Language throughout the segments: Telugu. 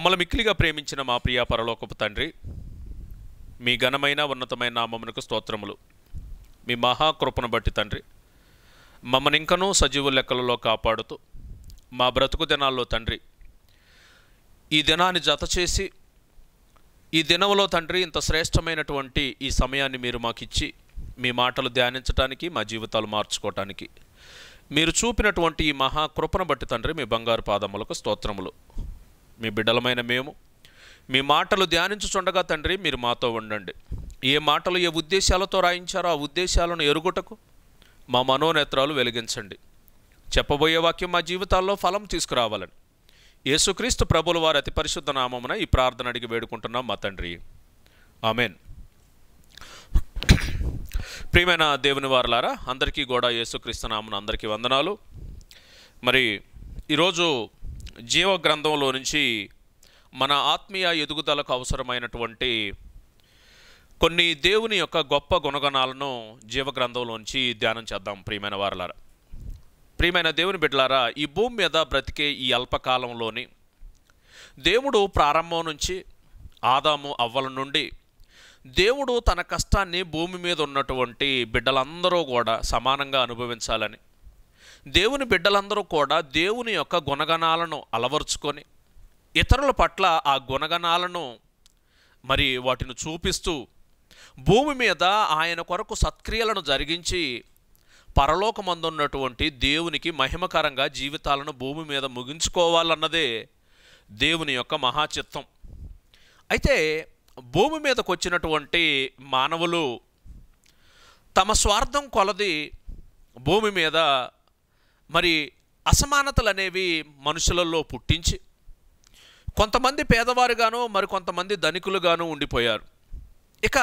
మమ్మల్ని మిక్కిలిగా ప్రేమించిన మా ప్రియ పరలోకపు తండ్రి మీ ఘనమైన ఉన్నతమైన నామమునకు స్తోత్రములు మీ మహాకృపను బట్టి తండ్రి మమ్మల్ని ఇంకనూ సజీవ లెక్కలలో కాపాడుతూ మా బ్రతుకు దినాల్లో తండ్రి ఈ దినాన్ని జత చేసి ఈ దినంలో తండ్రి ఇంత శ్రేష్టమైనటువంటి ఈ సమయాన్ని మీరు మాకిచ్చి మీ మాటలు ధ్యానించడానికి మా జీవితాలు మార్చుకోవటానికి మీరు చూపినటువంటి ఈ మహాకృపను బట్టి తండ్రి మీ బంగారు పాదములకు స్తోత్రములు మీ బిడ్డలమైన మేము మీ మాటలు ధ్యానించుచుండగా తండ్రి మీరు మాతో ఉండండి ఏ మాటలు ఏ ఉద్దేశాలతో రాయించారో ఆ ఉద్దేశాలను ఎరుగుటకు మా మనోనేత్రాలు వెలిగించండి చెప్పబోయే వాక్యం మా జీవితాల్లో ఫలం తీసుకురావాలని యేసుక్రీస్తు ప్రభుల వారి అతి పరిశుద్ధ నామమున ఈ ప్రార్థన అడిగి వేడుకుంటున్నాం మా తండ్రి ఆమెన్ ప్రియమైన దేవుని వారులారా అందరికీ కూడా యేసుక్రీస్తు నామను అందరికీ వందనాలు మరి ఈరోజు జీవ గ్రంథంలో నుంచి మన ఆత్మీయ ఎదుగుదలకు అవసరమైనటువంటి కొన్ని దేవుని యొక్క గొప్ప గుణగణాలను జీవగ్రంథంలోంచి ధ్యానం చేద్దాం ప్రియమైన వారలారా ప్రియమైన దేవుని బిడ్డలారా ఈ భూమి మీద బ్రతికే ఈ అల్పకాలంలోని దేవుడు ప్రారంభం నుంచి ఆదాము అవ్వల నుండి దేవుడు తన కష్టాన్ని భూమి మీద ఉన్నటువంటి బిడ్డలందరూ కూడా సమానంగా అనుభవించాలని దేవుని బిడ్డలందరూ కూడా దేవుని యొక్క గుణగణాలను అలవరుచుకొని ఇతరుల పట్ల ఆ గుణగణాలను మరి వాటిని చూపిస్తూ భూమి మీద ఆయన కొరకు సత్క్రియలను జరిగించి పరలోకమందున్నటువంటి దేవునికి మహిమకరంగా జీవితాలను భూమి మీద ముగించుకోవాలన్నదే దేవుని యొక్క మహాచిత్తం అయితే భూమి మీదకు వచ్చినటువంటి మానవులు తమ స్వార్థం కొలది భూమి మీద మరి అసమానతలు అనేవి మనుషులలో పుట్టించి కొంతమంది పేదవారుగాను మరి కొంతమంది ధనికులుగాను ఉండిపోయారు ఇక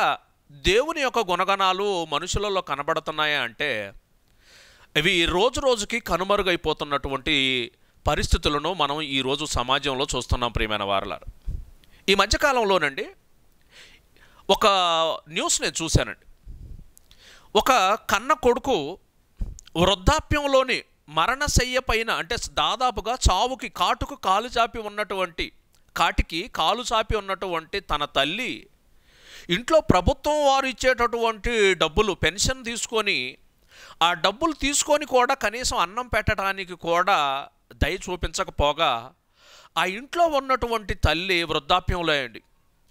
దేవుని యొక్క గుణగణాలు మనుషులలో కనబడుతున్నాయా అంటే ఇవి రోజు రోజుకి కనుమరుగైపోతున్నటువంటి పరిస్థితులను మనం ఈరోజు సమాజంలో చూస్తున్నాం ప్రియమైన వారలారు ఈ మధ్యకాలంలోనండి ఒక న్యూస్ నేను చూశానండి ఒక కన్న కొడుకు వృద్ధాప్యంలోని మరణశయ్య పైన అంటే దాదాపుగా చావుకి కాటుకు కాలు చాపి ఉన్నటువంటి కాటికి కాలు చాపి ఉన్నటువంటి తన తల్లి ఇంట్లో ప్రభుత్వం వారు ఇచ్చేటటువంటి డబ్బులు పెన్షన్ తీసుకొని ఆ డబ్బులు తీసుకొని కూడా కనీసం అన్నం పెట్టడానికి కూడా దయ చూపించకపోగా ఆ ఇంట్లో ఉన్నటువంటి తల్లి వృద్ధాప్యంలో అండి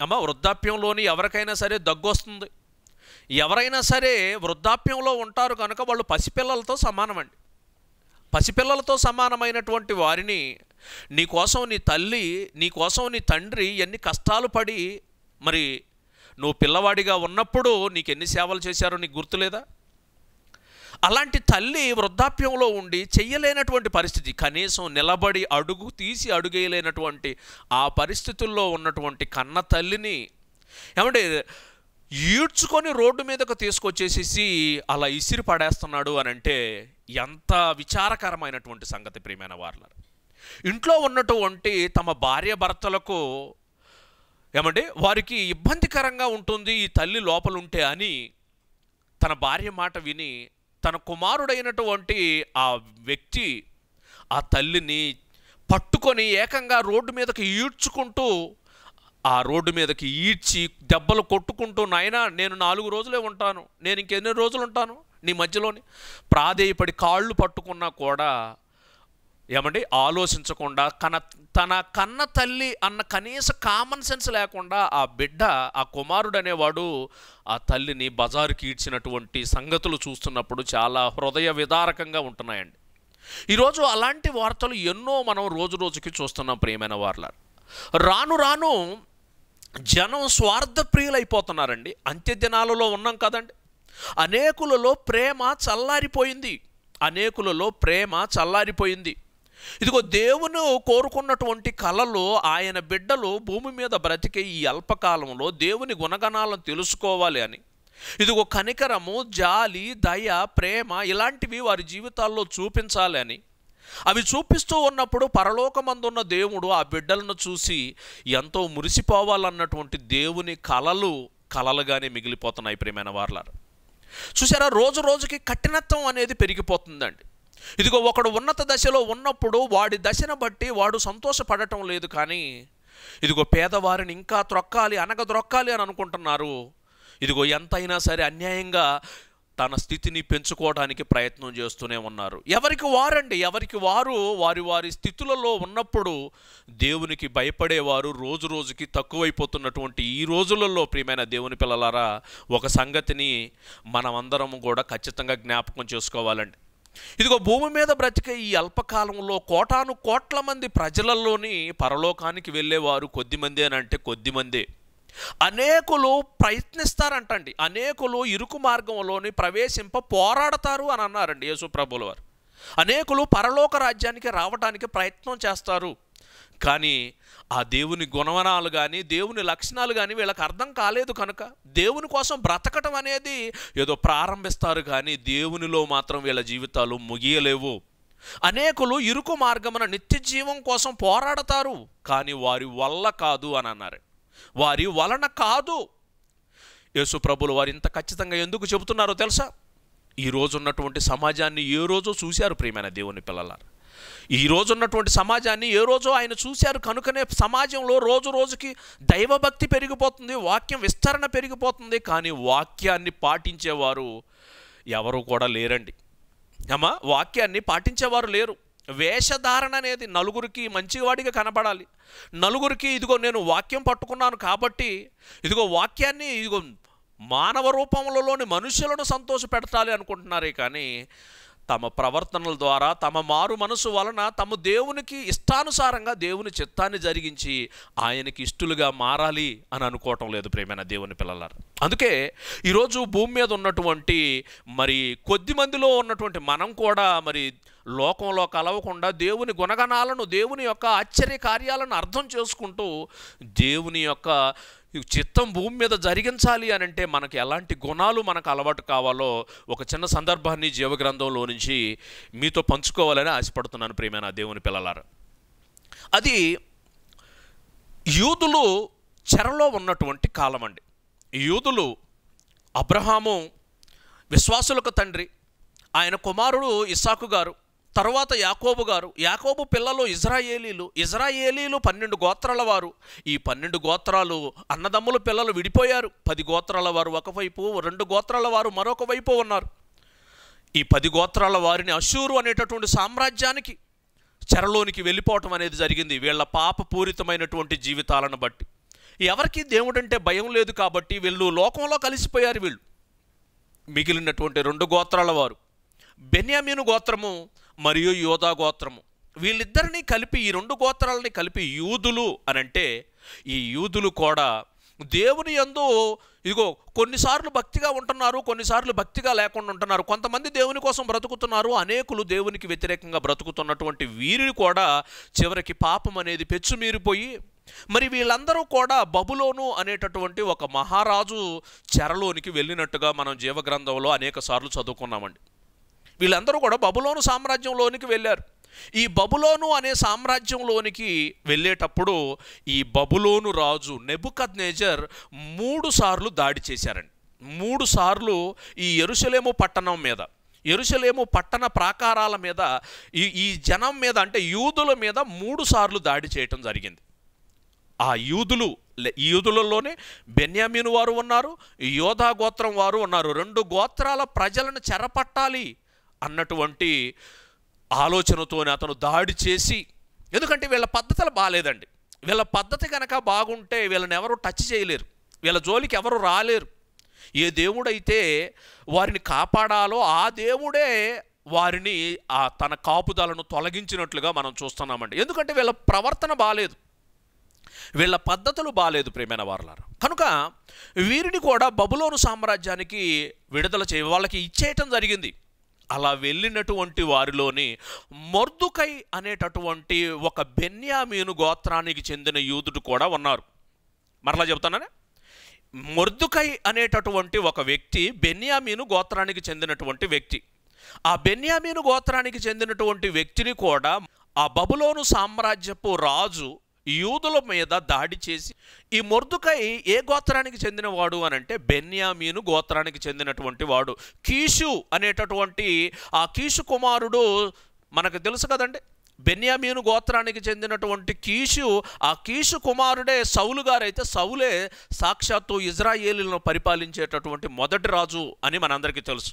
అమ్మ వృద్ధాప్యంలోని ఎవరికైనా సరే దగ్గొస్తుంది ఎవరైనా సరే వృద్ధాప్యంలో ఉంటారు కనుక వాళ్ళు పసిపిల్లలతో సమానమండి పసిపిల్లలతో సమానమైనటువంటి వారిని నీకోసం నీ తల్లి నీకోసం నీ తండ్రి ఎన్ని కష్టాలు పడి మరి నువ్వు పిల్లవాడిగా ఉన్నప్పుడు నీకు ఎన్ని సేవలు చేశారో నీకు గుర్తులేదా అలాంటి తల్లి వృద్ధాప్యంలో ఉండి చెయ్యలేనటువంటి పరిస్థితి కనీసం నిలబడి అడుగు తీసి అడుగేయలేనటువంటి ఆ పరిస్థితుల్లో ఉన్నటువంటి కన్న తల్లిని ఏమంటే ఈడ్చుకొని రోడ్డు మీదకు తీసుకొచ్చేసేసి అలా ఇసిరి పడేస్తున్నాడు అని అంటే ఎంత విచారకరమైనటువంటి సంగతి ప్రియమైన వార్లరు ఇంట్లో ఉన్నటువంటి తమ భార్య భర్తలకు ఏమండి వారికి ఇబ్బందికరంగా ఉంటుంది ఈ తల్లి లోపలుంటే అని తన భార్య మాట విని తన కుమారుడైనటువంటి ఆ వ్యక్తి ఆ తల్లిని పట్టుకొని ఏకంగా రోడ్డు మీదకి ఈడ్చుకుంటూ ఆ రోడ్డు మీదకి ఈడ్చి దెబ్బలు కొట్టుకుంటూ నాయనా నేను నాలుగు రోజులే ఉంటాను నేను ఇంకెన్ని రోజులు ఉంటాను నీ మధ్యలోని ప్రాధేయపడి కాళ్ళు పట్టుకున్నా కూడా ఏమండి ఆలోచించకుండా కన తన కన్న తల్లి అన్న కనీస కామన్ సెన్స్ లేకుండా ఆ బిడ్డ ఆ కుమారుడు అనేవాడు ఆ తల్లిని బజారుకి ఈడ్చినటువంటి సంగతులు చూస్తున్నప్పుడు చాలా హృదయ విదారకంగా ఉంటున్నాయండి ఈరోజు అలాంటి వార్తలు ఎన్నో మనం రోజు రోజుకి చూస్తున్నాం ప్రియమైన వార్ల రాను రాను జనం స్వార్థ ప్రియులైపోతున్నారండి అంత్యదినాలలో ఉన్నాం కదండి అనేకులలో ప్రేమ చల్లారిపోయింది అనేకులలో ప్రేమ చల్లారిపోయింది ఇదిగో దేవుని కోరుకున్నటువంటి కళలు ఆయన బిడ్డలు భూమి మీద బ్రతికే ఈ అల్పకాలంలో దేవుని గుణగణాలను తెలుసుకోవాలి అని ఇదిగో కనికరము జాలి దయ ప్రేమ ఇలాంటివి వారి జీవితాల్లో చూపించాలి అని అవి చూపిస్తూ ఉన్నప్పుడు పరలోకమందున్న దేవుడు ఆ బిడ్డలను చూసి ఎంతో మురిసిపోవాలన్నటువంటి దేవుని కళలు కళలుగానే మిగిలిపోతున్నాయి ప్రియమైన వార్లారు చూసారా రోజు రోజుకి కఠినత్వం అనేది పెరిగిపోతుందండి ఇదిగో ఒకడు ఉన్నత దశలో ఉన్నప్పుడు వాడి దశను బట్టి వాడు సంతోషపడటం లేదు కానీ ఇదిగో పేదవారిని ఇంకా త్రొక్కాలి అనగ త్రొక్కాలి అని అనుకుంటున్నారు ఇదిగో ఎంతైనా సరే అన్యాయంగా తన స్థితిని పెంచుకోవడానికి ప్రయత్నం చేస్తూనే ఉన్నారు ఎవరికి వారండి ఎవరికి వారు వారి వారి స్థితులలో ఉన్నప్పుడు దేవునికి భయపడేవారు రోజు రోజుకి తక్కువైపోతున్నటువంటి ఈ రోజులలో ప్రియమైన దేవుని పిల్లలారా ఒక సంగతిని మనమందరం కూడా ఖచ్చితంగా జ్ఞాపకం చేసుకోవాలండి ఇదిగో భూమి మీద బ్రతికే ఈ అల్పకాలంలో కోటాను కోట్ల మంది ప్రజలలోని పరలోకానికి వెళ్ళేవారు అంటే కొద్దిమందే అనేకులు ప్రయత్నిస్తారంటండి అనేకులు ఇరుకు మార్గంలోని ప్రవేశింప పోరాడతారు అని అన్నారండి యేసుప్రభుల వారు అనేకులు పరలోక రాజ్యానికి రావడానికి ప్రయత్నం చేస్తారు కానీ ఆ దేవుని గుణవనాలు కానీ దేవుని లక్షణాలు కానీ వీళ్ళకి అర్థం కాలేదు కనుక దేవుని కోసం బ్రతకటం అనేది ఏదో ప్రారంభిస్తారు కానీ దేవునిలో మాత్రం వీళ్ళ జీవితాలు ముగియలేవు అనేకులు ఇరుకు మార్గమున నిత్య జీవం కోసం పోరాడతారు కానీ వారి వల్ల కాదు అని అన్నారు వారి వలన కాదు ప్రభులు వారు ఇంత ఖచ్చితంగా ఎందుకు చెబుతున్నారో తెలుసా రోజు ఉన్నటువంటి సమాజాన్ని ఏ రోజో చూశారు ప్రియమైన దేవుని పిల్లలారు ఈ రోజు ఉన్నటువంటి సమాజాన్ని ఏ రోజో ఆయన చూశారు కనుకనే సమాజంలో రోజు రోజుకి దైవభక్తి పెరిగిపోతుంది వాక్యం విస్తరణ పెరిగిపోతుంది కానీ వాక్యాన్ని పాటించేవారు ఎవరు కూడా లేరండి అమ్మా వాక్యాన్ని పాటించేవారు లేరు వేషధారణ అనేది నలుగురికి మంచివాడిగా కనబడాలి నలుగురికి ఇదిగో నేను వాక్యం పట్టుకున్నాను కాబట్టి ఇదిగో వాక్యాన్ని ఇదిగో మానవ రూపంలోని మనుషులను సంతోష పెడతాలి అనుకుంటున్నారే కానీ తమ ప్రవర్తనల ద్వారా తమ మారు మనసు వలన తమ దేవునికి ఇష్టానుసారంగా దేవుని చిత్తాన్ని జరిగించి ఆయనకి ఇష్టలుగా మారాలి అని అనుకోవటం లేదు ప్రేమైన దేవుని పిల్లలారు అందుకే ఈరోజు భూమి మీద ఉన్నటువంటి మరి కొద్ది మందిలో ఉన్నటువంటి మనం కూడా మరి లోకంలో కలవకుండా దేవుని గుణగణాలను దేవుని యొక్క ఆశ్చర్య కార్యాలను అర్థం చేసుకుంటూ దేవుని యొక్క చిత్తం భూమి మీద జరిగించాలి అని అంటే మనకి ఎలాంటి గుణాలు మనకు అలవాటు కావాలో ఒక చిన్న సందర్భాన్ని జీవగ్రంథంలో నుంచి మీతో పంచుకోవాలని ఆశపడుతున్నాను ప్రియమైన దేవుని పిల్లలారు అది యూదులు చెరలో ఉన్నటువంటి కాలం అండి యూదులు అబ్రహాము విశ్వాసులకు తండ్రి ఆయన కుమారుడు ఇసాకు గారు తర్వాత యాకోబు గారు యాకోబు పిల్లలు ఇజ్రాయేలీలు ఇజ్రాయేలీలు పన్నెండు గోత్రాల వారు ఈ పన్నెండు గోత్రాలు అన్నదమ్ముల పిల్లలు విడిపోయారు పది గోత్రాల వారు ఒకవైపు రెండు గోత్రాల వారు మరొక వైపు ఉన్నారు ఈ పది గోత్రాల వారిని అశూరు అనేటటువంటి సామ్రాజ్యానికి చెరలోనికి వెళ్ళిపోవటం అనేది జరిగింది వీళ్ళ పాపపూరితమైనటువంటి జీవితాలను బట్టి ఎవరికి దేవుడు అంటే భయం లేదు కాబట్టి వీళ్ళు లోకంలో కలిసిపోయారు వీళ్ళు మిగిలినటువంటి రెండు గోత్రాల వారు బెన్యామీను గోత్రము మరియు యోధా గోత్రము వీళ్ళిద్దరినీ కలిపి ఈ రెండు గోత్రాలని కలిపి యూదులు అని అంటే ఈ యూదులు కూడా దేవుని ఎందు ఇదిగో కొన్నిసార్లు భక్తిగా ఉంటున్నారు కొన్నిసార్లు భక్తిగా లేకుండా ఉంటున్నారు కొంతమంది దేవుని కోసం బ్రతుకుతున్నారు అనేకులు దేవునికి వ్యతిరేకంగా బ్రతుకుతున్నటువంటి వీరిని కూడా చివరికి పాపం అనేది పెచ్చుమీరిపోయి మరి వీళ్ళందరూ కూడా బబులోను అనేటటువంటి ఒక మహారాజు చెరలోనికి వెళ్ళినట్టుగా మనం జీవగ్రంథంలో అనేక సార్లు చదువుకున్నామండి వీళ్ళందరూ కూడా బబులోను సామ్రాజ్యంలోనికి వెళ్ళారు ఈ బబులోను అనే సామ్రాజ్యంలోనికి వెళ్ళేటప్పుడు ఈ బబులోను రాజు నెబుకద్ నేజర్ మూడు సార్లు దాడి చేశారండి మూడు సార్లు ఈ ఎరుసలేము పట్టణం మీద ఎరుసలేము పట్టణ ప్రాకారాల మీద ఈ ఈ జనం మీద అంటే యూదుల మీద మూడు సార్లు దాడి చేయటం జరిగింది ఆ యూదులు ఈ యూదులలోనే బెన్యామీను వారు ఉన్నారు యోధా గోత్రం వారు ఉన్నారు రెండు గోత్రాల ప్రజలను చెరపట్టాలి అన్నటువంటి ఆలోచనతోనే అతను దాడి చేసి ఎందుకంటే వీళ్ళ పద్ధతులు బాగాలేదండి వీళ్ళ పద్ధతి కనుక బాగుంటే వీళ్ళని ఎవరు టచ్ చేయలేరు వీళ్ళ జోలికి ఎవరు రాలేరు ఏ దేవుడైతే వారిని కాపాడాలో ఆ దేవుడే వారిని ఆ తన కాపుదలను తొలగించినట్లుగా మనం చూస్తున్నామండి ఎందుకంటే వీళ్ళ ప్రవర్తన బాగాలేదు వీళ్ళ పద్ధతులు బాగాలేదు ప్రేమైన వారులారు కనుక వీరిని కూడా బబులోను సామ్రాజ్యానికి విడుదల చేయ వాళ్ళకి ఇచ్చేయటం జరిగింది అలా వెళ్ళినటువంటి వారిలోని మొర్దుకై అనేటటువంటి ఒక బెన్యామీను గోత్రానికి చెందిన యూదుడు కూడా ఉన్నారు మరలా చెబుతాననే మొర్దుకై అనేటటువంటి ఒక వ్యక్తి బెన్యామీను గోత్రానికి చెందినటువంటి వ్యక్తి ఆ బెన్యామీను గోత్రానికి చెందినటువంటి వ్యక్తిని కూడా ఆ బబులోను సామ్రాజ్యపు రాజు యూదుల మీద దాడి చేసి ఈ మొర్దుకై ఏ గోత్రానికి చెందినవాడు అని అంటే బెన్యామీను గోత్రానికి చెందినటువంటి వాడు కీషు అనేటటువంటి ఆ కీషు కుమారుడు మనకు తెలుసు కదండి బెన్యామీను గోత్రానికి చెందినటువంటి కీషు ఆ కీషు కుమారుడే సౌలు గారైతే సౌలే సాక్షాత్తు ఇజ్రాయేలీలను పరిపాలించేటటువంటి మొదటి రాజు అని మనందరికీ తెలుసు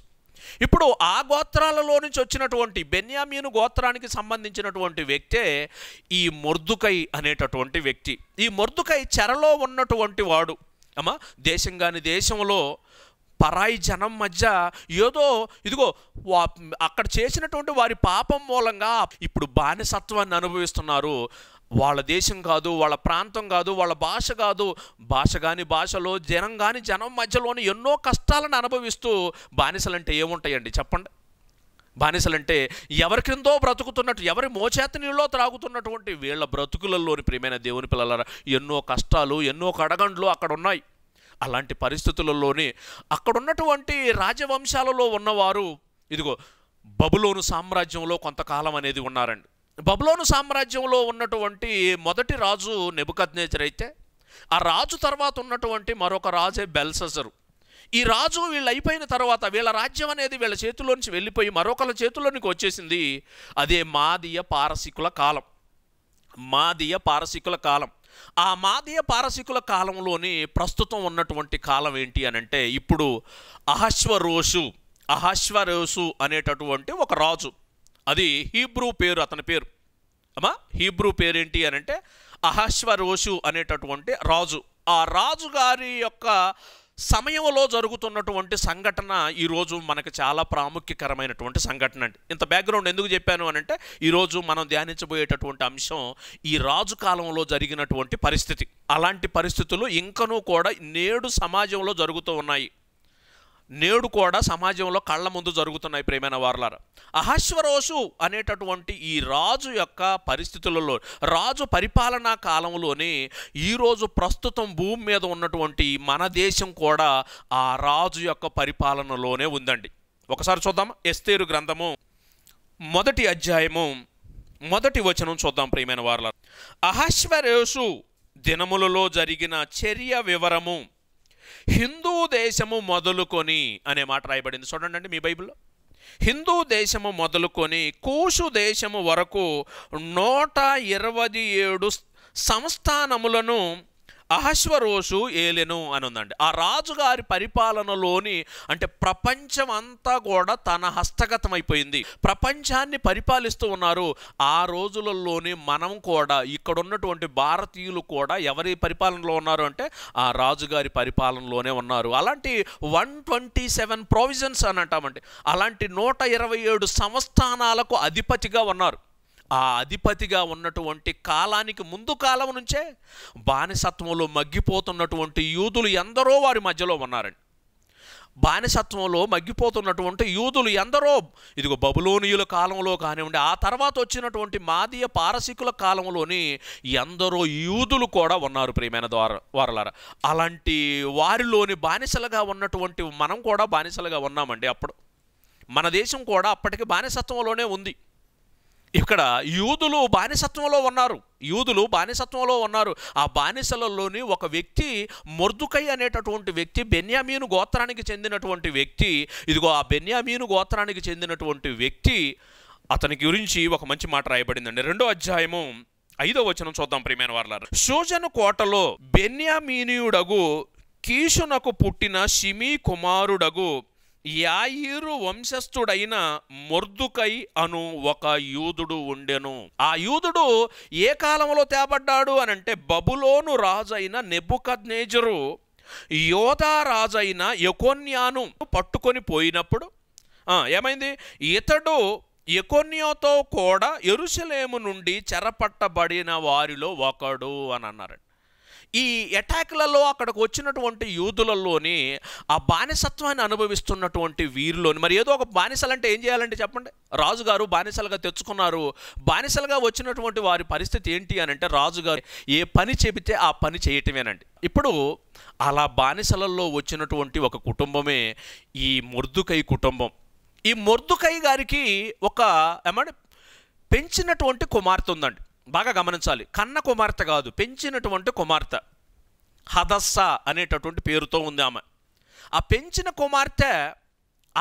ఇప్పుడు ఆ గోత్రాలలో నుంచి వచ్చినటువంటి బెన్యామీను గోత్రానికి సంబంధించినటువంటి వ్యక్తే ఈ మొర్దుకై అనేటటువంటి వ్యక్తి ఈ మొర్దుకై చెరలో ఉన్నటువంటి వాడు అమ్మా దేశం కాని దేశంలో పరాయి జనం మధ్య ఏదో ఇదిగో అక్కడ చేసినటువంటి వారి పాపం మూలంగా ఇప్పుడు బానిసత్వాన్ని అనుభవిస్తున్నారు వాళ్ళ దేశం కాదు వాళ్ళ ప్రాంతం కాదు వాళ్ళ భాష కాదు భాష కాని భాషలో జనం కాని జనం మధ్యలోని ఎన్నో కష్టాలను అనుభవిస్తూ బానిసలంటే ఏముంటాయండి చెప్పండి బానిసలంటే ఎవరి క్రిందో బ్రతుకుతున్నట్టు ఎవరి మోచేత త్రాగుతున్నటువంటి వీళ్ళ బ్రతుకులలోని ప్రియమైన దేవుని పిల్లల ఎన్నో కష్టాలు ఎన్నో కడగండ్లు అక్కడ ఉన్నాయి అలాంటి పరిస్థితులలోని అక్కడున్నటువంటి రాజవంశాలలో ఉన్నవారు ఇదిగో బబులోను సామ్రాజ్యంలో కొంతకాలం అనేది ఉన్నారండి బబులోను సామ్రాజ్యంలో ఉన్నటువంటి మొదటి రాజు నెబుకజ్నేచర్ అయితే ఆ రాజు తర్వాత ఉన్నటువంటి మరొక రాజే బెల్సజరు ఈ రాజు వీళ్ళు అయిపోయిన తర్వాత వీళ్ళ రాజ్యం అనేది వీళ్ళ చేతుల్లోంచి వెళ్ళిపోయి మరొకళ్ళ చేతుల్లోనికి వచ్చేసింది అదే మాదీయ పారసికుల కాలం మాదీయ పారసికుల కాలం ఆ మాదీయ పారసికుల కాలంలోని ప్రస్తుతం ఉన్నటువంటి కాలం ఏంటి అని అంటే ఇప్పుడు అహశ్వరోషు అహశ్వరోషు అనేటటువంటి ఒక రాజు అది హీబ్రూ పేరు అతని పేరు అమ్మా హీబ్రూ పేరేంటి అని అంటే అహశ్వరోషు అనేటటువంటి రాజు ఆ రాజుగారి యొక్క సమయంలో జరుగుతున్నటువంటి సంఘటన ఈరోజు మనకు చాలా ప్రాముఖ్యకరమైనటువంటి సంఘటన అండి ఇంత బ్యాక్గ్రౌండ్ ఎందుకు చెప్పాను అని అంటే ఈరోజు మనం ధ్యానించబోయేటటువంటి అంశం ఈ రాజు కాలంలో జరిగినటువంటి పరిస్థితి అలాంటి పరిస్థితులు ఇంకనూ కూడా నేడు సమాజంలో జరుగుతూ ఉన్నాయి నేడు కూడా సమాజంలో కళ్ళ ముందు జరుగుతున్నాయి ప్రేమైన వార్లర్ అహశ్వరోషు అనేటటువంటి ఈ రాజు యొక్క పరిస్థితులలో రాజు పరిపాలనా కాలంలోనే ఈరోజు ప్రస్తుతం భూమి మీద ఉన్నటువంటి మన దేశం కూడా ఆ రాజు యొక్క పరిపాలనలోనే ఉందండి ఒకసారి చూద్దాం ఎస్తేరు గ్రంథము మొదటి అధ్యాయము మొదటి వచనం చూద్దాం ప్రియమైన వార్ల అహశ్వరేషు దినములలో జరిగిన చర్య వివరము హిందూ దేశము మొదలుకొని అనే మాట రాయబడింది చూడండి మీ బైబిల్లో హిందూ దేశము మొదలుకొని కూసు దేశము వరకు నూట ఇరవై ఏడు సంస్థానములను అహశ్వరోషు ఏలెను అని ఉందండి ఆ రాజుగారి పరిపాలనలోని అంటే ప్రపంచం అంతా కూడా తన హస్తగతమైపోయింది ప్రపంచాన్ని పరిపాలిస్తూ ఉన్నారు ఆ రోజులలోనే మనం కూడా ఇక్కడ ఉన్నటువంటి భారతీయులు కూడా ఎవరి పరిపాలనలో ఉన్నారు అంటే ఆ రాజుగారి పరిపాలనలోనే ఉన్నారు అలాంటి వన్ ట్వంటీ సెవెన్ ప్రొవిజన్స్ అని అంటామండి అలాంటి నూట ఇరవై ఏడు సంస్థానాలకు అధిపతిగా ఉన్నారు ఆ అధిపతిగా ఉన్నటువంటి కాలానికి ముందు కాలం నుంచే బానిసత్వంలో మగ్గిపోతున్నటువంటి యూదులు ఎందరో వారి మధ్యలో ఉన్నారండి బానిసత్వంలో మగ్గిపోతున్నటువంటి యూదులు ఎందరో ఇదిగో బబులోనియుల కాలంలో కానివ్వండి ఆ తర్వాత వచ్చినటువంటి మాదీయ పారసికుల కాలంలోని ఎందరో యూదులు కూడా ఉన్నారు ప్రియమైన ద్వార వారలార అలాంటి వారిలోని బానిసలుగా ఉన్నటువంటి మనం కూడా బానిసలుగా ఉన్నామండి అప్పుడు మన దేశం కూడా అప్పటికి బానిసత్వంలోనే ఉంది ఇక్కడ యూదులు బానిసత్వంలో ఉన్నారు యూదులు బానిసత్వంలో ఉన్నారు ఆ బానిసలలోని ఒక వ్యక్తి మొర్దుకై అనేటటువంటి వ్యక్తి బెన్యామీను గోత్రానికి చెందినటువంటి వ్యక్తి ఇదిగో ఆ బెన్యామీను గోత్రానికి చెందినటువంటి వ్యక్తి అతనికి గురించి ఒక మంచి మాట రాయబడిందండి రెండో అధ్యాయము ఐదో వచనం చూద్దాం ప్రియమైన వారలారు సూజన కోటలో బెన్యామీనియుడగు కీషునకు పుట్టిన షిమీ కుమారుడగు యాయిరు వంశస్థుడైన మొర్దుకై అను ఒక యూదుడు ఉండెను ఆ యూదుడు ఏ కాలంలో తేబడ్డాడు అని అంటే బబులోను రాజైన నెబుకద్నేజరు యోధా రాజైన యకోన్యాను పట్టుకొని పోయినప్పుడు ఏమైంది ఇతడు ఎకోన్యాతో కూడా ఎరుసలేము నుండి చెరపట్టబడిన వారిలో ఒకడు అని అన్నారు ఈ అటాక్లలో అక్కడికి వచ్చినటువంటి యూదులలోని ఆ బానిసత్వాన్ని అనుభవిస్తున్నటువంటి వీరిలోని మరి ఏదో ఒక బానిసలు అంటే ఏం చేయాలంటే చెప్పండి రాజుగారు బానిసలుగా తెచ్చుకున్నారు బానిసలుగా వచ్చినటువంటి వారి పరిస్థితి ఏంటి అని అంటే రాజుగారు ఏ పని చెబితే ఆ పని చేయటమేనండి ఇప్పుడు అలా బానిసలలో వచ్చినటువంటి ఒక కుటుంబమే ఈ మొర్దుకై కుటుంబం ఈ మొర్దుకై గారికి ఒక ఏమంటే పెంచినటువంటి కుమార్తె ఉందండి బాగా గమనించాలి కన్న కుమార్తె కాదు పెంచినటువంటి కుమార్తె హదస్స అనేటటువంటి పేరుతో ఉంది ఆమె ఆ పెంచిన కుమార్తె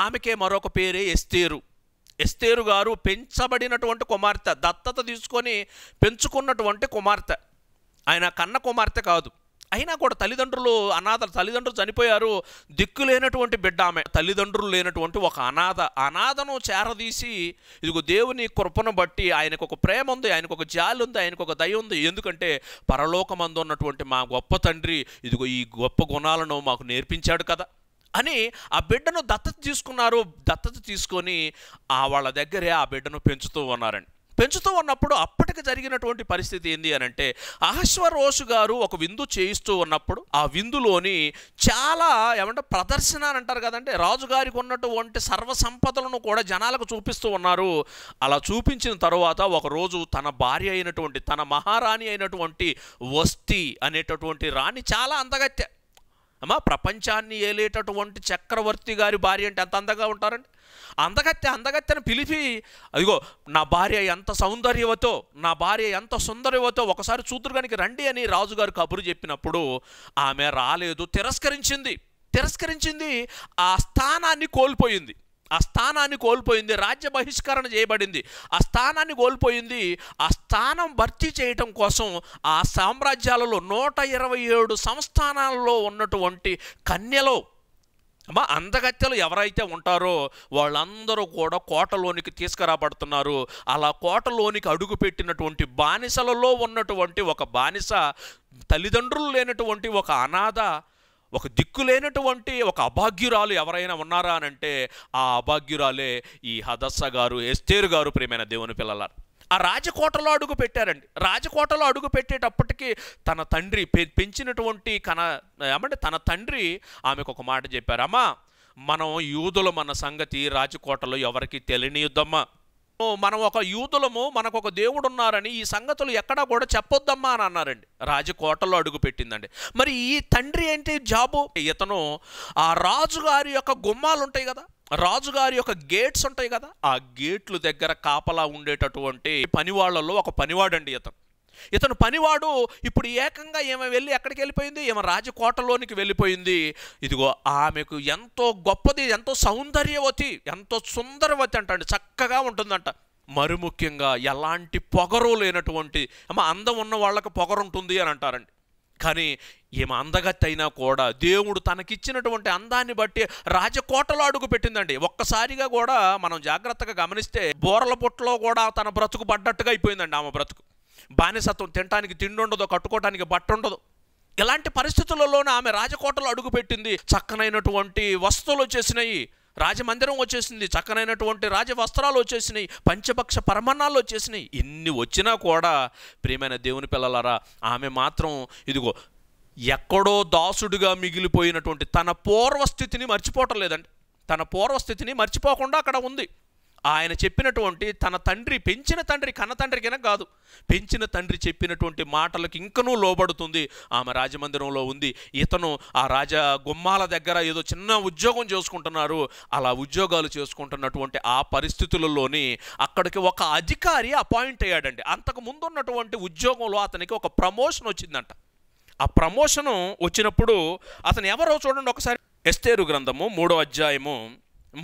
ఆమెకే మరొక పేరే ఎస్తేరు ఎస్తేరు గారు పెంచబడినటువంటి కుమార్తె దత్తత తీసుకొని పెంచుకున్నటువంటి కుమార్తె ఆయన కన్న కుమార్తె కాదు అయినా కూడా తల్లిదండ్రులు అనాథ తల్లిదండ్రులు చనిపోయారు దిక్కు లేనటువంటి బిడ్డ ఆమె తల్లిదండ్రులు లేనటువంటి ఒక అనాథ అనాథను చేరదీసి ఇదిగో దేవుని కృపను బట్టి ఆయనకు ఒక ప్రేమ ఉంది ఆయనకు ఒక జాలి ఉంది ఆయనకు ఒక దయ ఉంది ఎందుకంటే పరలోకమందు ఉన్నటువంటి మా గొప్ప తండ్రి ఇదిగో ఈ గొప్ప గుణాలను మాకు నేర్పించాడు కదా అని ఆ బిడ్డను దత్తత తీసుకున్నారు దత్తత తీసుకొని ఆ వాళ్ళ దగ్గరే ఆ బిడ్డను పెంచుతూ ఉన్నారండి పెంచుతూ ఉన్నప్పుడు అప్పటికి జరిగినటువంటి పరిస్థితి ఏంది అని అంటే ఆశ్వరోషు గారు ఒక విందు చేయిస్తూ ఉన్నప్పుడు ఆ విందులోని చాలా ఏమంటే ప్రదర్శన అని అంటారు కదంటే రాజుగారికి ఉన్నటువంటి సర్వ సంపదలను కూడా జనాలకు చూపిస్తూ ఉన్నారు అలా చూపించిన తర్వాత ఒకరోజు తన భార్య అయినటువంటి తన మహారాణి అయినటువంటి వస్తి అనేటటువంటి రాణి చాలా అందగత్య అమ్మా ప్రపంచాన్ని ఏలేటటువంటి చక్రవర్తి గారి భార్య అంటే ఎంత అందంగా ఉంటారండి అందగత్తె అందగత్తెను పిలిచి అదిగో నా భార్య ఎంత సౌందర్యవతో నా భార్య ఎంత సుందర్యవతో ఒకసారి చూద్దురుగానికి రండి అని రాజుగారు కబురు చెప్పినప్పుడు ఆమె రాలేదు తిరస్కరించింది తిరస్కరించింది ఆ స్థానాన్ని కోల్పోయింది ఆ స్థానాన్ని కోల్పోయింది రాజ్య బహిష్కరణ చేయబడింది ఆ స్థానాన్ని కోల్పోయింది ఆ స్థానం భర్తీ చేయటం కోసం ఆ సామ్రాజ్యాలలో నూట ఇరవై ఏడు సంస్థానాలలో ఉన్నటువంటి కన్యలో అమ్మా అందగత్తెలు ఎవరైతే ఉంటారో వాళ్ళందరూ కూడా కోటలోనికి తీసుకురాబడుతున్నారు అలా కోటలోనికి అడుగుపెట్టినటువంటి బానిసలలో ఉన్నటువంటి ఒక బానిస తల్లిదండ్రులు లేనటువంటి ఒక అనాథ ఒక దిక్కులేనటువంటి ఒక అభాగ్యురాలు ఎవరైనా ఉన్నారా అని అంటే ఆ అభాగ్యురాలే ఈ హదస్స గారు ఎస్తేరు గారు ప్రేమైన దేవుని పిల్లలారు ఆ రాజకోటలో అడుగు పెట్టారండి రాజకోటలో అడుగు పెట్టేటప్పటికీ తన తండ్రి పెంచినటువంటి కన ఏమంటే తన తండ్రి ఆమెకు ఒక మాట చెప్పారమ్మా మనం యూదులు మన సంగతి రాజకోటలో ఎవరికి తెలియనియుద్దమ్మా మనం ఒక యూతులము మనకు ఒక దేవుడు ఉన్నారని ఈ సంగతులు ఎక్కడా కూడా చెప్పొద్దమ్మా అని అన్నారండి రాజకోటలో అడుగు పెట్టిందండి మరి ఈ తండ్రి ఏంటి జాబు ఇతను ఆ రాజుగారి యొక్క గుమ్మాలు ఉంటాయి కదా రాజుగారి యొక్క గేట్స్ ఉంటాయి కదా ఆ గేట్లు దగ్గర కాపలా ఉండేటటువంటి పనివాళ్లలో ఒక పనివాడండి ఇతను ఇతను పనివాడు ఇప్పుడు ఏకంగా ఏమో వెళ్ళి ఎక్కడికి వెళ్ళిపోయింది ఈమె రాజకోటలోనికి వెళ్ళిపోయింది ఇదిగో ఆమెకు ఎంతో గొప్పది ఎంతో సౌందర్యవతి ఎంతో సుందరవతి అంటండి చక్కగా ఉంటుందంట మరి ముఖ్యంగా ఎలాంటి పొగరు లేనటువంటి ఏమో అందం ఉన్న పొగరు పొగరుంటుంది అని అంటారండి కానీ ఈమె అందగత్తైనా కూడా దేవుడు తనకిచ్చినటువంటి అందాన్ని బట్టి రాజకోటలో అడుగు పెట్టిందండి ఒక్కసారిగా కూడా మనం జాగ్రత్తగా గమనిస్తే బోరల పుట్టలో కూడా తన బ్రతుకు పడ్డట్టుగా అయిపోయిందండి ఆమె బ్రతుకు బానిసత్వం తినడానికి తిండి ఉండదు కట్టుకోవడానికి బట్ట ఉండదు ఇలాంటి పరిస్థితులలోనే ఆమె రాజకోటలో అడుగుపెట్టింది చక్కనైనటువంటి వస్తువులు వచ్చేసినాయి రాజమందిరం వచ్చేసింది చక్కనైనటువంటి రాజవస్త్రాలు వచ్చేసినాయి పంచభక్ష పరమాణాలు వచ్చేసినాయి ఇన్ని వచ్చినా కూడా ప్రియమైన దేవుని పిల్లలారా ఆమె మాత్రం ఇదిగో ఎక్కడో దాసుడుగా మిగిలిపోయినటువంటి తన పూర్వస్థితిని మర్చిపోవటం లేదండి తన పూర్వస్థితిని మర్చిపోకుండా అక్కడ ఉంది ఆయన చెప్పినటువంటి తన తండ్రి పెంచిన తండ్రి కన్న తండ్రికైనా కాదు పెంచిన తండ్రి చెప్పినటువంటి మాటలకు ఇంకనూ లోబడుతుంది ఆమె రాజమందిరంలో ఉంది ఇతను ఆ రాజ గుమ్మాల దగ్గర ఏదో చిన్న ఉద్యోగం చేసుకుంటున్నారు అలా ఉద్యోగాలు చేసుకుంటున్నటువంటి ఆ పరిస్థితులలోని అక్కడికి ఒక అధికారి అపాయింట్ అయ్యాడండి అంతకు ముందున్నటువంటి ఉద్యోగంలో అతనికి ఒక ప్రమోషన్ వచ్చిందంట ఆ ప్రమోషను వచ్చినప్పుడు అతను ఎవరో చూడండి ఒకసారి ఎస్తేరు గ్రంథము మూడో అధ్యాయము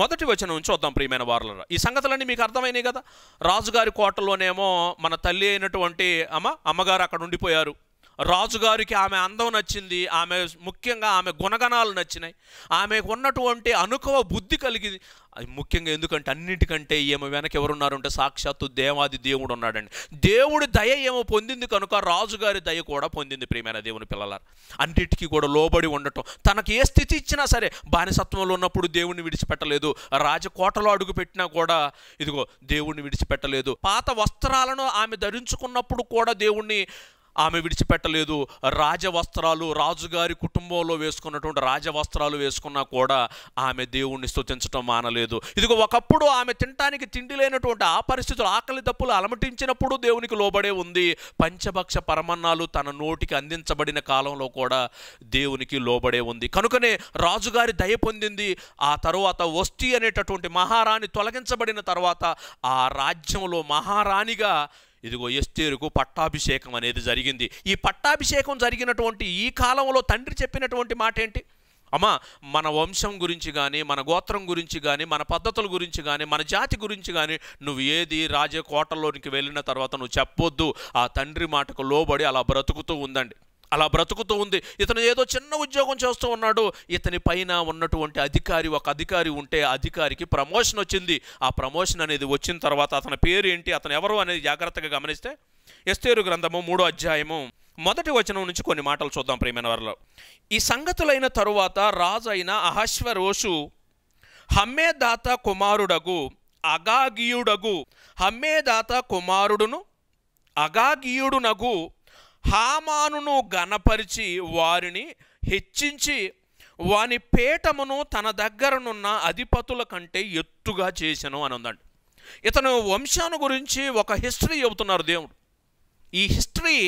మొదటి వచనం చూద్దాం ప్రియమైన వారులరా ఈ సంగతులన్నీ మీకు అర్థమైనాయి కదా రాజుగారి కోటలోనేమో మన తల్లి అయినటువంటి అమ్మ అమ్మగారు అక్కడ ఉండిపోయారు రాజుగారికి ఆమె అందం నచ్చింది ఆమె ముఖ్యంగా ఆమె గుణగణాలు నచ్చినాయి ఆమెకు ఉన్నటువంటి అనుకవ బుద్ధి కలిగింది ముఖ్యంగా ఎందుకంటే అన్నిటికంటే ఈమె వెనక ఎవరున్నారంటే సాక్షాత్తు దేవాది దేవుడు ఉన్నాడండి దేవుడి దయ ఏమో పొందింది కనుక రాజుగారి దయ కూడా పొందింది ప్రియమైన దేవుని పిల్లల అన్నిటికీ కూడా లోబడి ఉండటం తనకు ఏ స్థితి ఇచ్చినా సరే బానిసత్వంలో ఉన్నప్పుడు దేవుణ్ణి విడిచిపెట్టలేదు రాజకోటలో అడుగు పెట్టినా కూడా ఇదిగో దేవుణ్ణి విడిచిపెట్టలేదు పాత వస్త్రాలను ఆమె ధరించుకున్నప్పుడు కూడా దేవుణ్ణి ఆమె విడిచిపెట్టలేదు రాజవస్త్రాలు రాజుగారి కుటుంబంలో వేసుకున్నటువంటి రాజవస్త్రాలు వేసుకున్నా కూడా ఆమె దేవుణ్ణి స్థుతించడం మానలేదు ఇదిగో ఒకప్పుడు ఆమె తినటానికి తిండి లేనటువంటి ఆ పరిస్థితులు ఆకలి దప్పులు అలమటించినప్పుడు దేవునికి లోబడే ఉంది పంచభక్ష పరమన్నాలు తన నోటికి అందించబడిన కాలంలో కూడా దేవునికి లోబడే ఉంది కనుకనే రాజుగారి దయ పొందింది ఆ తరువాత వస్తి అనేటటువంటి మహారాణి తొలగించబడిన తర్వాత ఆ రాజ్యంలో మహారాణిగా ఇదిగో ఎస్తేరుకు పట్టాభిషేకం అనేది జరిగింది ఈ పట్టాభిషేకం జరిగినటువంటి ఈ కాలంలో తండ్రి చెప్పినటువంటి మాట ఏంటి అమ్మా మన వంశం గురించి కానీ మన గోత్రం గురించి కానీ మన పద్ధతుల గురించి కానీ మన జాతి గురించి కానీ నువ్వు ఏది రాజకోటలోనికి వెళ్ళిన తర్వాత నువ్వు చెప్పొద్దు ఆ తండ్రి మాటకు లోబడి అలా బ్రతుకుతూ ఉందండి అలా బ్రతుకుతూ ఉంది ఇతను ఏదో చిన్న ఉద్యోగం చేస్తూ ఉన్నాడు ఇతని పైన ఉన్నటువంటి అధికారి ఒక అధికారి ఉంటే అధికారికి ప్రమోషన్ వచ్చింది ఆ ప్రమోషన్ అనేది వచ్చిన తర్వాత అతని పేరు ఏంటి అతను ఎవరు అనేది జాగ్రత్తగా గమనిస్తే ఎస్తేరు గ్రంథము మూడో అధ్యాయము మొదటి వచనం నుంచి కొన్ని మాటలు చూద్దాం ప్రేమైన వారిలో ఈ సంగతులైన తరువాత రాజు అయిన అహశ్వరోషు హమ్మేదాత కుమారుడగు అగాగియుడగు హమ్మేదాత కుమారుడును అగాగియుడునగు హామానును గనపరిచి వారిని హెచ్చించి వాని పీఠమును తన దగ్గరనున్న అధిపతుల కంటే ఎత్తుగా చేశాను అని ఉందండి ఇతను వంశాను గురించి ఒక హిస్టరీ చెబుతున్నారు దేవుడు ఈ హిస్టరీ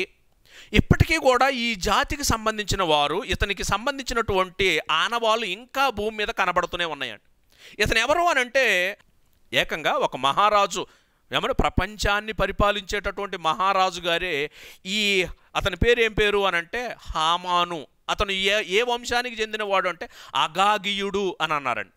ఇప్పటికీ కూడా ఈ జాతికి సంబంధించిన వారు ఇతనికి సంబంధించినటువంటి ఆనవాళ్ళు ఇంకా భూమి మీద కనబడుతూనే ఉన్నాయండి ఇతను ఎవరు అని అంటే ఏకంగా ఒక మహారాజు ఏమంటే ప్రపంచాన్ని పరిపాలించేటటువంటి మహారాజు గారే ఈ అతని పేరు ఏం పేరు అని అంటే హామాను అతను ఏ ఏ వంశానికి చెందినవాడు అంటే అగాగియుడు అని అన్నారండి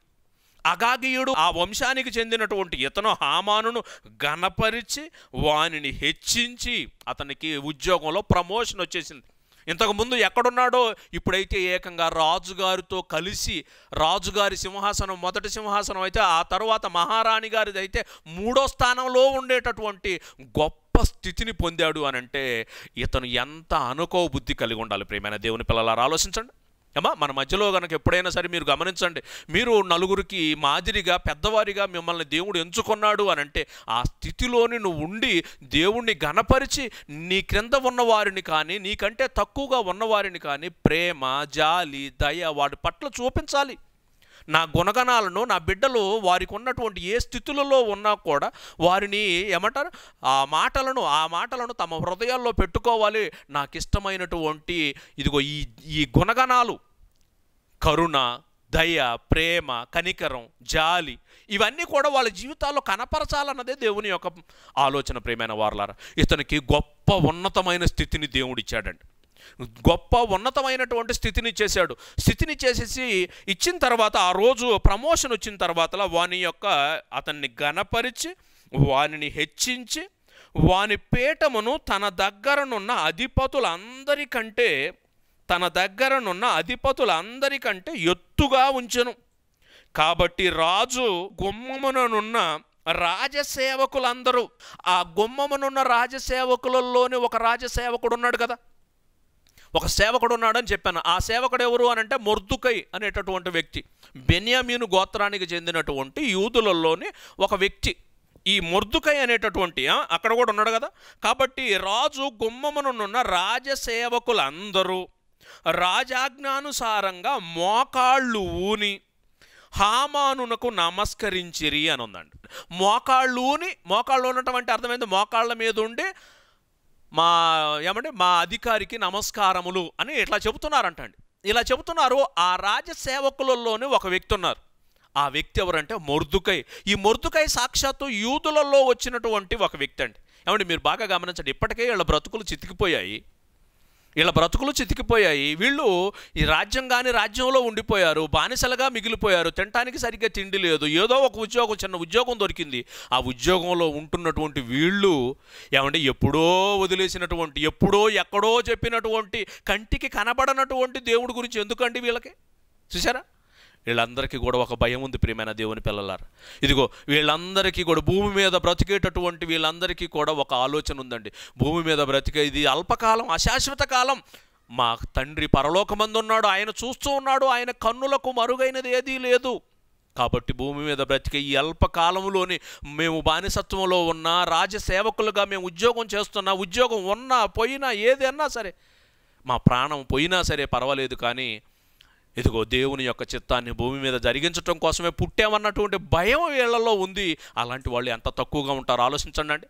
అగాగియుడు ఆ వంశానికి చెందినటువంటి ఇతను హామానును గణపరిచి వానిని హెచ్చించి అతనికి ఉద్యోగంలో ప్రమోషన్ వచ్చేసింది ఇంతకుముందు ఎక్కడున్నాడో ఇప్పుడైతే ఏకంగా రాజుగారితో కలిసి రాజుగారి సింహాసనం మొదటి సింహాసనం అయితే ఆ తర్వాత మహారాణి గారిది అయితే మూడో స్థానంలో ఉండేటటువంటి గొప్ప గొప్ప స్థితిని పొందాడు అని అంటే ఇతను ఎంత అనుకో బుద్ధి కలిగి ఉండాలి ప్రేమైన దేవుని పిల్లలారా ఆలోచించండి ఏమా మన మధ్యలో కనుక ఎప్పుడైనా సరే మీరు గమనించండి మీరు నలుగురికి మాదిరిగా పెద్దవారిగా మిమ్మల్ని దేవుడు ఎంచుకున్నాడు అని అంటే ఆ స్థితిలోని నువ్వు ఉండి దేవుణ్ణి గణపరిచి నీ క్రింద ఉన్నవారిని కానీ నీకంటే తక్కువగా ఉన్నవారిని కానీ ప్రేమ జాలి దయ వాడి పట్ల చూపించాలి నా గుణగణాలను నా బిడ్డలు వారికి ఉన్నటువంటి ఏ స్థితులలో ఉన్నా కూడా వారిని ఏమంటారు ఆ మాటలను ఆ మాటలను తమ హృదయాల్లో పెట్టుకోవాలి నాకు ఇష్టమైనటువంటి ఇదిగో ఈ ఈ గుణగణాలు కరుణ దయ ప్రేమ కనికరం జాలి ఇవన్నీ కూడా వాళ్ళ జీవితాల్లో కనపరచాలన్నదే దేవుని యొక్క ఆలోచన ప్రేమైన వారులారా ఇతనికి గొప్ప ఉన్నతమైన స్థితిని దేవుడిచ్చాడండి గొప్ప ఉన్నతమైనటువంటి స్థితిని చేశాడు స్థితిని చేసేసి ఇచ్చిన తర్వాత ఆ రోజు ప్రమోషన్ వచ్చిన తర్వాత వాని యొక్క అతన్ని గణపరిచి వానిని హెచ్చించి వాని పీఠమును తన దగ్గరనున్న అధిపతులందరికంటే తన దగ్గరనున్న అధిపతులందరికంటే ఎత్తుగా ఉంచెను కాబట్టి రాజు గుమ్మముననున్న రాజసేవకులందరూ ఆ గుమ్మమునున్న రాజసేవకులలోని ఒక రాజసేవకుడు ఉన్నాడు కదా ఒక సేవకుడు ఉన్నాడని చెప్పాను ఆ సేవకుడు ఎవరు అని అంటే మొర్దుకై అనేటటువంటి వ్యక్తి బెన్యామీను గోత్రానికి చెందినటువంటి యూదులలోని ఒక వ్యక్తి ఈ మొర్దుకై అనేటటువంటి అక్కడ కూడా ఉన్నాడు కదా కాబట్టి రాజు గుమ్మమునున్న రాజసేవకులందరూ రాజాజ్ఞానుసారంగా మోకాళ్ళు ఊని హామానునకు నమస్కరించిరి అని ఉందండి ఊని మోకాళ్ళు ఉన్నటువంటి అర్థమైంది మోకాళ్ళ మీద ఉండి మా ఏమంటే మా అధికారికి నమస్కారములు అని ఇట్లా చెబుతున్నారంటండి ఇలా చెబుతున్నారు ఆ రాజసేవకులలోనే ఒక వ్యక్తి ఉన్నారు ఆ వ్యక్తి ఎవరంటే మొర్దుకై ఈ మొర్దుకై సాక్షాత్తు యూదులలో వచ్చినటువంటి ఒక వ్యక్తి అండి ఏమంటే మీరు బాగా గమనించండి ఇప్పటికే వీళ్ళ బ్రతుకులు చితికిపోయాయి వీళ్ళ బ్రతుకులు చితికిపోయాయి వీళ్ళు ఈ రాజ్యం కాని రాజ్యంలో ఉండిపోయారు బానిసలుగా మిగిలిపోయారు తినటానికి సరిగ్గా తిండి లేదు ఏదో ఒక ఉద్యోగం చిన్న ఉద్యోగం దొరికింది ఆ ఉద్యోగంలో ఉంటున్నటువంటి వీళ్ళు ఏమంటే ఎప్పుడో వదిలేసినటువంటి ఎప్పుడో ఎక్కడో చెప్పినటువంటి కంటికి కనబడనటువంటి దేవుడి గురించి ఎందుకండి వీళ్ళకి చూసారా వీళ్ళందరికీ కూడా ఒక భయం ఉంది ప్రియమైన దేవుని పిల్లలారు ఇదిగో వీళ్ళందరికీ కూడా భూమి మీద బ్రతికేటటువంటి వీళ్ళందరికీ కూడా ఒక ఆలోచన ఉందండి భూమి మీద బ్రతికే ఇది అల్పకాలం అశాశ్వత కాలం మా తండ్రి పరలోకమందున్నాడు ఆయన చూస్తూ ఉన్నాడు ఆయన కన్నులకు మరుగైనది ఏదీ లేదు కాబట్టి భూమి మీద బ్రతికే ఈ అల్పకాలంలోని మేము బానిసత్వంలో ఉన్నా రాజసేవకులుగా మేము ఉద్యోగం చేస్తున్నా ఉద్యోగం ఉన్నా పోయినా ఏదైనా సరే మా ప్రాణం పోయినా సరే పర్వాలేదు కానీ ఇదిగో దేవుని యొక్క చిత్తాన్ని భూమి మీద జరిగించడం కోసమే పుట్టామన్నటువంటి భయం వీళ్ళలో ఉంది అలాంటి వాళ్ళు ఎంత తక్కువగా ఉంటారు ఆలోచించండి అండి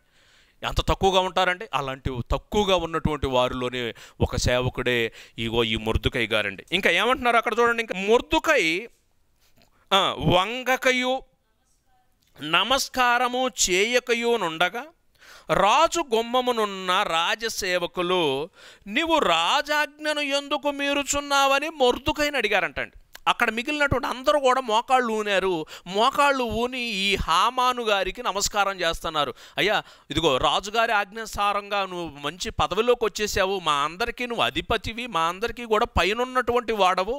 ఎంత తక్కువగా ఉంటారండి అలాంటి తక్కువగా ఉన్నటువంటి వారిలోనే ఒక సేవకుడే ఇగో ఈ ముర్దుకై గారండి ఇంకా ఏమంటున్నారు అక్కడ చూడండి ఇంకా ముర్దుకై వంగకయు నమస్కారము చేయకయు నుండగా రాజు గుమ్మమునున్న రాజసేవకులు నీవు రాజాజ్ఞను ఎందుకు మీరుచున్నావని మొర్దుకైన అడిగారంటండి అక్కడ మిగిలినటువంటి అందరూ కూడా మోకాళ్ళు ఊనారు మోకాళ్ళు ఊని ఈ హామాను గారికి నమస్కారం చేస్తున్నారు అయ్యా ఇదిగో రాజుగారి ఆజ్ఞాసారంగా నువ్వు మంచి పదవిలోకి వచ్చేసావు మా అందరికీ నువ్వు అధిపతివి మా అందరికీ కూడా పైనున్నటువంటి వాడవు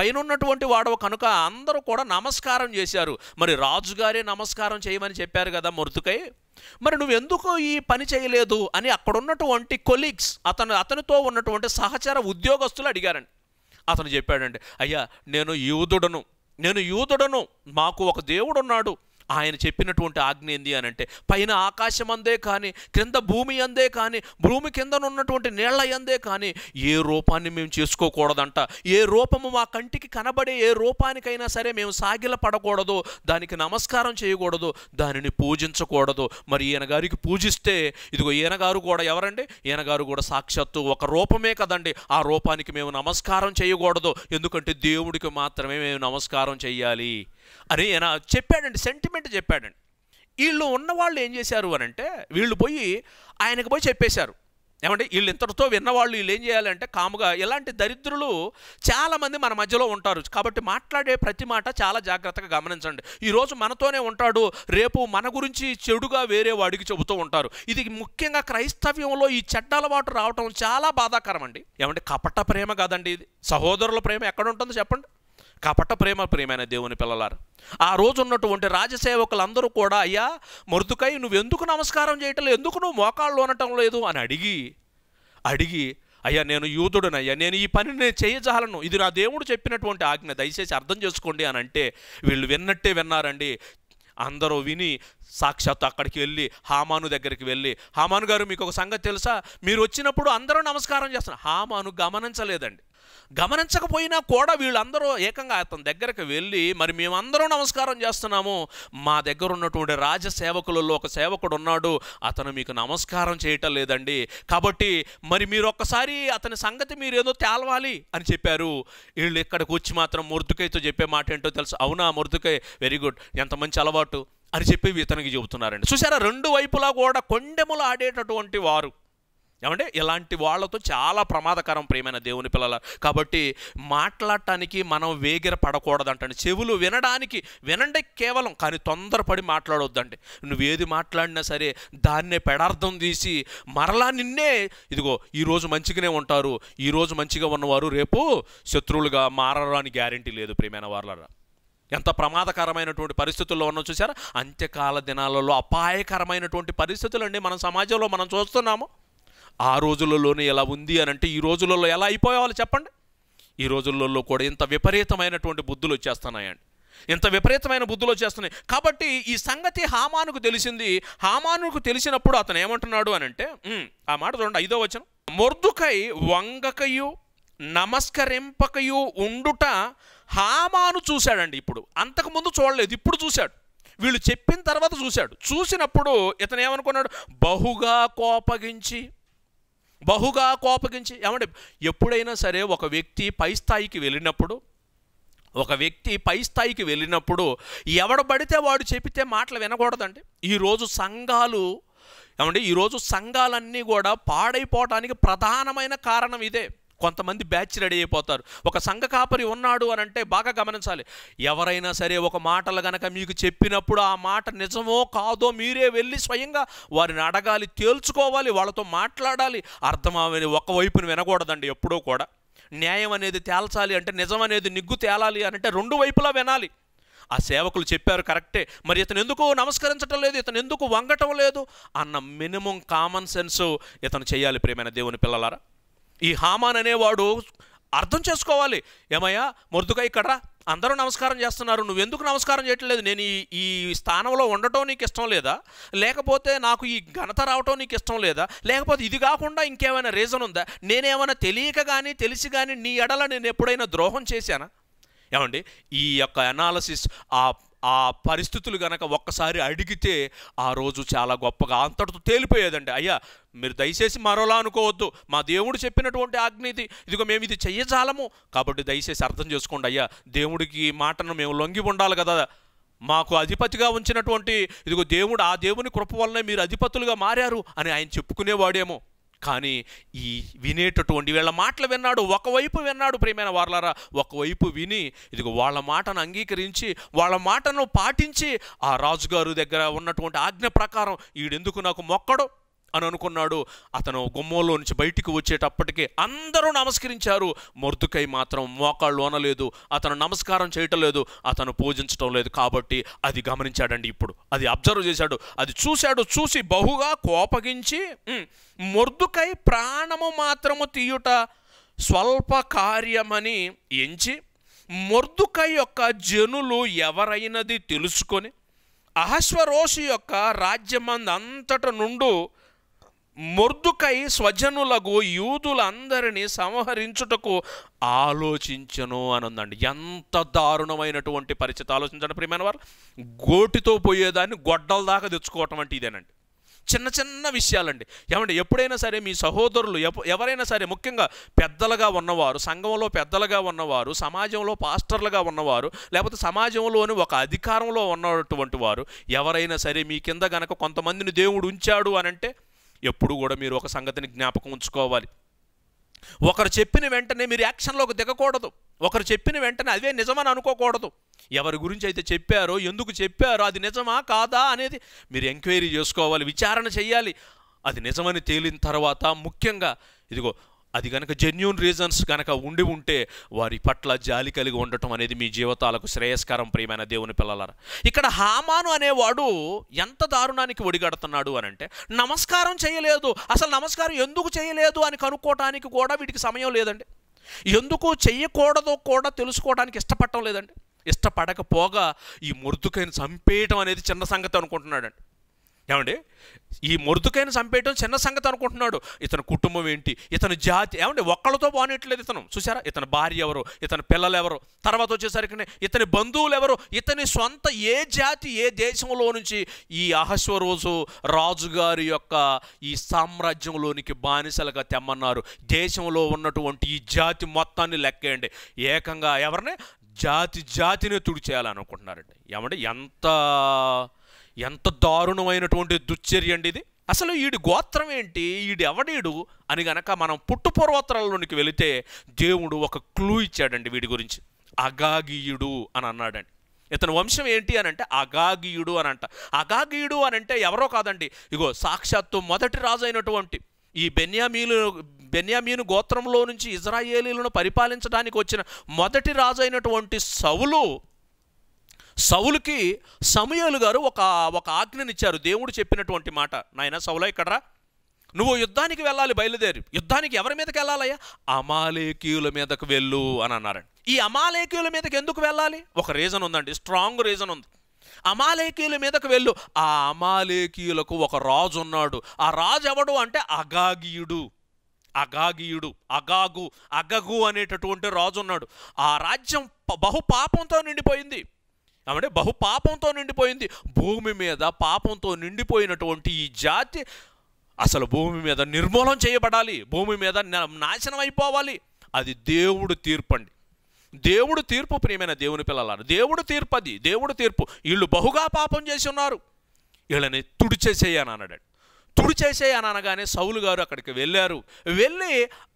పైనున్నటువంటి వాడవు కనుక అందరూ కూడా నమస్కారం చేశారు మరి రాజుగారే నమస్కారం చేయమని చెప్పారు కదా మృతుకై మరి నువ్వెందుకు ఈ పని చేయలేదు అని అక్కడ ఉన్నటువంటి కొలీగ్స్ అతను అతనితో ఉన్నటువంటి సహచర ఉద్యోగస్తులు అడిగారండి అతను చెప్పాడంటే అయ్యా నేను యూదుడను నేను యూదుడను మాకు ఒక దేవుడున్నాడు ఆయన చెప్పినటువంటి ఆజ్ఞ ఏంది అని అంటే పైన ఆకాశం అందే కానీ క్రింద భూమి అందే కానీ భూమి కింద ఉన్నటువంటి నీళ్ల అందే కానీ ఏ రూపాన్ని మేము చేసుకోకూడదంట ఏ రూపము మా కంటికి కనబడే ఏ రూపానికైనా సరే మేము సాగిల పడకూడదు దానికి నమస్కారం చేయకూడదు దానిని పూజించకూడదు మరి ఈయన గారికి పూజిస్తే ఇదిగో ఈయనగారు కూడా ఎవరండి ఈయనగారు కూడా సాక్షాత్తు ఒక రూపమే కదండి ఆ రూపానికి మేము నమస్కారం చేయకూడదు ఎందుకంటే దేవుడికి మాత్రమే మేము నమస్కారం చేయాలి అరే ఆయన చెప్పాడండి సెంటిమెంట్ చెప్పాడండి వీళ్ళు ఉన్నవాళ్ళు ఏం చేశారు అని అంటే వీళ్ళు పోయి ఆయనకు పోయి చెప్పేశారు ఏమంటే వీళ్ళు ఇంతటితో విన్నవాళ్ళు వీళ్ళు ఏం చేయాలంటే కాముగా ఇలాంటి దరిద్రులు చాలామంది మన మధ్యలో ఉంటారు కాబట్టి మాట్లాడే ప్రతి మాట చాలా జాగ్రత్తగా గమనించండి ఈరోజు మనతోనే ఉంటాడు రేపు మన గురించి చెడుగా వేరే వాడికి చెబుతూ ఉంటారు ఇది ముఖ్యంగా క్రైస్తవ్యంలో ఈ చెడ్డ అలవాటు రావటం చాలా బాధాకరం అండి ఏమంటే కపట ప్రేమ కాదండి ఇది సహోదరుల ప్రేమ ఎక్కడ ఉంటుందో చెప్పండి కాపట్ట ప్రేమ ప్రేమైన దేవుని పిల్లలారు ఆ రోజు ఉన్నటువంటి రాజసేవకులందరూ కూడా అయ్యా మృతుకై నువ్వెందుకు నమస్కారం చేయటం లేదు ఎందుకు నువ్వు మోకాళ్ళు అనటం లేదు అని అడిగి అడిగి అయ్యా నేను యూదుడునయ్యా నేను ఈ పని నేను చేయజాలను ఇది నా దేవుడు చెప్పినటువంటి ఆజ్ఞ దయచేసి అర్థం చేసుకోండి అని అంటే వీళ్ళు విన్నట్టే విన్నారండి అందరూ విని సాక్షాత్తు అక్కడికి వెళ్ళి హామాను దగ్గరికి వెళ్ళి హామాను గారు మీకు ఒక సంగతి తెలుసా మీరు వచ్చినప్పుడు అందరూ నమస్కారం చేస్తున్నారు హామాను గమనించలేదండి గమనించకపోయినా కూడా వీళ్ళందరూ ఏకంగా అతని దగ్గరికి వెళ్ళి మరి మేమందరూ నమస్కారం చేస్తున్నాము మా దగ్గర ఉన్నటువంటి రాజసేవకులలో ఒక సేవకుడు ఉన్నాడు అతను మీకు నమస్కారం చేయటం లేదండి కాబట్టి మరి మీరు ఒక్కసారి అతని సంగతి మీరు ఏదో తేలవాలి అని చెప్పారు వీళ్ళు ఇక్కడికి వచ్చి మాత్రం మృదుకైతో చెప్పే మాట ఏంటో తెలుసు అవునా మృదుకై వెరీ గుడ్ ఎంత మంచి అలవాటు అని చెప్పి ఇతనికి చెబుతున్నారండి చూసారా రెండు వైపులా కూడా కొండెములు ఆడేటటువంటి వారు ఏమంటే ఇలాంటి వాళ్ళతో చాలా ప్రమాదకరం ప్రియమైన దేవుని పిల్లల కాబట్టి మాట్లాడటానికి మనం వేగిర పడకూడదంటండి చెవులు వినడానికి వినండి కేవలం కానీ తొందరపడి మాట్లాడొద్దండి ఏది మాట్లాడినా సరే దాన్నే పెడార్థం తీసి మరలా నిన్నే ఇదిగో ఈరోజు మంచిగానే ఉంటారు ఈరోజు మంచిగా ఉన్నవారు రేపు శత్రువులుగా మారరు అని గ్యారంటీ లేదు ప్రియమైన వాళ్ళ ఎంత ప్రమాదకరమైనటువంటి పరిస్థితుల్లో ఉన్నా చూసారా అంత్యకాల దినాలలో అపాయకరమైనటువంటి అండి మన సమాజంలో మనం చూస్తున్నాము ఆ రోజులలోనే ఎలా ఉంది అని అంటే ఈ రోజులలో ఎలా అయిపోయావాలి చెప్పండి ఈ రోజులలో కూడా ఇంత విపరీతమైనటువంటి బుద్ధులు వచ్చేస్తున్నాయండి ఇంత విపరీతమైన బుద్ధులు వచ్చేస్తున్నాయి కాబట్టి ఈ సంగతి హామానుకు తెలిసింది హామానుకు తెలిసినప్పుడు అతను ఏమంటున్నాడు అని అంటే ఆ మాట చూడండి ఐదో వచ్చిన మొర్దుకై వంగకయు నమస్కరింపకయు ఉండుట హామాను చూశాడండి ఇప్పుడు అంతకుముందు చూడలేదు ఇప్పుడు చూశాడు వీళ్ళు చెప్పిన తర్వాత చూశాడు చూసినప్పుడు ఇతను ఏమనుకున్నాడు బహుగా కోపగించి బహుగా కోపగించి ఏమంటే ఎప్పుడైనా సరే ఒక వ్యక్తి పై స్థాయికి వెళ్ళినప్పుడు ఒక వ్యక్తి పై స్థాయికి వెళ్ళినప్పుడు ఎవడ పడితే వాడు చెబితే మాటలు వినకూడదండి ఈరోజు సంఘాలు ఏమంటే ఈరోజు సంఘాలన్నీ కూడా పాడైపోవటానికి ప్రధానమైన కారణం ఇదే కొంతమంది బ్యాచ్ రెడీ అయిపోతారు ఒక సంఘ కాపరి ఉన్నాడు అని అంటే బాగా గమనించాలి ఎవరైనా సరే ఒక మాటలు గనక మీకు చెప్పినప్పుడు ఆ మాట నిజమో కాదో మీరే వెళ్ళి స్వయంగా వారిని అడగాలి తేల్చుకోవాలి వాళ్ళతో మాట్లాడాలి అర్థమని ఒకవైపును వినకూడదండి ఎప్పుడూ కూడా న్యాయం అనేది తేల్చాలి అంటే నిజం అనేది నిగ్గు తేలాలి అని అంటే రెండు వైపులా వినాలి ఆ సేవకులు చెప్పారు కరెక్టే మరి ఇతను ఎందుకు నమస్కరించటం లేదు ఇతను ఎందుకు వంగటం లేదు అన్న మినిమం కామన్ సెన్స్ ఇతను చేయాలి ప్రేమైన దేవుని పిల్లలారా ఈ హామాన్ అనేవాడు అర్థం చేసుకోవాలి ఏమయ్యా మొరుదుగా ఇక్కడ అందరూ నమస్కారం చేస్తున్నారు నువ్వు ఎందుకు నమస్కారం చేయట్లేదు నేను ఈ ఈ స్థానంలో ఉండటం నీకు ఇష్టం లేదా లేకపోతే నాకు ఈ ఘనత రావటం నీకు ఇష్టం లేదా లేకపోతే ఇది కాకుండా ఇంకేమైనా రీజన్ ఉందా నేనేమైనా తెలియక కానీ తెలిసి కానీ నీ ఎడల నేను ఎప్పుడైనా ద్రోహం చేశానా ఏమండి ఈ యొక్క అనాలసిస్ ఆ ఆ పరిస్థితులు కనుక ఒక్కసారి అడిగితే ఆ రోజు చాలా గొప్పగా అంతటితో తేలిపోయేదండి అయ్యా మీరు దయచేసి మరోలా అనుకోవద్దు మా దేవుడు చెప్పినటువంటి ఆజ్ఞ ఇది ఇదిగో మేము ఇది చెయ్యజాలము కాబట్టి దయచేసి అర్థం చేసుకోండి అయ్యా దేవుడికి మాటను మేము లొంగి ఉండాలి కదా మాకు అధిపతిగా ఉంచినటువంటి ఇదిగో దేవుడు ఆ దేవుని కృప వల్లనే మీరు అధిపతులుగా మారారు అని ఆయన చెప్పుకునేవాడేమో కానీ ఈ వినేటటువంటి వీళ్ళ మాటలు విన్నాడు ఒకవైపు విన్నాడు ప్రేమైన వాళ్ళారా ఒకవైపు విని ఇదిగో వాళ్ళ మాటను అంగీకరించి వాళ్ళ మాటను పాటించి ఆ రాజుగారు దగ్గర ఉన్నటువంటి ఆజ్ఞ ప్రకారం ఈడెందుకు నాకు మొక్కడు అని అనుకున్నాడు అతను గుమ్మంలో నుంచి బయటికి వచ్చేటప్పటికి అందరూ నమస్కరించారు మొర్దుకై మాత్రం మోకాళ్ళు అనలేదు అతను నమస్కారం చేయటం లేదు అతను పూజించటం లేదు కాబట్టి అది గమనించాడండి ఇప్పుడు అది అబ్జర్వ్ చేశాడు అది చూశాడు చూసి బహుగా కోపగించి మొర్దుకై ప్రాణము మాత్రము తీయుట స్వల్ప కార్యమని ఎంచి మొర్దుకై యొక్క జనులు ఎవరైనది తెలుసుకొని అహస్వరోషి యొక్క రాజ్యమందంతట నుండు మొర్దుకై స్వజనులకు యూదులందరినీ సంహరించుటకు ఆలోచించను అని ఉందండి ఎంత దారుణమైనటువంటి పరిస్థితి ఆలోచించండి ప్రియమైన వారు గోటితో పోయేదాన్ని గొడ్డల దాకా తెచ్చుకోవటం అంటే ఇదేనండి చిన్న చిన్న విషయాలండి ఏమంటే ఎప్పుడైనా సరే మీ సహోదరులు ఎవరైనా సరే ముఖ్యంగా పెద్దలుగా ఉన్నవారు సంఘంలో పెద్దలుగా ఉన్నవారు సమాజంలో పాస్టర్లుగా ఉన్నవారు లేకపోతే సమాజంలోని ఒక అధికారంలో ఉన్నటువంటి వారు ఎవరైనా సరే మీ కింద గనక కొంతమందిని దేవుడు ఉంచాడు అనంటే ఎప్పుడు కూడా మీరు ఒక సంగతిని జ్ఞాపకం ఉంచుకోవాలి ఒకరు చెప్పిన వెంటనే మీరు యాక్షన్లోకి దిగకూడదు ఒకరు చెప్పిన వెంటనే అదే నిజమని అనుకోకూడదు ఎవరి గురించి అయితే చెప్పారో ఎందుకు చెప్పారో అది నిజమా కాదా అనేది మీరు ఎంక్వైరీ చేసుకోవాలి విచారణ చేయాలి అది నిజమని తేలిన తర్వాత ముఖ్యంగా ఇదిగో అది కనుక జెన్యున్ రీజన్స్ కనుక ఉండి ఉంటే వారి పట్ల జాలి కలిగి ఉండటం అనేది మీ జీవితాలకు శ్రేయస్కరం ప్రియమైన దేవుని పిల్లల ఇక్కడ హామాను అనేవాడు ఎంత దారుణానికి ఒడిగడుతున్నాడు అని అంటే నమస్కారం చేయలేదు అసలు నమస్కారం ఎందుకు చేయలేదు అని కనుక్కోవటానికి కూడా వీటికి సమయం లేదండి ఎందుకు చెయ్యకూడదో కూడా తెలుసుకోవడానికి ఇష్టపడటం లేదండి ఇష్టపడకపోగా ఈ మృతుకైన చంపేయటం అనేది చిన్న సంగతి అనుకుంటున్నాడండి ఏమండి ఈ మృతుకైన చంపేయటం చిన్న సంగతి అనుకుంటున్నాడు ఇతని కుటుంబం ఏంటి ఇతని జాతి ఏమండి ఒక్కళ్ళతో బాగునేట్లేదు ఇతను చూసారా ఇతని భార్య ఎవరు ఇతని పిల్లలు ఎవరు తర్వాత వచ్చేసరికి ఇతని బంధువులు ఎవరు ఇతని సొంత ఏ జాతి ఏ దేశంలో నుంచి ఈ రోజు రాజుగారి యొక్క ఈ సామ్రాజ్యంలోనికి బానిసలుగా తెమ్మన్నారు దేశంలో ఉన్నటువంటి ఈ జాతి మొత్తాన్ని లెక్కేయండి ఏకంగా ఎవరిని జాతి జాతినే తుడిచేయాలనుకుంటున్నారండి ఏమంటే ఎంత ఎంత దారుణమైనటువంటి దుశ్చర్య అండి ఇది అసలు వీడి గోత్రం ఏంటి వీడి ఎవడీడు అని గనక మనం పుట్టుపూర్వోత్తరాల్లోనికి వెళితే దేవుడు ఒక క్లూ ఇచ్చాడండి వీడి గురించి అగాగియుడు అని అన్నాడండి ఇతని వంశం ఏంటి అని అంటే అగాగియుడు అని అంట అగాగియుడు అని అంటే ఎవరో కాదండి ఇగో సాక్షాత్తు మొదటి రాజు అయినటువంటి ఈ బెన్యామీలు బెన్యామీను గోత్రంలో నుంచి ఇజ్రాయేలీలను పరిపాలించడానికి వచ్చిన మొదటి రాజు అయినటువంటి సవులు సౌలుకి సమయాలు గారు ఒక ఒక ఆజ్ఞనిచ్చారు దేవుడు చెప్పినటువంటి మాట నాయన సౌల ఇక్కడరా నువ్వు యుద్ధానికి వెళ్ళాలి బయలుదేరి యుద్ధానికి ఎవరి మీదకి వెళ్ళాలయ్యా అమాలేకీయుల మీదకు వెళ్ళు అని అన్నారండి ఈ అమాలేకీయుల మీదకి ఎందుకు వెళ్ళాలి ఒక రీజన్ ఉందండి స్ట్రాంగ్ రీజన్ ఉంది అమాలేకీయుల మీదకు వెళ్ళు ఆ అమాలేకీయులకు ఒక రాజు ఉన్నాడు ఆ రాజు ఎవడు అంటే అగాగీయుడు అగాగీయుడు అగాగు అగగు అనేటటువంటి రాజు ఉన్నాడు ఆ రాజ్యం బహు పాపంతో నిండిపోయింది అంటే బహు పాపంతో నిండిపోయింది భూమి మీద పాపంతో నిండిపోయినటువంటి ఈ జాతి అసలు భూమి మీద నిర్మూలం చేయబడాలి భూమి మీద నాశనం అయిపోవాలి అది దేవుడు తీర్పండి దేవుడు తీర్పు ప్రియమైన దేవుని పిల్లలారు దేవుడు తీర్పు అది దేవుడు తీర్పు వీళ్ళు బహుగా పాపం చేసి ఉన్నారు వీళ్ళని తుడిచేసేయని అన్నాడు తుడిచేసే అని అనగానే సౌలు గారు అక్కడికి వెళ్ళారు వెళ్ళి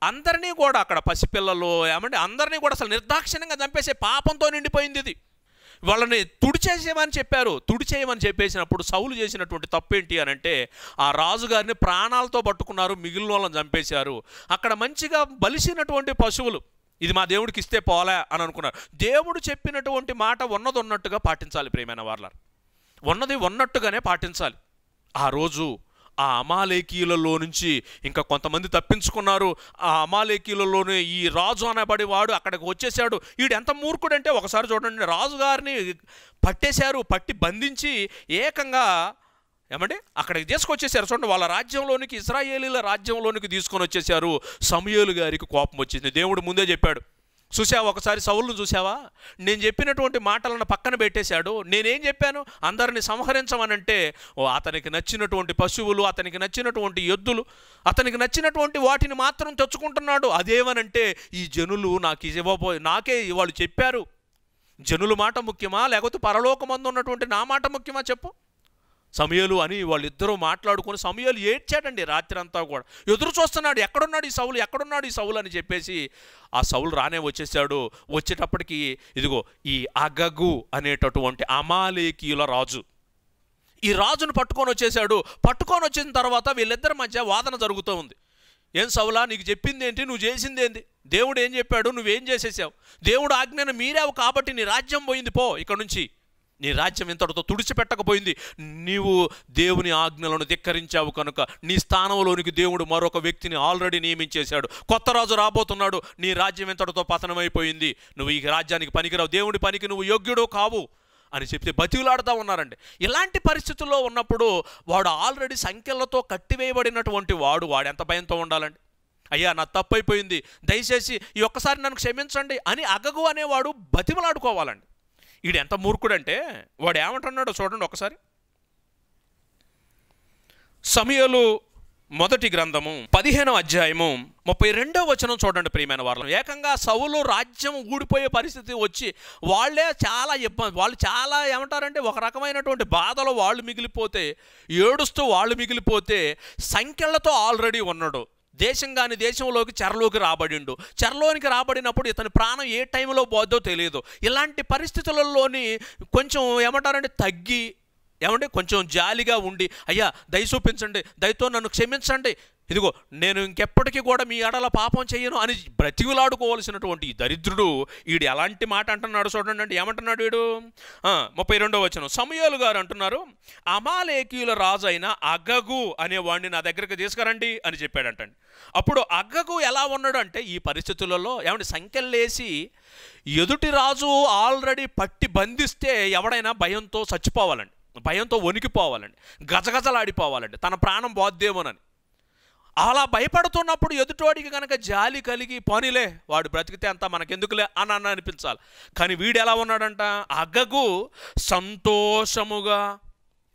అందరినీ కూడా అక్కడ పసిపిల్లలు ఏమంటే అందరినీ కూడా అసలు నిర్దాక్షిణ్యంగా చంపేసే పాపంతో నిండిపోయింది ఇది వాళ్ళని తుడిచేసేయమని చెప్పారు తుడిచేయమని చెప్పేసినప్పుడు సౌలు చేసినటువంటి తప్పేంటి అని అంటే ఆ రాజుగారిని ప్రాణాలతో పట్టుకున్నారు మిగిలిన వాళ్ళని చంపేశారు అక్కడ మంచిగా బలిసినటువంటి పశువులు ఇది మా దేవుడికి ఇస్తే పోలే అని అనుకున్నారు దేవుడు చెప్పినటువంటి మాట ఉన్నది ఉన్నట్టుగా పాటించాలి ప్రేమైన వాళ్ళ ఉన్నది ఉన్నట్టుగానే పాటించాలి ఆ రోజు ఆ అమాలేకీయులలో నుంచి ఇంకా కొంతమంది తప్పించుకున్నారు ఆ అమాలేకీయులలోనే ఈ రాజు అనబడి వాడు అక్కడికి వచ్చేసాడు వీడు ఎంత మూర్ఖుడంటే ఒకసారి చూడండి రాజుగారిని పట్టేశారు పట్టి బంధించి ఏకంగా ఏమంటే అక్కడికి తీసుకొచ్చేసారు చూడండి వాళ్ళ రాజ్యంలోనికి ఇజ్రాయేలీల రాజ్యంలోనికి తీసుకొని వచ్చేసారు సమయలు గారికి కోపం వచ్చింది దేవుడు ముందే చెప్పాడు చూసావా ఒకసారి సౌలును చూసావా నేను చెప్పినటువంటి మాటలను పక్కన పెట్టేశాడు నేనేం చెప్పాను అందరిని సంహరించమనంటే ఓ అతనికి నచ్చినటువంటి పశువులు అతనికి నచ్చినటువంటి ఎద్దులు అతనికి నచ్చినటువంటి వాటిని మాత్రం తెచ్చుకుంటున్నాడు అదేమనంటే ఈ జనులు నాకు ఇవ్వబో నాకే వాళ్ళు చెప్పారు జనులు మాట ముఖ్యమా లేకపోతే పరలోకమందు ఉన్నటువంటి నా మాట ముఖ్యమా చెప్పు సమయలు అని వాళ్ళిద్దరూ మాట్లాడుకొని సమయాలు ఏడ్చాడండి రాత్రి అంతా కూడా ఎదురు చూస్తున్నాడు ఎక్కడున్నాడు ఈ సవులు ఎక్కడున్నాడు ఈ సవులు అని చెప్పేసి ఆ సవులు రానే వచ్చేసాడు వచ్చేటప్పటికి ఇదిగో ఈ అగగు అనేటటువంటి అమాలేకీయుల రాజు ఈ రాజును పట్టుకొని వచ్చేసాడు పట్టుకొని వచ్చిన తర్వాత వీళ్ళిద్దరి మధ్య వాదన జరుగుతూ ఉంది ఏం సవులా నీకు చెప్పింది ఏంటి నువ్వు చేసింది ఏంటి దేవుడు ఏం చెప్పాడు నువ్వేం చేసేసావు దేవుడు ఆజ్ఞను మీరావు కాబట్టి నీ రాజ్యం పోయింది పో ఇక్కడ నుంచి నీ రాజ్యం ఇంతటితో తుడిచిపెట్టకపోయింది నీవు దేవుని ఆజ్ఞలను ధిక్కరించావు కనుక నీ స్థానంలోనికి దేవుడు మరొక వ్యక్తిని ఆల్రెడీ నియమించేశాడు కొత్త రాజు రాబోతున్నాడు నీ రాజ్యం ఇంతటితో పతనమైపోయింది నువ్వు ఈ రాజ్యానికి పనికిరావు దేవుడి పనికి నువ్వు యోగ్యుడు కావు అని చెప్తే బతివులాడుతూ ఉన్నారండి ఇలాంటి పరిస్థితుల్లో ఉన్నప్పుడు వాడు ఆల్రెడీ సంఖ్యలతో కట్టివేయబడినటువంటి వాడు వాడు ఎంత భయంతో ఉండాలండి అయ్యా నా తప్పైపోయింది దయచేసి ఈ ఒక్కసారి నన్ను క్షమించండి అని అగగు అనేవాడు బతిమలాడుకోవాలండి వీడు ఎంత మూర్ఖుడంటే వాడు ఏమంటున్నాడో చూడండి ఒకసారి సమయలు మొదటి గ్రంథము పదిహేనవ అధ్యాయము ముప్పై రెండో వచనం చూడండి ప్రియమైన వాళ్ళు ఏకంగా సవులు రాజ్యం ఊడిపోయే పరిస్థితి వచ్చి వాళ్ళే చాలా ఇబ్బంది వాళ్ళు చాలా ఏమంటారంటే ఒక రకమైనటువంటి బాధలో వాళ్ళు మిగిలిపోతే ఏడుస్తూ వాళ్ళు మిగిలిపోతే సంఖ్యలతో ఆల్రెడీ ఉన్నాడు దేశం కాని దేశంలోకి చెరలోకి రాబడిండు చెరలోనికి రాబడినప్పుడు ఇతని ప్రాణం ఏ టైంలో పోద్దో తెలియదు ఇలాంటి పరిస్థితులలోని కొంచెం ఏమంటారంటే తగ్గి ఏమంటే కొంచెం జాలిగా ఉండి అయ్యా దయ చూపించండి దయతో నన్ను క్షమించండి ఇదిగో నేను ఇంకెప్పటికీ కూడా మీ ఆడల పాపం చేయను అని బ్రతికులాడుకోవాల్సినటువంటి దరిద్రుడు వీడు ఎలాంటి మాట అంటున్నాడు చూడండి అంటే ఏమంటున్నాడు వీడు ముప్పై రెండవ వచ్చిన సమయాలు గారు అంటున్నారు అమాలేకీయుల రాజు అయిన అగ్గగు అనేవాడిని నా దగ్గరికి తీసుకురండి అని చెప్పాడంటండి అప్పుడు అగ్గకు ఎలా ఉన్నాడు అంటే ఈ పరిస్థితులలో ఏమంటే సంఖ్యలేసి ఎదుటి రాజు ఆల్రెడీ పట్టి బంధిస్తే ఎవడైనా భయంతో చచ్చిపోవాలండి భయంతో వణికిపోవాలండి గజగజలాడిపోవాలండి తన ప్రాణం బోద్దేమోనని అలా భయపడుతున్నప్పుడు ఎదుటివాడికి కనుక జాలి కలిగి పనిలే వాడు బ్రతికితే అంతా మనకెందుకులే అని అన్న అనిపించాలి కానీ వీడు ఎలా ఉన్నాడంట అగ్గకు సంతోషముగా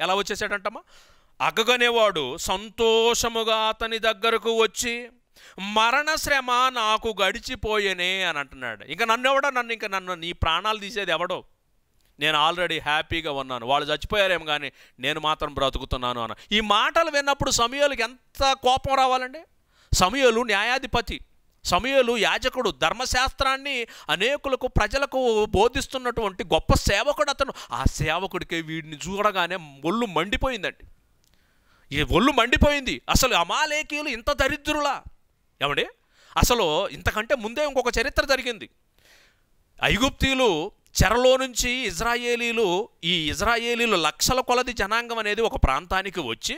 ఎలా వచ్చేసాడంటమ్మా అగగనేవాడు సంతోషముగా అతని దగ్గరకు వచ్చి మరణ శ్రమ నాకు గడిచిపోయేనే అని అంటున్నాడు ఇంకా నన్ను ఎవడో నన్ను ఇంకా నన్ను నీ ప్రాణాలు తీసేది ఎవడో నేను ఆల్రెడీ హ్యాపీగా ఉన్నాను వాళ్ళు చచ్చిపోయారేమో కానీ నేను మాత్రం బ్రతుకుతున్నాను అన్న ఈ మాటలు విన్నప్పుడు సమయాలకు ఎంత కోపం రావాలండి సమయాలు న్యాయాధిపతి సమయాలు యాజకుడు ధర్మశాస్త్రాన్ని అనేకులకు ప్రజలకు బోధిస్తున్నటువంటి గొప్ప సేవకుడు అతను ఆ సేవకుడికి వీడిని చూడగానే ఒళ్ళు మండిపోయిందండి ఈ ఒళ్ళు మండిపోయింది అసలు అమాలేకీయులు ఇంత దరిద్రులా ఏమండి అసలు ఇంతకంటే ముందే ఇంకొక చరిత్ర జరిగింది ఐగుప్తీయులు చెరలో నుంచి ఇజ్రాయేలీలు ఈ ఇజ్రాయేలీలు లక్షల కొలది జనాంగం అనేది ఒక ప్రాంతానికి వచ్చి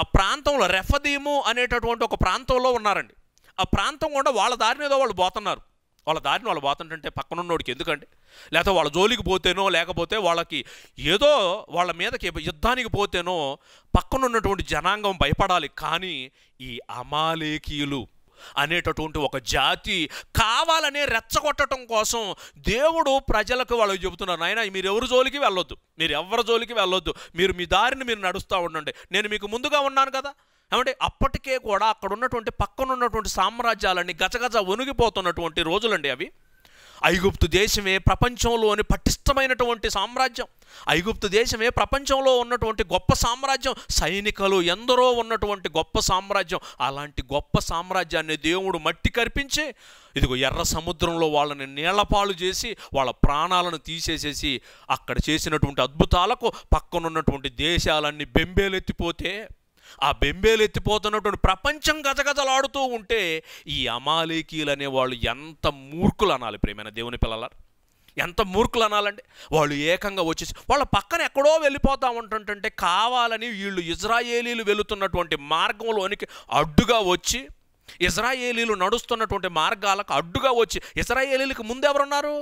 ఆ ప్రాంతంలో రెఫదీము అనేటటువంటి ఒక ప్రాంతంలో ఉన్నారండి ఆ ప్రాంతం కూడా వాళ్ళ దారిని ఏదో వాళ్ళు పోతున్నారు వాళ్ళ దారిని వాళ్ళు పోతుంటే పక్కనున్నోడికి ఎందుకంటే లేకపోతే వాళ్ళ జోలికి పోతేనో లేకపోతే వాళ్ళకి ఏదో వాళ్ళ మీదకి యుద్ధానికి పోతేనో పక్కనున్నటువంటి జనాంగం భయపడాలి కానీ ఈ అమాలేకీయులు అనేటటువంటి ఒక జాతి కావాలని రెచ్చగొట్టడం కోసం దేవుడు ప్రజలకు వాళ్ళు చెబుతున్నారు నాయన మీరు ఎవరి జోలికి వెళ్ళొద్దు మీరు ఎవరి జోలికి వెళ్ళొద్దు మీరు మీ దారిని మీరు నడుస్తూ ఉండండి నేను మీకు ముందుగా ఉన్నాను కదా ఏమంటే అప్పటికే కూడా అక్కడ ఉన్నటువంటి పక్కనున్నటువంటి సామ్రాజ్యాలన్నీ గజగజ వణిగిపోతున్నటువంటి రోజులండి అవి ఐగుప్తు దేశమే ప్రపంచంలోని పటిష్టమైనటువంటి సామ్రాజ్యం ఐగుప్తు దేశమే ప్రపంచంలో ఉన్నటువంటి గొప్ప సామ్రాజ్యం సైనికులు ఎందరో ఉన్నటువంటి గొప్ప సామ్రాజ్యం అలాంటి గొప్ప సామ్రాజ్యాన్ని దేవుడు మట్టి కరిపించి ఇదిగో ఎర్ర సముద్రంలో వాళ్ళని నీళ్లపాలు చేసి వాళ్ళ ప్రాణాలను తీసేసేసి అక్కడ చేసినటువంటి అద్భుతాలకు పక్కనున్నటువంటి దేశాలన్నీ బెంబేలెత్తిపోతే ఆ బెంబేలు ఎత్తిపోతున్నటువంటి ప్రపంచం గజగజలాడుతూ ఉంటే ఈ అమాలేకీలు అనేవాళ్ళు ఎంత మూర్ఖులు అనాలి ప్రేమైన దేవుని పిల్లలారు ఎంత మూర్ఖులు అనాలండి వాళ్ళు ఏకంగా వచ్చేసి వాళ్ళ పక్కన ఎక్కడో వెళ్ళిపోతా ఉంటుంటే కావాలని వీళ్ళు ఇజ్రాయేలీలు వెళుతున్నటువంటి మార్గంలోనికి అడ్డుగా వచ్చి ఇజ్రాయేలీలు నడుస్తున్నటువంటి మార్గాలకు అడ్డుగా వచ్చి ఇజ్రాయేలీలకు ముందెవరున్నారు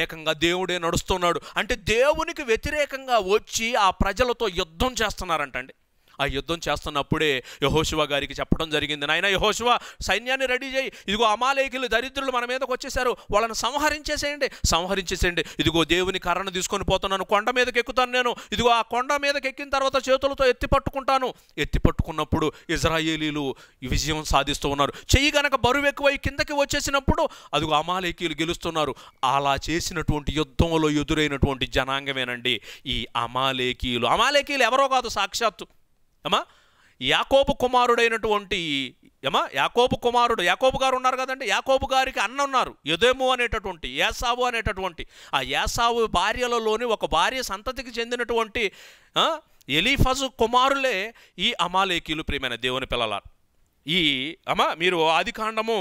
ఏకంగా దేవుడే నడుస్తున్నాడు అంటే దేవునికి వ్యతిరేకంగా వచ్చి ఆ ప్రజలతో యుద్ధం చేస్తున్నారంటండి ఆ యుద్ధం చేస్తున్నప్పుడే యహోశివ గారికి చెప్పడం జరిగింది నాయన యహోశివ సైన్యాన్ని రెడీ చేయి ఇదిగో అమాలేకులు దరిద్రులు మన మీదకి వచ్చేసారు వాళ్ళని సంహరించేసేయండి సంహరించేసేయండి ఇదిగో దేవుని కరణ తీసుకొని పోతున్నాను కొండ మీదకి ఎక్కుతాను నేను ఇదిగో ఆ కొండ మీదకి ఎక్కిన తర్వాత చేతులతో ఎత్తి పట్టుకుంటాను ఎత్తి పట్టుకున్నప్పుడు ఇజ్రాయేలీలు విజయం సాధిస్తూ ఉన్నారు చెయ్యి గనక బరువు ఎక్కువై కిందకి వచ్చేసినప్పుడు అదిగో అమాలేకీలు గెలుస్తున్నారు అలా చేసినటువంటి యుద్ధంలో ఎదురైనటువంటి జనాంగమేనండి ఈ అమాలేకీలు అమాలేకీలు ఎవరో కాదు సాక్షాత్తు ఏమా యాకోబు కుమారుడైనటువంటి ఏమా యాకోబు కుమారుడు యాకోబు గారు ఉన్నారు కదండి యాకోబు గారికి అన్న ఉన్నారు ఎదేము అనేటటువంటి యాసావు అనేటటువంటి ఆ యాసావు భార్యలలోని ఒక భార్య సంతతికి చెందినటువంటి ఎలీఫజు కుమారులే ఈ అమాలేకీలు ప్రియమైన దేవుని పిల్లల ఈ అమ్మా మీరు ఆదికాండము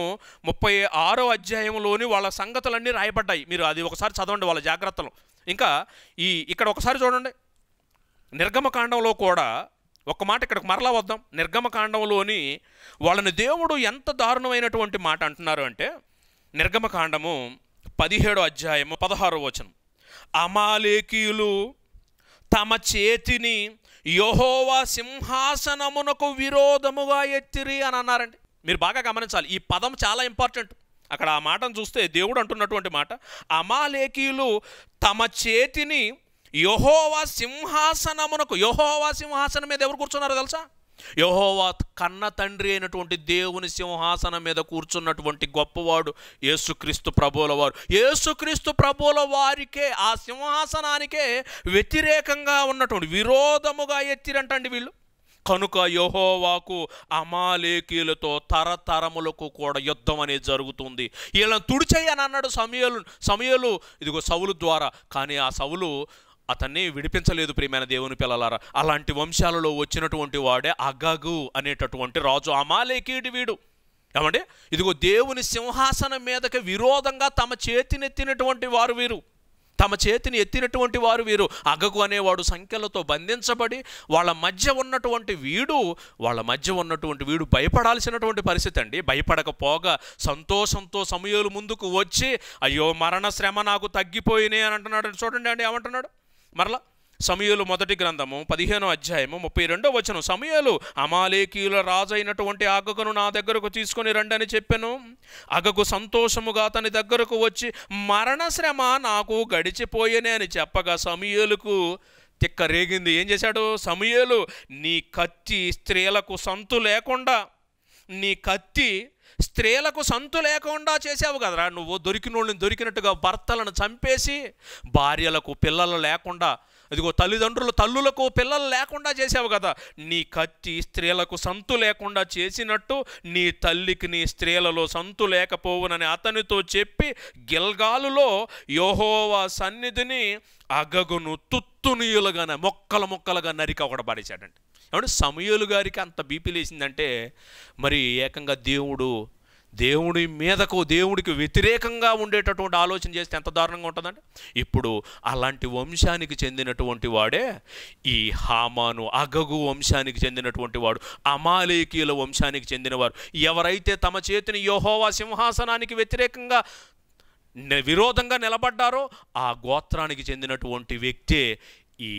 ముప్పై ఆరో అధ్యాయంలోని వాళ్ళ సంగతులన్నీ రాయబడ్డాయి మీరు అది ఒకసారి చదవండి వాళ్ళ జాగ్రత్తలు ఇంకా ఈ ఇక్కడ ఒకసారి చూడండి నిర్గమకాండంలో కూడా ఒక మాట ఇక్కడికి మరలా వద్దాం నిర్గమకాండంలోని వాళ్ళని దేవుడు ఎంత దారుణమైనటువంటి మాట అంటున్నారు అంటే నిర్గమకాండము పదిహేడు అధ్యాయము పదహారో వచనం అమాలేకీయులు తమ చేతిని యోహోవా సింహాసనమునకు విరోధముగా ఎత్తిరి అని అన్నారండి మీరు బాగా గమనించాలి ఈ పదం చాలా ఇంపార్టెంట్ అక్కడ ఆ మాటను చూస్తే దేవుడు అంటున్నటువంటి మాట అమాలేకీయులు తమ చేతిని యహోవా సింహాసనమునకు యహోవా సింహాసనం మీద ఎవరు కూర్చున్నారో తెలుసా యహోవా కన్న తండ్రి అయినటువంటి దేవుని సింహాసనం మీద కూర్చున్నటువంటి గొప్పవాడు యేసుక్రీస్తు ప్రభువుల వారు యేసుక్రీస్తు ప్రభువుల వారికే ఆ సింహాసనానికే వ్యతిరేకంగా ఉన్నటువంటి విరోధముగా ఎత్తిరంటండి వీళ్ళు కనుక యహోవాకు అమాలేకీలతో తరతరములకు కూడా యుద్ధం అనేది జరుగుతుంది వీళ్ళని తుడిచేయని అన్నాడు సమయలు సమయలు ఇదిగో సవులు ద్వారా కానీ ఆ సవులు అతన్ని విడిపించలేదు ప్రియమైన దేవుని పిల్లలారా అలాంటి వంశాలలో వచ్చినటువంటి వాడే అగగు అనేటటువంటి రాజు అమాలేకీడి వీడు ఏమండి ఇదిగో దేవుని సింహాసనం మీదకి విరోధంగా తమ చేతినెత్తినటువంటి వారు వీరు తమ చేతిని ఎత్తినటువంటి వారు వీరు అగగు అనేవాడు సంఖ్యలతో బంధించబడి వాళ్ళ మధ్య ఉన్నటువంటి వీడు వాళ్ళ మధ్య ఉన్నటువంటి వీడు భయపడాల్సినటువంటి పరిస్థితి అండి భయపడకపోగా సంతోషంతో సమయాలు ముందుకు వచ్చి అయ్యో మరణ శ్రమ నాకు తగ్గిపోయినాయి అని అంటున్నాడు చూడండి అండి ఏమంటున్నాడు మరలా సమయలు మొదటి గ్రంథము పదిహేనో అధ్యాయము ముప్పై రెండో వచనం సమయలు అమాలేకీయుల రాజైనటువంటి అగగును నా దగ్గరకు తీసుకొని రండని చెప్పాను అగగు సంతోషముగా అతని దగ్గరకు వచ్చి మరణశ్రమ నాకు గడిచిపోయేనే అని చెప్పగా సమయలకు తిక్క రేగింది ఏం చేశాడు సమయలు నీ కత్తి స్త్రీలకు సంతు లేకుండా నీ కత్తి స్త్రీలకు సంతు లేకుండా చేసావు కదరా నువ్వు దొరికినోళ్ళని దొరికినట్టుగా భర్తలను చంపేసి భార్యలకు పిల్లలు లేకుండా ఇదిగో తల్లిదండ్రులు తల్లులకు పిల్లలు లేకుండా చేసావు కదా నీ కత్తి స్త్రీలకు సంతు లేకుండా చేసినట్టు నీ తల్లికి నీ స్త్రీలలో సంతు లేకపోవునని అతనితో చెప్పి గిల్గాలులో యోహోవా సన్నిధిని అగగును తుత్తునీయులుగానే మొక్కల మొక్కలుగా నరికి ఒకటి పడేశాడండి ఏమంటే సమయలు గారికి అంత బీపీ లేచిందంటే మరి ఏకంగా దేవుడు దేవుడి మీదకు దేవుడికి వ్యతిరేకంగా ఉండేటటువంటి ఆలోచన చేస్తే ఎంత దారుణంగా ఉంటుందంటే ఇప్పుడు అలాంటి వంశానికి చెందినటువంటి వాడే ఈ హామాను అగగు వంశానికి చెందినటువంటి వాడు అమాలేకీయుల వంశానికి చెందినవారు ఎవరైతే తమ చేతిని యోహోవా సింహాసనానికి వ్యతిరేకంగా విరోధంగా నిలబడ్డారో ఆ గోత్రానికి చెందినటువంటి వ్యక్తే ఈ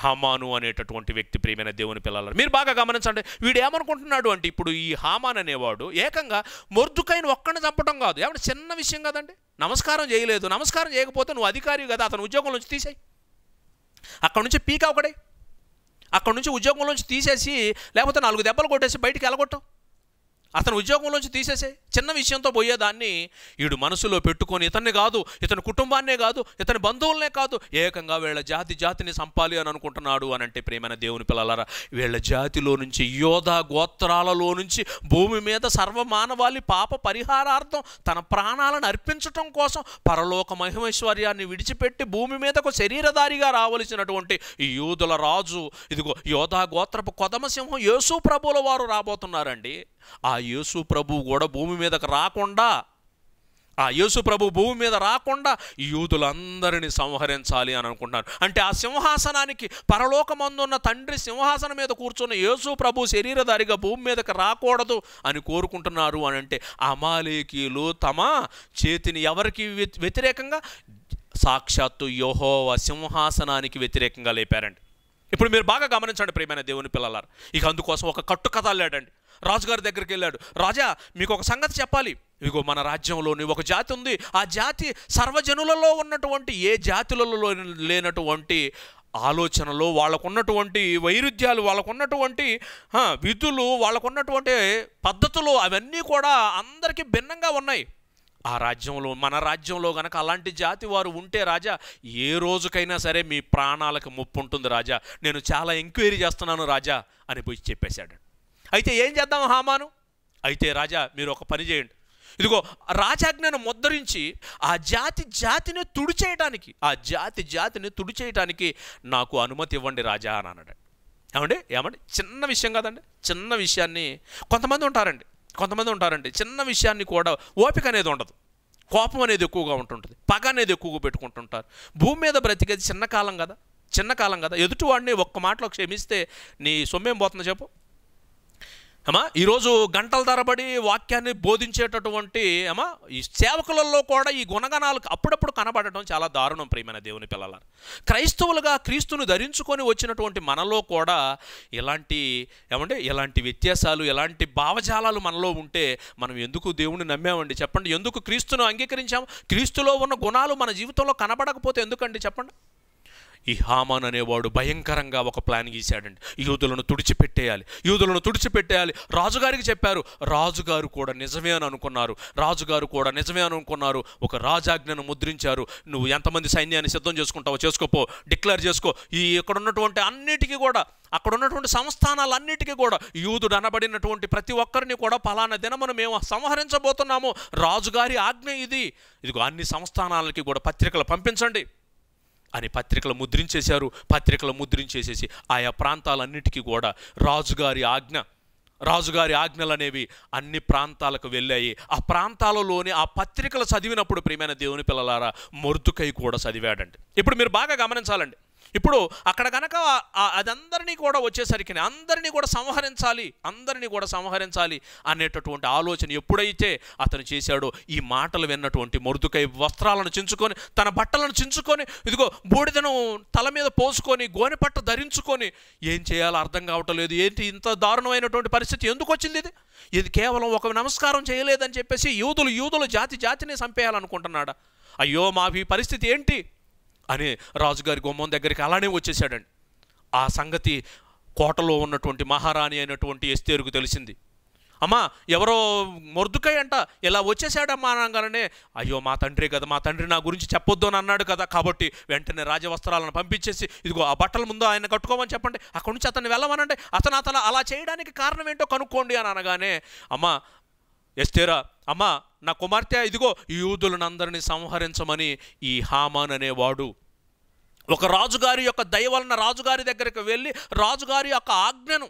హామాను అనేటటువంటి వ్యక్తి ప్రేమైన దేవుని పిల్లలు మీరు బాగా గమనించండి వీడు ఏమనుకుంటున్నాడు అంటే ఇప్పుడు ఈ హామాన్ అనేవాడు ఏకంగా మొర్దుకైన ఒక్కడిని చంపడం కాదు ఏమంటే చిన్న విషయం కదండి నమస్కారం చేయలేదు నమస్కారం చేయకపోతే నువ్వు అధికారి కదా అతను ఉద్యోగం నుంచి తీసేయి అక్కడ నుంచి పీకా ఒకడే అక్కడ నుంచి ఉద్యోగంలోంచి తీసేసి లేకపోతే నాలుగు దెబ్బలు కొట్టేసి బయటికి వెళ్ళగొట్టావు అతను ఉద్యోగంలోంచి తీసేసే చిన్న విషయంతో పోయేదాన్ని వీడు మనసులో పెట్టుకొని ఇతన్ని కాదు ఇతని కుటుంబాన్నే కాదు ఇతని బంధువులనే కాదు ఏకంగా వీళ్ళ జాతి జాతిని సంపాలి అని అనుకుంటున్నాడు అని అంటే ప్రేమైన దేవుని పిల్లలరా వీళ్ళ జాతిలో నుంచి యోధ గోత్రాలలో నుంచి భూమి మీద సర్వమానవాళి పాప పరిహారార్థం తన ప్రాణాలను అర్పించటం కోసం పరలోక మహిమేశ్వర్యాన్ని విడిచిపెట్టి భూమి మీదకు శరీరధారిగా రావలసినటువంటి ఈ యూదుల రాజు ఇదిగో యోధా గోత్రపు కొదమసింహం యేసు ప్రభుల వారు రాబోతున్నారండి ఆ యేసు ప్రభు కూడా భూమి మీదకు రాకుండా ఆ యేసు ప్రభు భూమి మీద రాకుండా యూదులందరినీ సంహరించాలి అని అనుకుంటున్నారు అంటే ఆ సింహాసనానికి పరలోకమందున్న తండ్రి సింహాసనం మీద కూర్చున్న యేసు ప్రభు శరీరధారిగా భూమి మీదకి రాకూడదు అని కోరుకుంటున్నారు అని అంటే అమాలేకీలు తమ చేతిని ఎవరికి వ్యతిరేకంగా సాక్షాత్తు యోహోవ సింహాసనానికి వ్యతిరేకంగా లేపారండి ఇప్పుడు మీరు బాగా గమనించండి ప్రేమైన దేవుని పిల్లలారు ఇక అందుకోసం ఒక కట్టుకథ లేడండి రాజుగారి దగ్గరికి వెళ్ళాడు రాజా మీకు ఒక సంగతి చెప్పాలి ఇదిగో మన రాజ్యంలోని ఒక జాతి ఉంది ఆ జాతి సర్వజనులలో ఉన్నటువంటి ఏ జాతులలో లేనటువంటి ఆలోచనలు వాళ్ళకున్నటువంటి వైరుధ్యాలు వాళ్ళకున్నటువంటి విధులు వాళ్ళకున్నటువంటి పద్ధతులు అవన్నీ కూడా అందరికీ భిన్నంగా ఉన్నాయి ఆ రాజ్యంలో మన రాజ్యంలో గనక అలాంటి జాతి వారు ఉంటే రాజా ఏ రోజుకైనా సరే మీ ప్రాణాలకు ముప్పు ఉంటుంది రాజా నేను చాలా ఎంక్వైరీ చేస్తున్నాను రాజా అని పోయి చెప్పేశాడు అయితే ఏం చేద్దాం హామాను అయితే రాజా మీరు ఒక పని చేయండి ఇదిగో రాజాజ్ఞను ముద్దరించి ఆ జాతి జాతిని తుడిచేయటానికి ఆ జాతి జాతిని తుడిచేయటానికి నాకు అనుమతి ఇవ్వండి రాజా అని అన్నాడు ఏమండి ఏమండి చిన్న విషయం కాదండి చిన్న విషయాన్ని కొంతమంది ఉంటారండి కొంతమంది ఉంటారండి చిన్న విషయాన్ని కూడా ఓపిక అనేది ఉండదు కోపం అనేది ఎక్కువగా ఉంటుంటుంది పగ అనేది ఎక్కువగా పెట్టుకుంటుంటారు భూమి మీద బ్రతికేది చిన్న కాలం కదా చిన్న కాలం కదా ఎదుటివాడిని ఒక్క మాటలో క్షమిస్తే నీ సొమ్మేం పోతుందో చెప్పు అమ్మా ఈరోజు గంటల తరబడి వాక్యాన్ని బోధించేటటువంటి అమ్మా ఈ సేవకులలో కూడా ఈ గుణగణాలు అప్పుడప్పుడు కనబడటం చాలా దారుణం ప్రియమైన దేవుని పిల్లల క్రైస్తవులుగా క్రీస్తును ధరించుకొని వచ్చినటువంటి మనలో కూడా ఇలాంటి ఏమంటే ఇలాంటి వ్యత్యాసాలు ఇలాంటి భావజాలాలు మనలో ఉంటే మనం ఎందుకు దేవుని నమ్మామండి చెప్పండి ఎందుకు క్రీస్తును అంగీకరించాము క్రీస్తులో ఉన్న గుణాలు మన జీవితంలో కనబడకపోతే ఎందుకండి చెప్పండి ఈ హామాన్ అనేవాడు భయంకరంగా ఒక ప్లాన్ గీశాడండి యూదులను తుడిచిపెట్టేయాలి యూదులను తుడిచిపెట్టేయాలి రాజుగారికి చెప్పారు రాజుగారు కూడా నిజమే అని అనుకున్నారు రాజుగారు కూడా నిజమే అని అనుకున్నారు ఒక రాజాజ్ఞను ముద్రించారు నువ్వు ఎంతమంది సైన్యాన్ని సిద్ధం చేసుకుంటావో చేసుకోపో డిక్లేర్ చేసుకో ఈ ఇక్కడ ఉన్నటువంటి అన్నిటికీ కూడా అక్కడ ఉన్నటువంటి సంస్థానాలన్నిటికీ కూడా యూదుడు అనబడినటువంటి ప్రతి ఒక్కరిని కూడా పలానా దినమును మేము సంహరించబోతున్నాము రాజుగారి ఆజ్ఞ ఇది ఇదిగో అన్ని సంస్థానాలకి కూడా పత్రికలు పంపించండి అని పత్రికలు ముద్రించేశారు పత్రికలు ముద్రించేసేసి ఆయా ప్రాంతాలన్నిటికీ కూడా రాజుగారి ఆజ్ఞ రాజుగారి ఆజ్ఞలు అనేవి అన్ని ప్రాంతాలకు వెళ్ళాయి ఆ ప్రాంతాలలోనే ఆ పత్రికలు చదివినప్పుడు ప్రియమైన దేవుని పిల్లలారా మొరుతుకై కూడా చదివాడండి ఇప్పుడు మీరు బాగా గమనించాలండి ఇప్పుడు అక్కడ కనుక అదందరినీ కూడా వచ్చేసరికి అందరినీ కూడా సంహరించాలి అందరినీ కూడా సంహరించాలి అనేటటువంటి ఆలోచన ఎప్పుడైతే అతను చేశాడో ఈ మాటలు విన్నటువంటి మురుదుకై వస్త్రాలను చించుకొని తన బట్టలను చించుకొని ఇదిగో బూడిదను తల మీద పోసుకొని గోనెపట్ట ధరించుకొని ఏం చేయాలో అర్థం కావటం లేదు ఏంటి ఇంత దారుణమైనటువంటి పరిస్థితి ఎందుకు వచ్చింది ఇది ఇది కేవలం ఒక నమస్కారం చేయలేదని చెప్పేసి యూదులు యూదులు జాతి జాతిని చంపేయాలనుకుంటున్నాడా అయ్యో మా పరిస్థితి ఏంటి అని రాజుగారి గుమ్మం దగ్గరికి అలానే వచ్చేసాడండి ఆ సంగతి కోటలో ఉన్నటువంటి మహారాణి అయినటువంటి ఎస్తేరుకు తెలిసింది అమ్మా ఎవరో మొర్దుకై అంట ఇలా వచ్చేసాడమ్మా అనగానే అయ్యో మా తండ్రి కదా మా తండ్రి నా గురించి చెప్పొద్దు అని అన్నాడు కదా కాబట్టి వెంటనే రాజవస్త్రాలను పంపించేసి ఇదిగో ఆ బట్టల ముందు ఆయన కట్టుకోమని చెప్పండి అక్కడి నుంచి అతన్ని వెళ్ళమనండి అతను అతను అలా చేయడానికి కారణం ఏంటో కనుక్కోండి అని అనగానే అమ్మా ఎస్తేరా అమ్మా నా కుమార్తె ఇదిగో యూదులనందరినీ సంహరించమని ఈ హామాన్ అనేవాడు ఒక రాజుగారి యొక్క దయ వలన రాజుగారి దగ్గరికి వెళ్ళి రాజుగారి యొక్క ఆజ్ఞను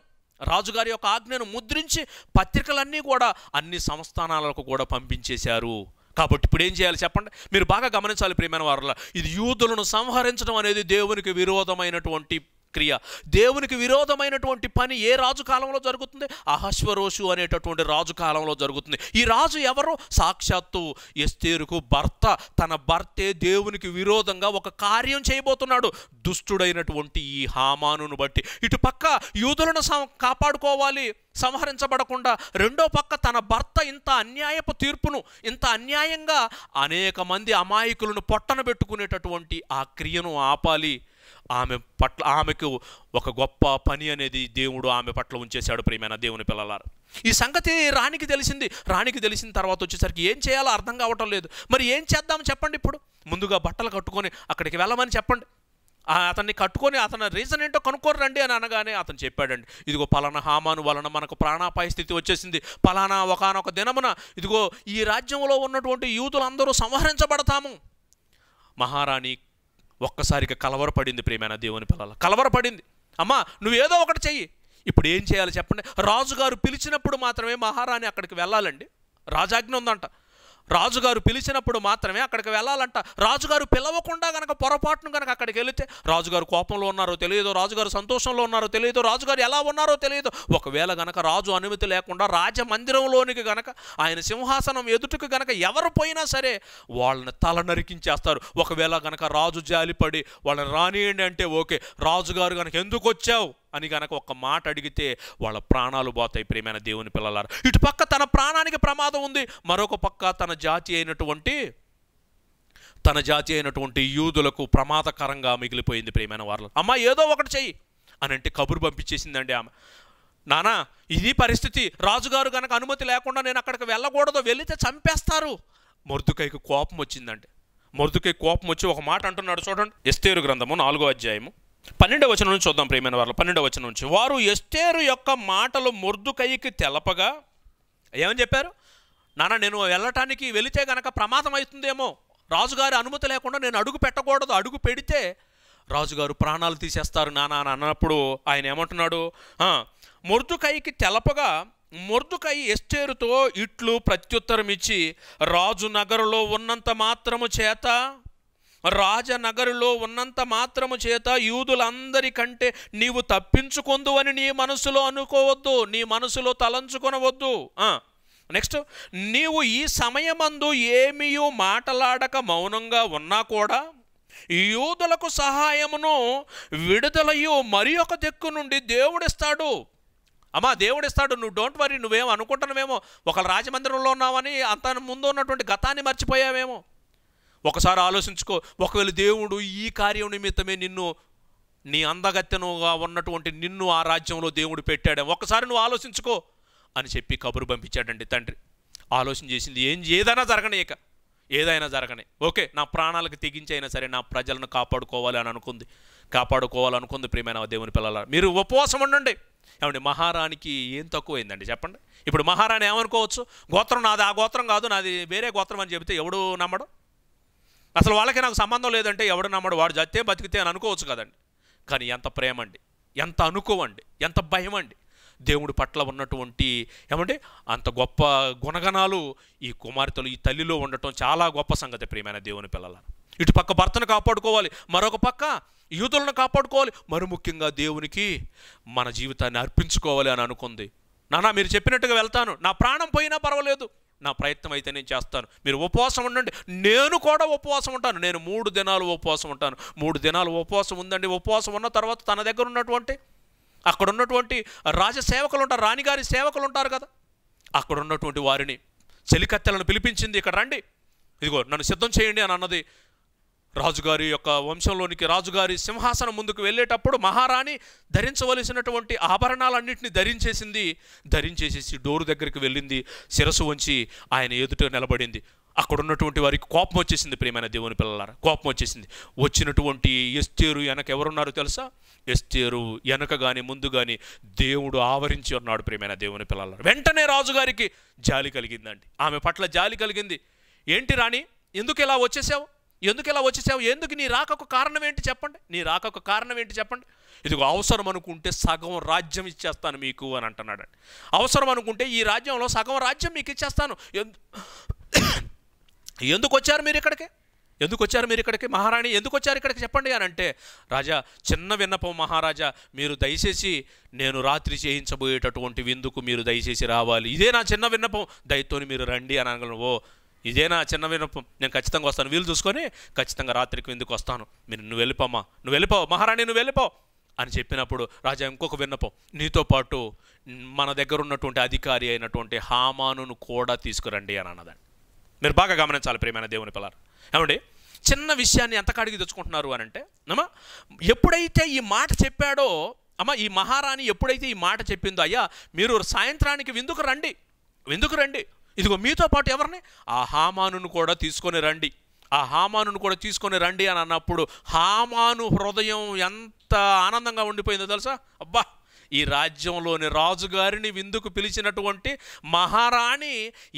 రాజుగారి యొక్క ఆజ్ఞను ముద్రించి పత్రికలన్నీ కూడా అన్ని సంస్థానాలకు కూడా పంపించేశారు కాబట్టి ఇప్పుడు ఏం చేయాలి చెప్పండి మీరు బాగా గమనించాలి ప్రియమైన వారిలో ఇది యూదులను సంహరించడం అనేది దేవునికి విరోధమైనటువంటి క్రియ దేవునికి విరోధమైనటువంటి పని ఏ రాజు కాలంలో జరుగుతుంది అహశ్వరోషు అనేటటువంటి రాజు కాలంలో జరుగుతుంది ఈ రాజు ఎవరు సాక్షాత్తు ఎస్తేరుకు భర్త తన భర్తే దేవునికి విరోధంగా ఒక కార్యం చేయబోతున్నాడు దుష్టుడైనటువంటి ఈ హామానును బట్టి ఇటు పక్క యూదులను కాపాడుకోవాలి సంహరించబడకుండా రెండో పక్క తన భర్త ఇంత అన్యాయపు తీర్పును ఇంత అన్యాయంగా అనేక మంది అమాయకులను పొట్టన పెట్టుకునేటటువంటి ఆ క్రియను ఆపాలి ఆమె పట్ల ఆమెకు ఒక గొప్ప పని అనేది దేవుడు ఆమె పట్ల ఉంచేశాడు ప్రియమైన దేవుని పిల్లలారు ఈ సంగతి రాణికి తెలిసింది రాణికి తెలిసిన తర్వాత వచ్చేసరికి ఏం చేయాలో అర్థం కావటం లేదు మరి ఏం చేద్దాం చెప్పండి ఇప్పుడు ముందుగా బట్టలు కట్టుకొని అక్కడికి వెళ్ళమని చెప్పండి అతన్ని కట్టుకొని అతని రీజన్ ఏంటో కనుక్కోరండి అని అనగానే అతను చెప్పాడండి ఇదిగో పలానా హామాను వలన మనకు ప్రాణాపాయ స్థితి వచ్చేసింది పలానా ఒకనొక దినమున ఇదిగో ఈ రాజ్యంలో ఉన్నటువంటి యూతులందరూ సంహరించబడతాము మహారాణి ఒక్కసారిగా కలవరపడింది ప్రేమైన దేవుని పిల్లల కలవరపడింది అమ్మా నువ్వేదో ఒకటి చెయ్యి ఇప్పుడు ఏం చేయాలి చెప్పండి రాజుగారు పిలిచినప్పుడు మాత్రమే మహారాణి అక్కడికి వెళ్ళాలండి రాజాజ్ఞ ఉందంట రాజుగారు పిలిచినప్పుడు మాత్రమే అక్కడికి వెళ్ళాలంట రాజుగారు పిలవకుండా కనుక పొరపాటును కనుక అక్కడికి వెళితే రాజుగారు కోపంలో ఉన్నారో తెలియదు రాజుగారు సంతోషంలో ఉన్నారో తెలియదు రాజుగారు ఎలా ఉన్నారో తెలియదు ఒకవేళ గనక రాజు అనుమతి లేకుండా రాజమందిరంలోనికి గనక ఆయన సింహాసనం ఎదుటకు గనక ఎవరు పోయినా సరే వాళ్ళని తల నరికించేస్తారు ఒకవేళ గనక రాజు జాలిపడి వాళ్ళని రానియండి అంటే ఓకే రాజుగారు గనక ఎందుకు వచ్చావు అని గనక ఒక మాట అడిగితే వాళ్ళ ప్రాణాలు పోతాయి ప్రేమైన దేవుని పిల్లలారు ఇటు పక్క తన ప్రాణానికి ప్రమాదం ఉంది మరొక పక్క తన జాతి అయినటువంటి తన జాతి అయినటువంటి యూదులకు ప్రమాదకరంగా మిగిలిపోయింది ప్రేమైన వాళ్ళు అమ్మ ఏదో ఒకటి చెయ్యి అని అంటే కబురు పంపించేసిందండి ఆమె నానా ఇది పరిస్థితి రాజుగారు కనుక అనుమతి లేకుండా నేను అక్కడికి వెళ్ళకూడదు వెళితే చంపేస్తారు మొర్దుకైకి కోపం వచ్చిందండి మొర్దుకై కోపం వచ్చి ఒక మాట అంటున్నాడు చూడండి ఎస్తేరు గ్రంథము నాలుగో అధ్యాయము పన్నెండవ వచనం నుంచి చూద్దాం ప్రేమైన వారు పన్నెండవ వచనం నుంచి వారు ఎస్టేరు యొక్క మాటలు మొర్దుకైకి తెలపగా ఏమని చెప్పారు నాన్న నేను వెళ్ళటానికి వెళితే గనక ప్రమాదం అవుతుందేమో రాజుగారి అనుమతి లేకుండా నేను అడుగు పెట్టకూడదు అడుగు పెడితే రాజుగారు ప్రాణాలు తీసేస్తారు నానా అని అన్నప్పుడు ఆయన ఏమంటున్నాడు మొర్దుకైకి తెలపగా మొర్దుకై ఎస్టేరుతో ఇట్లు ప్రత్యుత్తరం ఇచ్చి రాజు నగరులో ఉన్నంత మాత్రము చేత రాజనగరులో ఉన్నంత మాత్రము చేత యూదులందరికంటే నీవు తప్పించుకుందు అని నీ మనసులో అనుకోవద్దు నీ మనసులో తలంచుకొనవద్దు నెక్స్ట్ నీవు ఈ సమయమందు ఏమీ మాటలాడక మౌనంగా ఉన్నా కూడా యూదులకు సహాయమును విడుదలయ్యో మరి ఒక దిక్కు నుండి దేవుడిస్తాడు అమ్మా దేవుడిస్తాడు నువ్వు డోంట్ వరీ నువ్వేమో అనుకుంటున్నావేమో ఒక రాజమందిరంలో ఉన్నావని అంత ముందు ఉన్నటువంటి గతాన్ని మర్చిపోయావేమో ఒకసారి ఆలోచించుకో ఒకవేళ దేవుడు ఈ కార్యం నిమిత్తమే నిన్ను నీ అందగత్తెనుగా ఉన్నటువంటి నిన్ను ఆ రాజ్యంలో దేవుడు పెట్టాడే ఒకసారి నువ్వు ఆలోచించుకో అని చెప్పి కబురు పంపించాడండి తండ్రి ఆలోచన చేసింది ఏం ఏదైనా జరగనేక ఏదైనా జరగనే ఓకే నా ప్రాణాలకు తెగించైనా సరే నా ప్రజలను కాపాడుకోవాలి అని అనుకుంది కాపాడుకోవాలనుకుంది ప్రియమైన దేవుని పిల్లల మీరు ఉపవాసం ఉండండి ఏమండి మహారాణికి ఏం తక్కువైందండి చెప్పండి ఇప్పుడు మహారాణి ఏమనుకోవచ్చు గోత్రం నాది ఆ గోత్రం కాదు నాది వేరే గోత్రం అని చెబితే ఎవడు నమ్మడం అసలు వాళ్ళకి నాకు సంబంధం లేదంటే ఎవడు నమ్మడు వాడు చస్తే బతికితే అని అనుకోవచ్చు కదండి కానీ ఎంత ప్రేమ అండి ఎంత అనుకోవండి ఎంత భయం అండి దేవుడి పట్ల ఉన్నటువంటి ఏమంటే అంత గొప్ప గుణగణాలు ఈ కుమార్తెలు ఈ తల్లిలో ఉండటం చాలా గొప్ప సంగతి ప్రియమైన దేవుని పిల్లల ఇటు పక్క భర్తను కాపాడుకోవాలి మరొక పక్క యూతులను కాపాడుకోవాలి మరి ముఖ్యంగా దేవునికి మన జీవితాన్ని అర్పించుకోవాలి అని అనుకుంది నానా మీరు చెప్పినట్టుగా వెళ్తాను నా ప్రాణం పోయినా పర్వాలేదు నా ప్రయత్నం అయితే నేను చేస్తాను మీరు ఉపవాసం ఉండండి నేను కూడా ఉపవాసం ఉంటాను నేను మూడు దినాలు ఉపవాసం ఉంటాను మూడు దినాలు ఉపవాసం ఉందండి ఉపవాసం ఉన్న తర్వాత తన దగ్గర ఉన్నటువంటి అక్కడ ఉన్నటువంటి రాజసేవకులు ఉంటారు రాణిగారి సేవకులు ఉంటారు కదా అక్కడ ఉన్నటువంటి వారిని చెలికత్తెలను పిలిపించింది ఇక్కడ రండి ఇదిగో నన్ను సిద్ధం చేయండి అని అన్నది రాజుగారి యొక్క వంశంలోనికి రాజుగారి సింహాసనం ముందుకు వెళ్ళేటప్పుడు మహారాణి ధరించవలసినటువంటి ఆభరణాలన్నింటినీ ధరించేసింది ధరించేసేసి డోరు దగ్గరికి వెళ్ళింది శిరసు వంచి ఆయన ఎదుట నిలబడింది అక్కడ ఉన్నటువంటి వారికి కోపం వచ్చేసింది ప్రియమైన దేవుని పిల్లలారా కోపం వచ్చేసింది వచ్చినటువంటి ఎస్టేరు వెనక ఎవరున్నారు తెలుసా ఎస్టేరు వెనక కానీ ముందు కానీ దేవుడు ఆవరించి ఉన్నాడు ప్రియమైన దేవుని పిల్లలారా వెంటనే రాజుగారికి జాలి కలిగిందండి ఆమె పట్ల జాలి కలిగింది ఏంటి రాణి ఎందుకు ఇలా వచ్చేసావు ఎందుకు ఇలా వచ్చేసావు ఎందుకు నీ రాకకు కారణం ఏంటి చెప్పండి నీ ఒక కారణం ఏంటి చెప్పండి ఇదిగో అవసరం అనుకుంటే సగం రాజ్యం ఇచ్చేస్తాను మీకు అని అంటున్నాడు అవసరం అనుకుంటే ఈ రాజ్యంలో సగం రాజ్యం మీకు ఇచ్చేస్తాను ఎందుకు వచ్చారు మీరు ఇక్కడికి ఎందుకు వచ్చారు మీరు ఇక్కడికి మహారాణి ఎందుకు వచ్చారు ఇక్కడికి చెప్పండి అని అంటే రాజా చిన్న విన్నపం మహారాజా మీరు దయచేసి నేను రాత్రి చేయించబోయేటటువంటి విందుకు మీరు దయచేసి రావాలి ఇదే నా చిన్న విన్నపం దయతో మీరు రండి అని అనగలను ఓ ఇదేనా చిన్న వినపం నేను ఖచ్చితంగా వస్తాను వీలు చూసుకొని ఖచ్చితంగా రాత్రికి విందుకు వస్తాను మీరు నువ్వు వెళ్ళిపోమ్మా నువ్వు వెళ్ళిపోవు మహారాణి నువ్వు వెళ్ళిపోవు అని చెప్పినప్పుడు రాజా ఇంకొక విన్నపం నీతో పాటు మన దగ్గర ఉన్నటువంటి అధికారి అయినటువంటి హామానును కూడా తీసుకురండి అని అన్నదండి మీరు బాగా గమనించాలి ప్రేమైన దేవుని పిల్లలు ఏమండి చిన్న విషయాన్ని కాడికి తెచ్చుకుంటున్నారు అని అంటే అమ్మా ఎప్పుడైతే ఈ మాట చెప్పాడో అమ్మ ఈ మహారాణి ఎప్పుడైతే ఈ మాట చెప్పిందో అయ్యా మీరు సాయంత్రానికి విందుకు రండి విందుకు రండి ఇదిగో మీతో పాటు ఎవరిని ఆ హామానును కూడా తీసుకొని రండి ఆ హామానును కూడా తీసుకొని రండి అని అన్నప్పుడు హామాను హృదయం ఎంత ఆనందంగా ఉండిపోయిందో తెలుసా అబ్బా ఈ రాజ్యంలోని రాజుగారిని విందుకు పిలిచినటువంటి మహారాణి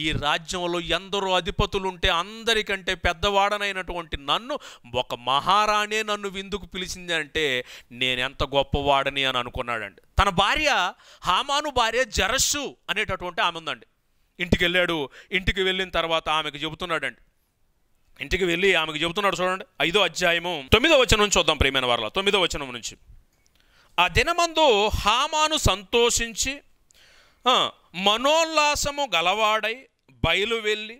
ఈ రాజ్యంలో ఎందరో అధిపతులుంటే అందరికంటే పెద్దవాడనైనటువంటి నన్ను ఒక మహారాణే నన్ను విందుకు పిలిచింది అంటే ఎంత గొప్పవాడని అని అనుకున్నాడండి తన భార్య హామాను భార్య జరస్సు అనేటటువంటి ఆమె ఉందండి ఇంటికి వెళ్ళాడు ఇంటికి వెళ్ళిన తర్వాత ఆమెకు చెబుతున్నాడండి ఇంటికి వెళ్ళి ఆమెకు చెబుతున్నాడు చూడండి ఐదో అధ్యాయము తొమ్మిదో వచనం నుంచి చూద్దాం ప్రేమైన వారిలో తొమ్మిదో వచనం నుంచి ఆ దినమందు హామాను సంతోషించి మనోల్లాసము గలవాడై బయలు వెళ్ళి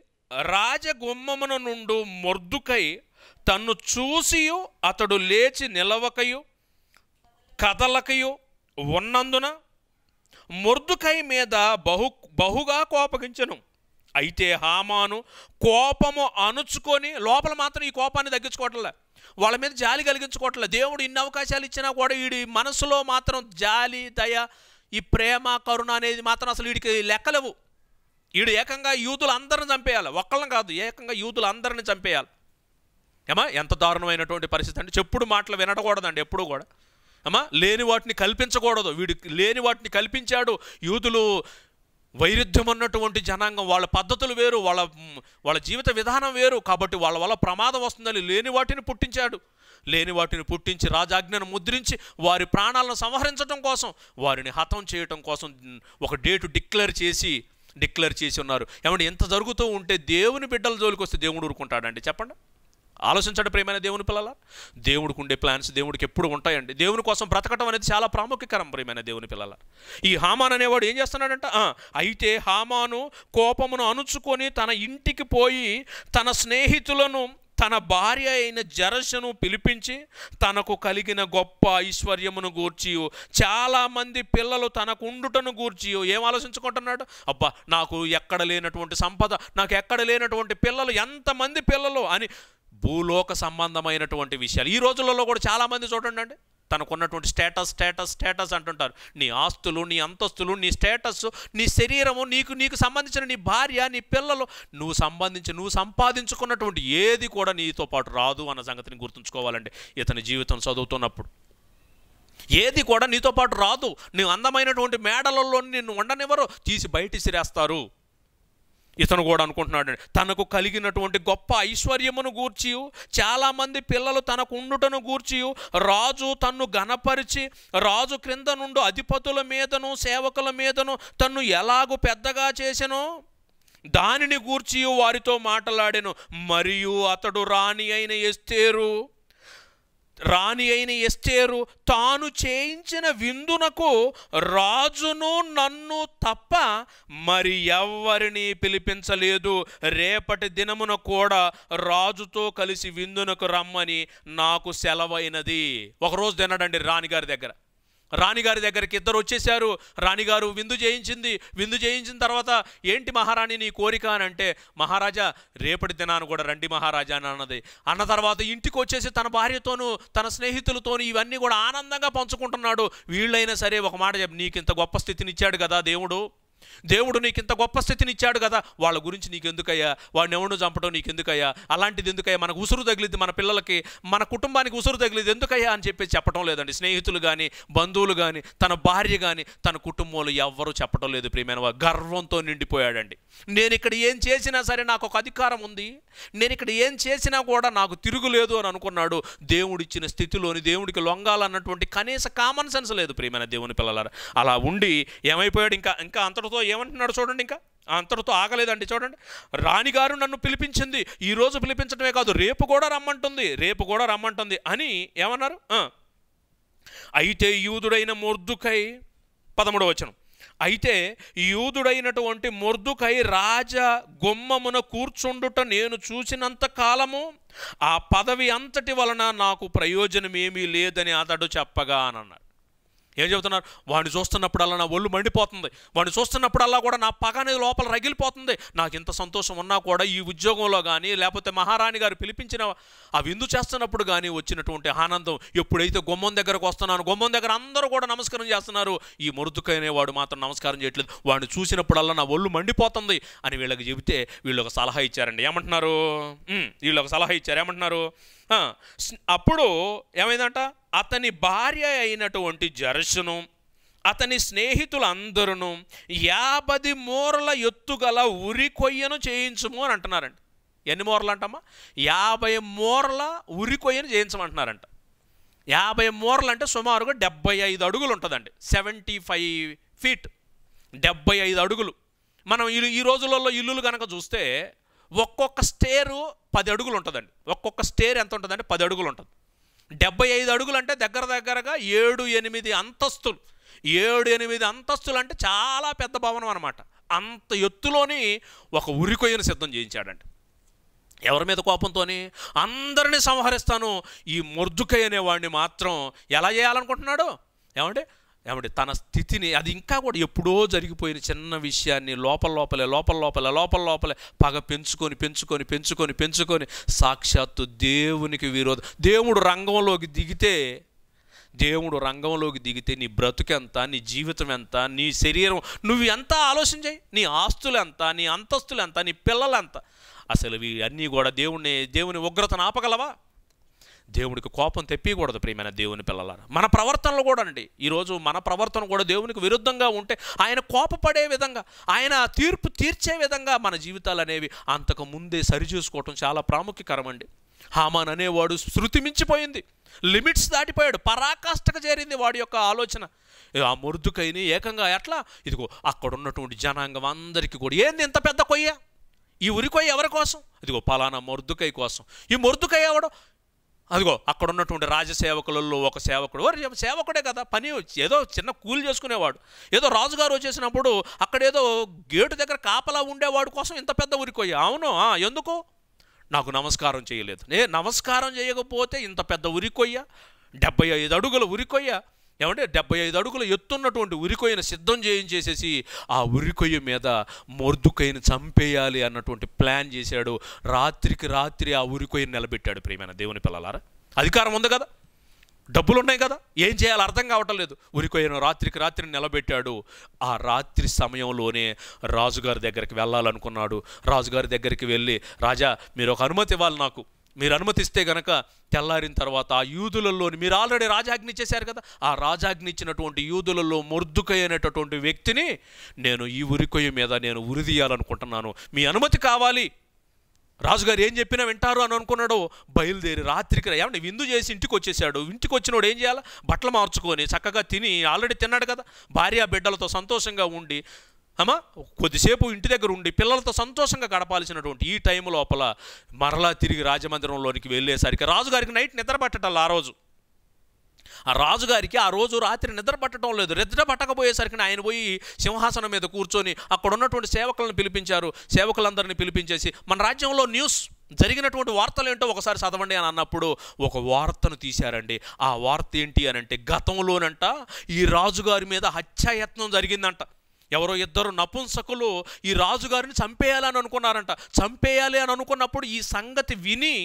రాజగుమ్మమున నుండు మొర్దుకై తన్ను చూసి అతడు లేచి నిలవకయు కదలకయు ఉన్నందున మొర్దుకై మీద బహు బహుగా కోపగించను అయితే హామాను కోపము అణుచుకొని లోపల మాత్రం ఈ కోపాన్ని తగ్గించుకోవట్లే వాళ్ళ మీద జాలి కలిగించుకోవట్లే దేవుడు ఇన్ని అవకాశాలు ఇచ్చినా కూడా వీడి మనసులో మాత్రం జాలి దయ ఈ ప్రేమ కరుణ అనేది మాత్రం అసలు వీడికి లెక్కలేవు వీడు ఏకంగా యూదులు అందరిని చంపేయాలి ఒక్కళ్ళని కాదు ఏకంగా యూదులు అందరిని చంపేయాలి ఏమా ఎంత దారుణమైనటువంటి పరిస్థితి అంటే చెప్పుడు మాటలు వినకూడదండి ఎప్పుడు కూడా అమ్మా లేని వాటిని కల్పించకూడదు వీడు లేని వాటిని కల్పించాడు యూదులు వైరుధ్యం ఉన్నటువంటి జనాంగం వాళ్ళ పద్ధతులు వేరు వాళ్ళ వాళ్ళ జీవిత విధానం వేరు కాబట్టి వాళ్ళ వల్ల ప్రమాదం వస్తుందని లేని వాటిని పుట్టించాడు లేని వాటిని పుట్టించి రాజాజ్ఞను ముద్రించి వారి ప్రాణాలను సంహరించడం కోసం వారిని హతం చేయటం కోసం ఒక డేటు డిక్లేర్ చేసి డిక్లేర్ చేసి ఉన్నారు ఏమంటే ఎంత జరుగుతూ ఉంటే దేవుని బిడ్డల జోలికి వస్తే దేవుడు ఊరుకుంటాడండి చెప్పండి ఆలోచించండి ప్రేమైన దేవుని పిల్లల దేవుడికి ఉండే ప్లాన్స్ దేవుడికి ఎప్పుడు ఉంటాయండి దేవుని కోసం బ్రతకటం అనేది చాలా ప్రాముఖ్యకరం ప్రేమైన దేవుని పిల్లల ఈ హామాన్ అనేవాడు ఏం చేస్తున్నాడంట అయితే హామాను కోపమును అణుచుకొని తన ఇంటికి పోయి తన స్నేహితులను తన భార్య అయిన జరసను పిలిపించి తనకు కలిగిన గొప్ప ఐశ్వర్యమును గూర్చి చాలామంది పిల్లలు తనకు ఉండుటను గూర్చి ఏం ఆలోచించుకుంటున్నాడు అబ్బా నాకు ఎక్కడ లేనటువంటి సంపద నాకు ఎక్కడ లేనటువంటి పిల్లలు ఎంతమంది పిల్లలు అని భూలోక సంబంధమైనటువంటి విషయాలు ఈ రోజులలో కూడా చాలామంది చూడండి అండి తనకున్నటువంటి స్టేటస్ స్టేటస్ స్టేటస్ అంటుంటారు నీ ఆస్తులు నీ అంతస్తులు నీ స్టేటస్ నీ శరీరము నీకు నీకు సంబంధించిన నీ భార్య నీ పిల్లలు నువ్వు సంబంధించి నువ్వు సంపాదించుకున్నటువంటి ఏది కూడా నీతో పాటు రాదు అన్న సంగతిని గుర్తుంచుకోవాలండి ఇతని జీవితం చదువుతున్నప్పుడు ఏది కూడా నీతో పాటు రాదు నువ్వు అందమైనటువంటి మేడలలో నిన్ను ఉండనివ్వరు తీసి బయట సిరేస్తారు ఇతను కూడా అనుకుంటున్నాడు తనకు కలిగినటువంటి గొప్ప ఐశ్వర్యమును గూర్చి చాలామంది పిల్లలు తనకు ఉండుటను గూర్చి రాజు తన్ను గనపరిచి రాజు క్రింద నుండి అధిపతుల మీదను సేవకుల మీదను తన్ను ఎలాగూ పెద్దగా చేసెను దానిని గూర్చి వారితో మాట్లాడాను మరియు అతడు రాణి అయిన ఎస్తేరు రాణి అయిన ఎస్టేరు తాను చేయించిన విందునకు రాజును నన్ను తప్ప మరి ఎవరిని పిలిపించలేదు రేపటి దినమున కూడా రాజుతో కలిసి విందునకు రమ్మని నాకు సెలవైనది ఒకరోజు తినడండి రాణిగారి దగ్గర రాణిగారి దగ్గరికి ఇద్దరు వచ్చేసారు రాణిగారు విందు చేయించింది విందు చేయించిన తర్వాత ఏంటి మహారాణి నీ కోరిక అని అంటే మహారాజా రేపటి దినాను కూడా రండి మహారాజా అని అన్నది అన్న తర్వాత ఇంటికి వచ్చేసి తన భార్యతోనూ తన స్నేహితులతోనూ ఇవన్నీ కూడా ఆనందంగా పంచుకుంటున్నాడు వీళ్ళైనా సరే ఒక మాట చెప్పి నీకు ఇంత గొప్ప ఇచ్చాడు కదా దేవుడు దేవుడు నీకు ఇంత గొప్ప స్థితిని ఇచ్చాడు కదా వాళ్ళ గురించి ఎందుకయ్యా వాడిని ఎవడు చంపడం ఎందుకయ్యా అలాంటిది ఎందుకయ్యా మనకు ఉసురు తగిలింది మన పిల్లలకి మన కుటుంబానికి ఉసురు తగిలింది ఎందుకయ్యా అని చెప్పి చెప్పడం లేదండి స్నేహితులు కానీ బంధువులు కానీ తన భార్య కానీ తన కుటుంబంలో ఎవ్వరూ చెప్పడం లేదు ప్రియమైన గర్వంతో నిండిపోయాడండి నేను ఇక్కడ ఏం చేసినా సరే నాకు ఒక అధికారం ఉంది నేను ఇక్కడ ఏం చేసినా కూడా నాకు తిరుగులేదు అని అనుకున్నాడు దేవుడిచ్చిన స్థితిలోని దేవుడికి లొంగాలన్నటువంటి కనీస కామన్ సెన్స్ లేదు ప్రియమైన దేవుని పిల్లలారు అలా ఉండి ఏమైపోయాడు ఇంకా ఇంకా అంతటితో ఏమంటున్నాడు చూడండి ఇంకా అంతటితో ఆగలేదండి చూడండి రాణిగారు నన్ను పిలిపించింది ఈరోజు పిలిపించడమే కాదు రేపు కూడా రమ్మంటుంది రేపు కూడా రమ్మంటుంది అని ఏమన్నారు అయితే యూదుడైన మొర్దుకై పదమూడవ వచనం అయితే యూదుడైనటువంటి మొర్దుకై రాజ గుమ్మమున కూర్చుండుట నేను చూసినంత కాలము ఆ పదవి అంతటి వలన నాకు ప్రయోజనం ఏమీ లేదని అతడు చెప్పగా అన్నాడు ఏం చెబుతున్నారు వాడిని చూస్తున్నప్పుడల్లా నా ఒళ్ళు మండిపోతుంది వాడిని చూస్తున్నప్పుడల్లా కూడా నా పగ అనేది లోపల రగిలిపోతుంది నాకు ఇంత సంతోషం ఉన్నా కూడా ఈ ఉద్యోగంలో కానీ లేకపోతే మహారాణి గారు పిలిపించిన ఆ విందు చేస్తున్నప్పుడు కానీ వచ్చినటువంటి ఆనందం ఎప్పుడైతే గుమ్మం దగ్గరకు వస్తున్నాను గుమ్మం దగ్గర అందరూ కూడా నమస్కారం చేస్తున్నారు ఈ మృతుకైన వాడు మాత్రం నమస్కారం చేయట్లేదు వాడిని చూసినప్పుడల్లా నా ఒళ్ళు మండిపోతుంది అని వీళ్ళకి చెబితే వీళ్ళు ఒక సలహా ఇచ్చారండి ఏమంటున్నారు వీళ్ళు ఒక సలహా ఇచ్చారు ఏమంటున్నారు అప్పుడు ఏమైందంట అతని భార్య అయినటువంటి జరసును అతని స్నేహితులందరూ యాభై మూరల ఎత్తుగల ఉరి కొయ్యను చేయించము అని అంటున్నారంట ఎన్ని మూరలు అంటమ్మా యాభై మూరల ఉరి కొయ్యను చేయించమంటున్నారంట యాభై మూరలు అంటే సుమారుగా డెబ్బై ఐదు అడుగులు ఉంటుందండి సెవెంటీ ఫైవ్ ఫీట్ డెబ్బై ఐదు అడుగులు మనం ఇల్లు ఈ రోజులలో ఇల్లులు కనుక చూస్తే ఒక్కొక్క స్టేరు పది అడుగులు ఉంటుందండి ఒక్కొక్క స్టేర్ ఎంత ఉంటుందంటే పది అడుగులు ఉంటుంది డెబ్బై ఐదు అడుగులు అంటే దగ్గర దగ్గరగా ఏడు ఎనిమిది అంతస్తులు ఏడు ఎనిమిది అంతస్తులు అంటే చాలా పెద్ద భవనం అనమాట అంత ఎత్తులోని ఒక ఉరికొయ్యను సిద్ధం చేయించాడండి ఎవరి మీద కోపంతో అందరినీ సంహరిస్తాను ఈ మొర్జుకై అనేవాడిని మాత్రం ఎలా చేయాలనుకుంటున్నాడు ఏమంటే ఏమంటే తన స్థితిని అది ఇంకా కూడా ఎప్పుడో జరిగిపోయిన చిన్న విషయాన్ని లోపల లోపలే లోపల లోపల లోపల లోపలే పగ పెంచుకొని పెంచుకొని పెంచుకొని పెంచుకొని సాక్షాత్తు దేవునికి విరోధం దేవుడు రంగంలోకి దిగితే దేవుడు రంగంలోకి దిగితే నీ బ్రతుకెంత నీ జీవితం ఎంత నీ శరీరం నువ్వు ఎంత ఆలోచన చేయి నీ ఆస్తులు ఎంత నీ అంతస్తులు ఎంత నీ పిల్లలు ఎంత అసలు ఇవి అన్నీ కూడా దేవుణ్ణి దేవుని ఉగ్రతను ఆపగలవా దేవుడికి కోపం తెప్పకూడదు ప్రియమైన దేవుని పిల్లలారా మన ప్రవర్తనలు కూడా అండి ఈరోజు మన ప్రవర్తన కూడా దేవునికి విరుద్ధంగా ఉంటే ఆయన కోపపడే విధంగా ఆయన తీర్పు తీర్చే విధంగా మన జీవితాలు అనేవి అంతకు ముందే సరిచూసుకోవటం చాలా ప్రాముఖ్యకరమండి హామాన్ అనేవాడు శృతి మించిపోయింది లిమిట్స్ దాటిపోయాడు పరాకాష్ఠకు చేరింది వాడి యొక్క ఆలోచన ఆ మురుదుకైని ఏకంగా ఎట్లా ఇదిగో అక్కడ ఉన్నటువంటి జనాంగం అందరికీ కూడా ఏంది ఇంత పెద్ద కొయ్య ఈ ఉరికొయ్య ఎవరి కోసం ఇదిగో పలానా మొర్దుకై కోసం ఈ మురుదుకై ఎవడో అదిగో అక్కడ ఉన్నటువంటి రాజసేవకులలో ఒక సేవకుడు సేవకుడే కదా పని ఏదో చిన్న కూలి చేసుకునేవాడు ఏదో రాజుగారు వచ్చేసినప్పుడు అక్కడ ఏదో గేటు దగ్గర కాపలా ఉండేవాడు కోసం ఇంత పెద్ద ఉరికోయ అవును ఎందుకు నాకు నమస్కారం చేయలేదు నే నమస్కారం చేయకపోతే ఇంత పెద్ద ఉరికొయ్య డెబ్బై ఐదు అడుగుల ఉరికొయ్యా ఏమంటే డెబ్బై ఐదు అడుగుల ఎత్తున్నటువంటి ఉరికొయ్యను సిద్ధం చేయించేసేసి ఆ ఉరికొయ్య మీద మొర్దుకొయ్యను చంపేయాలి అన్నటువంటి ప్లాన్ చేశాడు రాత్రికి రాత్రి ఆ ఉరికొయ్యను నిలబెట్టాడు ప్రియమైన దేవుని పిల్లలారా అధికారం ఉంది కదా డబ్బులు ఉన్నాయి కదా ఏం చేయాలో అర్థం కావటం లేదు ఉరికొయ్యను రాత్రికి రాత్రి నిలబెట్టాడు ఆ రాత్రి సమయంలోనే రాజుగారి దగ్గరికి వెళ్ళాలనుకున్నాడు రాజుగారి దగ్గరికి వెళ్ళి రాజా మీరు ఒక అనుమతి ఇవ్వాలి నాకు మీరు అనుమతిస్తే గనక తెల్లారిన తర్వాత ఆ యూదులలోని మీరు ఆల్రెడీ రాజాజ్ఞ ఇచ్చేశారు కదా ఆ రాజాజ్ఞ ఇచ్చినటువంటి యూదులలో మొర్దుకై అనేటటువంటి వ్యక్తిని నేను ఈ ఉరికొయ్య మీద నేను ఉరిదీయాలనుకుంటున్నాను మీ అనుమతి కావాలి రాజుగారు ఏం చెప్పినా వింటారు అని అనుకున్నాడు బయలుదేరి రాత్రికి ఏమంటే విందు చేసి ఇంటికి వచ్చేసాడు ఇంటికి వచ్చినోడు ఏం చేయాలి బట్టలు మార్చుకొని చక్కగా తిని ఆల్రెడీ తిన్నాడు కదా భార్య బిడ్డలతో సంతోషంగా ఉండి అమ్మా కొద్దిసేపు ఇంటి దగ్గర ఉండి పిల్లలతో సంతోషంగా గడపాల్సినటువంటి ఈ టైం లోపల మరలా తిరిగి రాజమందిరంలోనికి వెళ్ళేసరికి రాజుగారికి నైట్ నిద్ర పట్టటం ఆ రోజు ఆ రాజుగారికి ఆ రోజు రాత్రి నిద్ర పట్టడం లేదు నిద్ర పట్టకపోయేసరికి ఆయన పోయి సింహాసనం మీద కూర్చొని అక్కడ ఉన్నటువంటి సేవకులను పిలిపించారు సేవకులందరినీ పిలిపించేసి మన రాజ్యంలో న్యూస్ జరిగినటువంటి వార్తలు ఏంటో ఒకసారి చదవండి అని అన్నప్పుడు ఒక వార్తను తీశారండి ఆ వార్త ఏంటి అని అంటే గతంలోనంట ఈ రాజుగారి మీద హత్యాయత్నం జరిగిందంట ఎవరో ఇద్దరు నపుంసకులు ఈ రాజుగారిని చంపేయాలని అనుకున్నారంట చంపేయాలి అని అనుకున్నప్పుడు ఈ సంగతి విని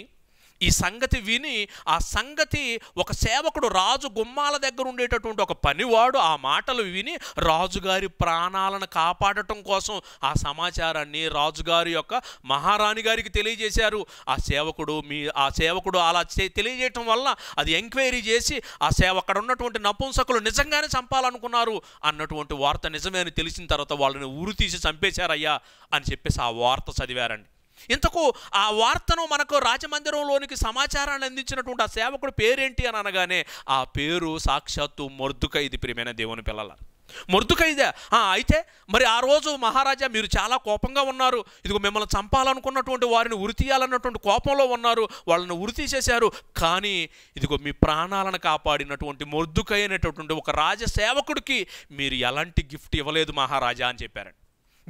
ఈ సంగతి విని ఆ సంగతి ఒక సేవకుడు రాజు గుమ్మాల దగ్గర ఉండేటటువంటి ఒక పనివాడు ఆ మాటలు విని రాజుగారి ప్రాణాలను కాపాడటం కోసం ఆ సమాచారాన్ని రాజుగారి యొక్క మహారాణి గారికి తెలియజేశారు ఆ సేవకుడు మీ ఆ సేవకుడు అలా తెలియజేయటం వల్ల అది ఎంక్వైరీ చేసి ఆ సేవ అక్కడ ఉన్నటువంటి నపుంసకులు నిజంగానే చంపాలనుకున్నారు అన్నటువంటి వార్త నిజమే అని తెలిసిన తర్వాత వాళ్ళని ఉరి తీసి చంపేశారయ్యా అని చెప్పేసి ఆ వార్త చదివారండి ఇంతకు ఆ వార్తను మనకు రాజమందిరంలోనికి సమాచారాన్ని అందించినటువంటి ఆ సేవకుడు పేరేంటి అని అనగానే ఆ పేరు సాక్షాత్తు మొర్దుకైది ప్రియమైన దేవుని పిల్లల మొర్దుకైదే అయితే మరి ఆ రోజు మహారాజా మీరు చాలా కోపంగా ఉన్నారు ఇదిగో మిమ్మల్ని చంపాలనుకున్నటువంటి వారిని ఉరి తీయాలన్నటువంటి కోపంలో ఉన్నారు వాళ్ళని ఉరితి చేశారు కానీ ఇదిగో మీ ప్రాణాలను కాపాడినటువంటి మొర్దుకైనటువంటి ఒక రాజసేవకుడికి మీరు ఎలాంటి గిఫ్ట్ ఇవ్వలేదు మహారాజా అని చెప్పారండి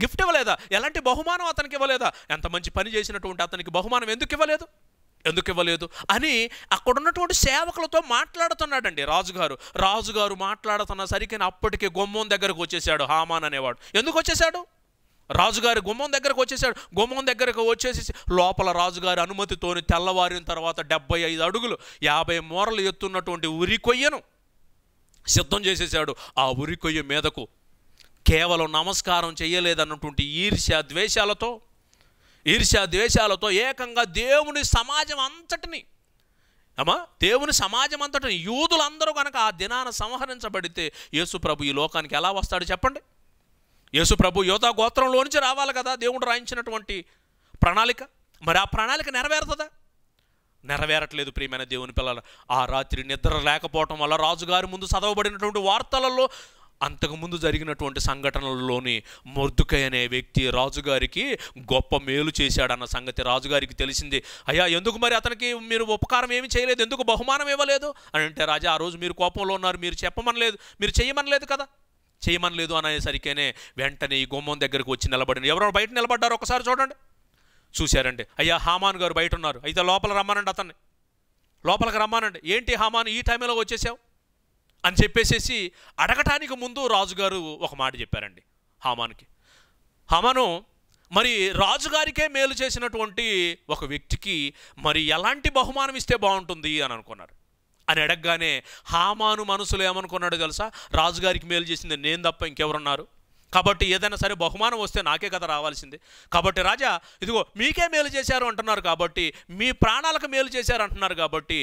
గిఫ్ట్ ఇవ్వలేదా ఎలాంటి బహుమానం అతనికి ఇవ్వలేదా ఎంత మంచి పని చేసినటువంటి అతనికి బహుమానం ఎందుకు ఇవ్వలేదు ఎందుకు ఇవ్వలేదు అని అక్కడ ఉన్నటువంటి సేవకులతో మాట్లాడుతున్నాడండి రాజుగారు రాజుగారు మాట్లాడుతున్న సరికి అప్పటికే గుమ్మం దగ్గరకు వచ్చేసాడు హామాన్ అనేవాడు ఎందుకు వచ్చేసాడు రాజుగారి గుమ్మం దగ్గరకు వచ్చేసాడు గుమ్మం దగ్గరకు వచ్చేసి లోపల రాజుగారి అనుమతితోని తెల్లవారిన తర్వాత డెబ్బై ఐదు అడుగులు యాభై మూరలు ఎత్తున్నటువంటి ఉరి కొయ్యను సిద్ధం చేసేసాడు ఆ ఉరి కొయ్య మీదకు కేవలం నమస్కారం చేయలేదన్నటువంటి ఈర్ష్య ద్వేషాలతో ఈర్ష్య ద్వేషాలతో ఏకంగా దేవుని సమాజం అంతటిని అమ్మా దేవుని సమాజం అంతటిని యూదులందరూ కనుక ఆ దినాన సంహరించబడితే యేసుప్రభు ఈ లోకానికి ఎలా వస్తాడు చెప్పండి యేసుప్రభు యోధా నుంచి రావాలి కదా దేవుడు రాయించినటువంటి ప్రణాళిక మరి ఆ ప్రణాళిక నెరవేరుతుందా నెరవేరట్లేదు ప్రియమైన దేవుని పిల్లలు ఆ రాత్రి నిద్ర లేకపోవటం వల్ల రాజుగారి ముందు చదవబడినటువంటి వార్తలలో అంతకుముందు జరిగినటువంటి సంఘటనలలోని మొర్దుకై అనే వ్యక్తి రాజుగారికి గొప్ప మేలు చేశాడన్న సంగతి రాజుగారికి తెలిసింది అయ్యా ఎందుకు మరి అతనికి మీరు ఉపకారం ఏమి చేయలేదు ఎందుకు బహుమానం ఇవ్వలేదు అని అంటే రాజా ఆ రోజు మీరు కోపంలో ఉన్నారు మీరు చెప్పమనలేదు మీరు చేయమనలేదు కదా చేయమనలేదు అనేసరికేనే వెంటనే ఈ గుమ్మం దగ్గరకు వచ్చి నిలబడింది ఎవరో బయట నిలబడ్డారు ఒకసారి చూడండి చూశారండి అయ్యా హామాన్ గారు బయట ఉన్నారు అయితే లోపల రమ్మనండి అతన్ని లోపలికి రమ్మానండి ఏంటి హామాన్ ఈ టైంలో వచ్చేసావు అని చెప్పేసేసి అడగటానికి ముందు రాజుగారు ఒక మాట చెప్పారండి హామాన్కి హామాను మరి రాజుగారికే మేలు చేసినటువంటి ఒక వ్యక్తికి మరి ఎలాంటి బహుమానం ఇస్తే బాగుంటుంది అని అనుకున్నారు అని అడగగానే హామాను మనసులో ఏమనుకున్నాడో తెలుసా రాజుగారికి మేలు చేసింది నేను తప్ప ఇంకెవరున్నారు కాబట్టి ఏదైనా సరే బహుమానం వస్తే నాకే కదా రావాల్సింది కాబట్టి రాజా ఇదిగో మీకే మేలు చేశారు అంటున్నారు కాబట్టి మీ ప్రాణాలకు మేలు చేశారు అంటున్నారు కాబట్టి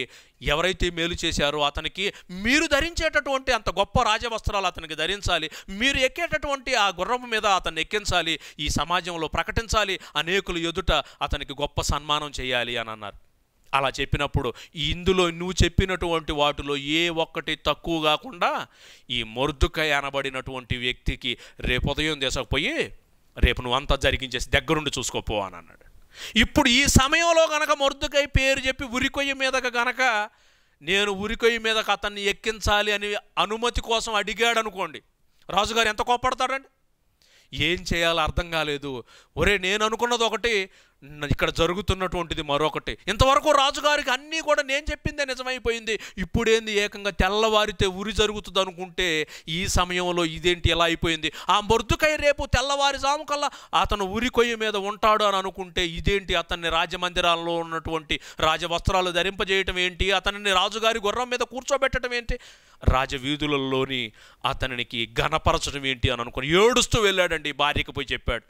ఎవరైతే మేలు చేశారో అతనికి మీరు ధరించేటటువంటి అంత గొప్ప రాజవస్త్రాలు అతనికి ధరించాలి మీరు ఎక్కేటటువంటి ఆ గుర్రం మీద అతన్ని ఎక్కించాలి ఈ సమాజంలో ప్రకటించాలి అనేకులు ఎదుట అతనికి గొప్ప సన్మానం చేయాలి అని అన్నారు అలా చెప్పినప్పుడు ఇందులో నువ్వు చెప్పినటువంటి వాటిలో ఏ ఒక్కటి తక్కువ కాకుండా ఈ మొర్దుక అనబడినటువంటి వ్యక్తికి రేపు ఉదయం చేసకపోయి రేపు నువ్వు అంతా జరిగించేసి దగ్గరుండి చూసుకోపో అని అన్నాడు ఇప్పుడు ఈ సమయంలో గనక మొర్దుకై పేరు చెప్పి ఉరికొయ్య మీదకు గనక నేను ఉరికొయ్య మీదకి అతన్ని ఎక్కించాలి అని అనుమతి కోసం అడిగాడు అనుకోండి రాజుగారు ఎంత కోపడతాడండి ఏం చేయాలో అర్థం కాలేదు ఒరే నేను అనుకున్నది ఒకటి ఇక్కడ జరుగుతున్నటువంటిది మరొకటి ఇంతవరకు రాజుగారికి అన్నీ కూడా నేను చెప్పిందే నిజమైపోయింది ఇప్పుడేంది ఏకంగా తెల్లవారితే ఉరి జరుగుతుంది అనుకుంటే ఈ సమయంలో ఇదేంటి ఎలా అయిపోయింది ఆ మొర్దుకై రేపు తెల్లవారి కల్లా అతను ఉరి కొయ్య మీద ఉంటాడు అని అనుకుంటే ఇదేంటి అతన్ని రాజమందిరాల్లో ఉన్నటువంటి రాజవస్త్రాలు ధరింపజేయటం ఏంటి అతనిని రాజుగారి గుర్రం మీద కూర్చోబెట్టడం ఏంటి రాజవీధులలోని అతనికి ఘనపరచడం ఏంటి అని అనుకుని ఏడుస్తూ వెళ్ళాడండి భార్యకు పోయి చెప్పాడు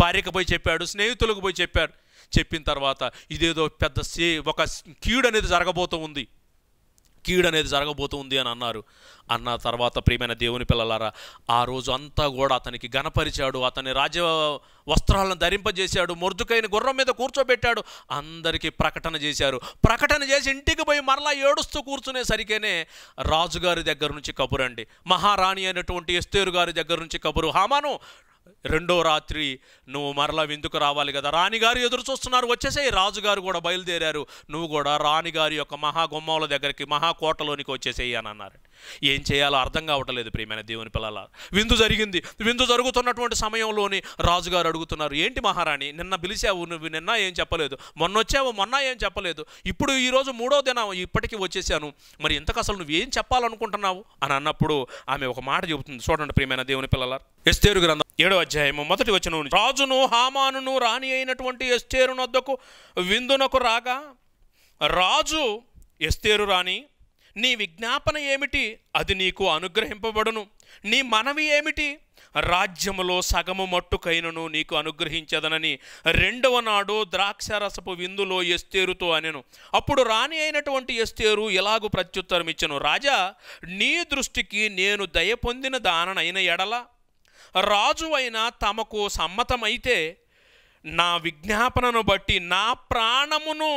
భార్యకు పోయి చెప్పాడు స్నేహితులకు పోయి చెప్పాడు చెప్పిన తర్వాత ఇదేదో పెద్ద సే ఒక కీడు అనేది జరగబోతూ ఉంది కీడు అనేది జరగబోతూ ఉంది అని అన్నారు అన్న తర్వాత ప్రియమైన దేవుని పిల్లలారా ఆ రోజు అంతా కూడా అతనికి గనపరిచాడు అతని రాజ వస్త్రాలను ధరింపజేశాడు మొర్దుకైన గుర్రం మీద కూర్చోబెట్టాడు అందరికీ ప్రకటన చేశారు ప్రకటన చేసి ఇంటికి పోయి మరలా ఏడుస్తూ కూర్చునే సరికేనే రాజుగారి దగ్గర నుంచి కబురండి మహారాణి అయినటువంటి ఎస్తేరు గారి దగ్గర నుంచి కబురు హామాను రెండో రాత్రి నువ్వు మరలా విందుకు రావాలి కదా రాణిగారు ఎదురు చూస్తున్నారు వచ్చేసే రాజుగారు కూడా బయలుదేరారు నువ్వు కూడా రాణిగారి యొక్క మహాగుమ్మముల దగ్గరికి మహాకోటలోనికి వచ్చేసేయి అని అన్నారు ఏం చేయాలో అర్థం కావట్లేదు ప్రియమైన దేవుని పిల్లల విందు జరిగింది విందు జరుగుతున్నటువంటి సమయంలోని రాజుగారు అడుగుతున్నారు ఏంటి మహారాణి నిన్న పిలిచావు నువ్వు నిన్న ఏం చెప్పలేదు మొన్న వచ్చావు మొన్న ఏం చెప్పలేదు ఇప్పుడు ఈరోజు మూడో దినం ఇప్పటికీ వచ్చేసాను మరి ఇంతకు అసలు నువ్వేం చెప్పాలనుకుంటున్నావు అని అన్నప్పుడు ఆమె ఒక మాట చెబుతుంది చూడండి ప్రియమైన దేవుని పిల్లల ఎస్తేరు గ్రంథం ఏడు అధ్యాయము మొదటి వచ్చిన రాజును హామానును రాణి అయినటువంటి ఎస్తేరు నొద్దకు విందునకు రాగా రాజు ఎస్తేరు రాణి నీ విజ్ఞాపన ఏమిటి అది నీకు అనుగ్రహింపబడును నీ మనవి ఏమిటి రాజ్యములో సగము మట్టుకైనను నీకు అనుగ్రహించదనని రెండవ నాడు ద్రాక్షరసపు విందులో ఎస్తేరుతో అనెను అప్పుడు రాణి అయినటువంటి ఎస్తేరు ఎలాగూ ప్రత్యుత్తరం ఇచ్చను రాజా నీ దృష్టికి నేను దయ పొందిన దాననైన ఎడల రాజు అయినా తమకు సమ్మతమైతే నా విజ్ఞాపనను బట్టి నా ప్రాణమును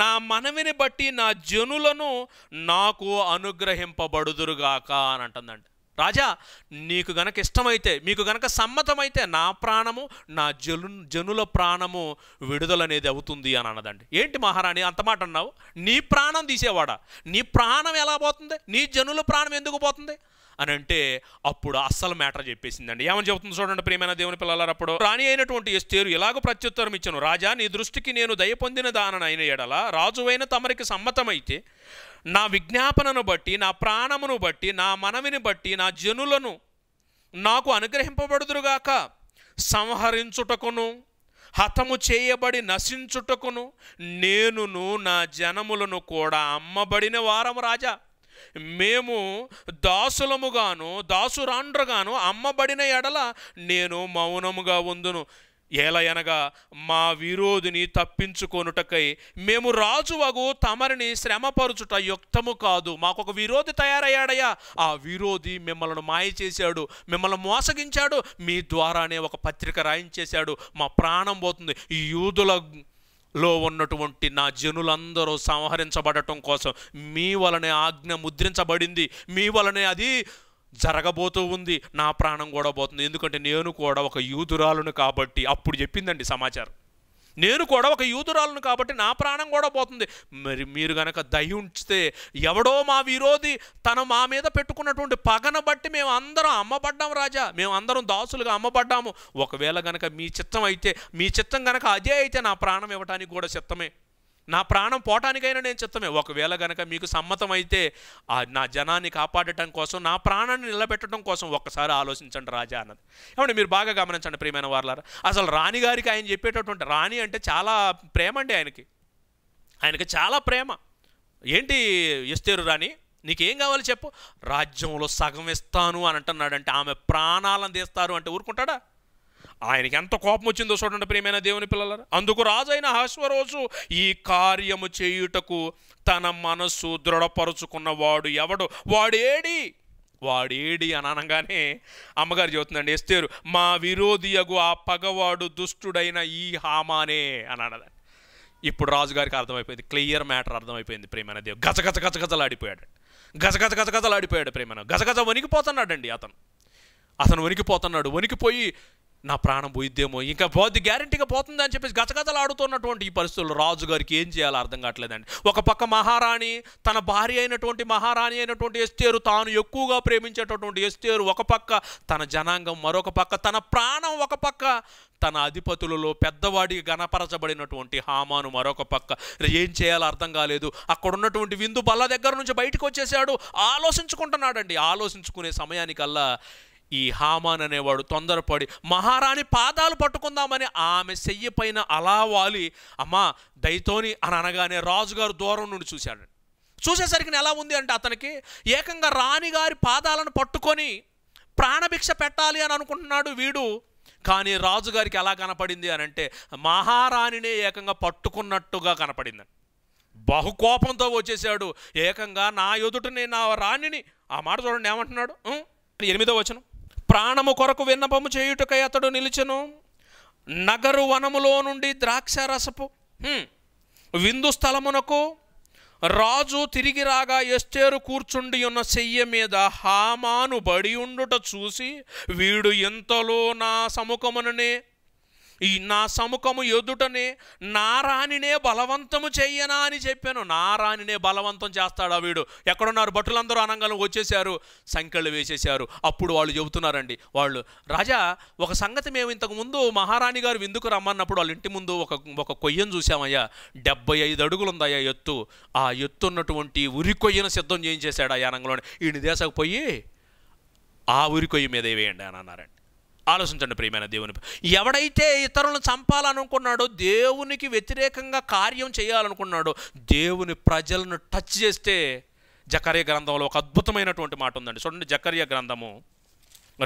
నా మనవిని బట్టి నా జనులను నాకు అనుగ్రహింపబడుదురుగాక అని అంటుందండి రాజా నీకు గనక ఇష్టమైతే మీకు గనక సమ్మతమైతే నా ప్రాణము నా జను జనుల ప్రాణము విడుదలనేది అవుతుంది అని అన్నదండి ఏంటి మహారాణి అంత మాట అన్నావు నీ ప్రాణం తీసేవాడా నీ ప్రాణం ఎలా పోతుంది నీ జనుల ప్రాణం ఎందుకు పోతుంది అని అంటే అప్పుడు అస్సలు మ్యాటర్ చెప్పేసిందండి ఏమని చెబుతుంది చూడండి ప్రేమైన దేవుని పిల్లలారు అప్పుడు రాణి అయినటువంటి ఎస్తేరు ఇలాగ ప్రత్యుత్తరం ఇచ్చాను రాజా నీ దృష్టికి నేను దయ పొందిన దానని అయిన ఎడల రాజువైన తమరికి సమ్మతమైతే నా విజ్ఞాపనను బట్టి నా ప్రాణమును బట్టి నా మనవిని బట్టి నా జనులను నాకు అనుగ్రహింపబడుదురుగాక సంహరించుటకును హతము చేయబడి నశించుటకును నేనును నా జనములను కూడా అమ్మబడిన వారం రాజా మేము దాసులముగాను దాసురాండ్రగాను అమ్మబడిన ఎడల నేను మౌనముగా ఉందును ఏలయనగా మా విరోధిని తప్పించుకొనుటకై మేము రాజువగు తమరిని శ్రమపరుచుట యుక్తము కాదు మాకొక విరోధి తయారయ్యాడయ్యా ఆ విరోధి మిమ్మల్ని మాయ చేశాడు మిమ్మల్ని మోసగించాడు మీ ద్వారానే ఒక పత్రిక రాయించేశాడు మా ప్రాణం పోతుంది యూదుల లో ఉన్నటువంటి నా జనులందరూ సంహరించబడటం కోసం మీ వలనే ఆజ్ఞ ముద్రించబడింది మీ వలనే అది జరగబోతూ ఉంది నా ప్రాణం కూడా పోతుంది ఎందుకంటే నేను కూడా ఒక యూదురాలను కాబట్టి అప్పుడు చెప్పిందండి సమాచారం నేను కూడా ఒక యూదురాలను కాబట్టి నా ప్రాణం కూడా పోతుంది మరి మీరు గనక దయ ఉంచితే ఎవడో మా విరోధి తన మా మీద పెట్టుకున్నటువంటి పగన బట్టి మేము అందరం అమ్మబడ్డాం రాజా మేము అందరం దాసులుగా అమ్మబడ్డాము ఒకవేళ గనక మీ చిత్తం అయితే మీ చిత్తం గనక అదే అయితే నా ప్రాణం ఇవ్వటానికి కూడా చిత్తమే నా ప్రాణం పోటానికైనా నేను చిత్తమే ఒకవేళ గనక మీకు సమ్మతమైతే నా జనాన్ని కాపాడటం కోసం నా ప్రాణాన్ని నిలబెట్టడం కోసం ఒక్కసారి ఆలోచించండి రాజా అన్నది ఏమంటే మీరు బాగా గమనించండి ప్రియమైన వాళ్ళారా అసలు రాణి గారికి ఆయన చెప్పేటటువంటి రాణి అంటే చాలా ప్రేమ అండి ఆయనకి ఆయనకి చాలా ప్రేమ ఏంటి ఇస్తేరు రాణి నీకేం కావాలి చెప్పు రాజ్యంలో సగం ఇస్తాను అని అంటున్నాడంటే ఆమె ప్రాణాలను తీస్తారు అంటే ఊరుకుంటాడా ఆయనకి ఎంత కోపం వచ్చిందో చూడండి ప్రియమైన దేవుని పిల్లల అందుకు రాజైన హాస్వరోజు ఈ కార్యము చేయుటకు తన మనస్సు దృఢపరుచుకున్నవాడు ఎవడు వాడేడి వాడేడి అని అనగానే అమ్మగారు చెబుతుందండి ఎస్తేరు మా విరోధియగు ఆ పగవాడు దుష్టుడైన ఈ హామానే అని అన్నదండి ఇప్పుడు రాజుగారికి అర్థమైపోయింది క్లియర్ మ్యాటర్ అర్థమైపోయింది ప్రేమైన దేవు గజ గజ గజ గజలాడిపోయాడు గజ గజ గజ గజలాడిపోయాడు ప్రేమను గజ గజ వణికిపోతున్నాడండి అతను అతను వణికిపోతున్నాడు వణికిపోయి నా ప్రాణం పోయిద్దేమో ఇంకా పోద్ది గ్యారెంటీగా పోతుంది అని చెప్పేసి గచగతలు ఆడుతున్నటువంటి ఈ పరిస్థితుల్లో రాజుగారికి ఏం చేయాలో అర్థం కావట్లేదండి ఒక పక్క మహారాణి తన భార్య అయినటువంటి మహారాణి అయినటువంటి ఎస్తేరు తాను ఎక్కువగా ప్రేమించేటటువంటి ఎస్తేరు ఒక పక్క తన జనాంగం మరొక పక్క తన ప్రాణం ఒక పక్క తన అధిపతులలో పెద్దవాడికి గణపరచబడినటువంటి హామాను మరొక పక్క ఏం చేయాలో అర్థం కాలేదు అక్కడ ఉన్నటువంటి విందు బల్ల దగ్గర నుంచి బయటకు వచ్చేసాడు ఆలోచించుకుంటున్నాడండి ఆలోచించుకునే సమయానికల్లా ఈ హామాన్ అనేవాడు తొందరపడి మహారాణి పాదాలు పట్టుకుందామని ఆమె చెయ్యి పైన అలా వాలి అమ్మా దయతోని అని అనగానే రాజుగారు దూరం నుండి చూశాడు చూసేసరికి ఎలా ఉంది అంటే అతనికి ఏకంగా రాణిగారి పాదాలను పట్టుకొని ప్రాణభిక్ష పెట్టాలి అని అనుకుంటున్నాడు వీడు కానీ రాజుగారికి ఎలా కనపడింది అని అంటే మహారాణినే ఏకంగా పట్టుకున్నట్టుగా కనపడింది బహుకోపంతో వచ్చేసాడు ఏకంగా నా ఎదుటిని నా రాణిని ఆ మాట చూడండి ఏమంటున్నాడు ఎనిమిదో వచనం ప్రాణము కొరకు విన్నపము చేయుటకై అతడు నిలిచెను నగరు వనములో నుండి ద్రాక్ష రసపు విందు స్థలమునకు రాజు తిరిగి రాగా ఎస్టేరు కూర్చుండి ఉన్న శయ్య మీద హామాను బడి ఉండుట చూసి వీడు ఎంతలో నా సముఖముననే ఈ నా సముఖము ఎదుటనే రాణినే బలవంతము చెయ్యనా అని చెప్పాను రాణినే బలవంతం చేస్తాడా వీడు ఎక్కడున్నారు భటులందరూ అనంగలం వచ్చేసారు సంఖ్యలు వేసేశారు అప్పుడు వాళ్ళు చెబుతున్నారండి వాళ్ళు రాజా ఒక సంగతి మేము ఇంతకుముందు మహారాణి గారు విందుకు రమ్మన్నప్పుడు వాళ్ళ ఇంటి ముందు ఒక ఒక కొయ్యను చూసామయ్యా డెబ్బై ఐదు అడుగులు ఉందయ్యా ఎత్తు ఆ ఎత్తు ఉన్నటువంటి ఉరి కొయ్యను సిద్ధం చేయించేశాడు ఆ యానంగంలోనే ఈ దేశకు పోయి ఆ ఉరి కొయ్య మీద వేయండి అని అన్నారండి ఆలోచించండి ప్రియమైన దేవుని ఎవడైతే ఇతరులను చంపాలనుకున్నాడో దేవునికి వ్యతిరేకంగా కార్యం చేయాలనుకున్నాడో దేవుని ప్రజలను టచ్ చేస్తే జకర్య గ్రంథంలో ఒక అద్భుతమైనటువంటి మాట ఉందండి చూడండి జకర్య గ్రంథము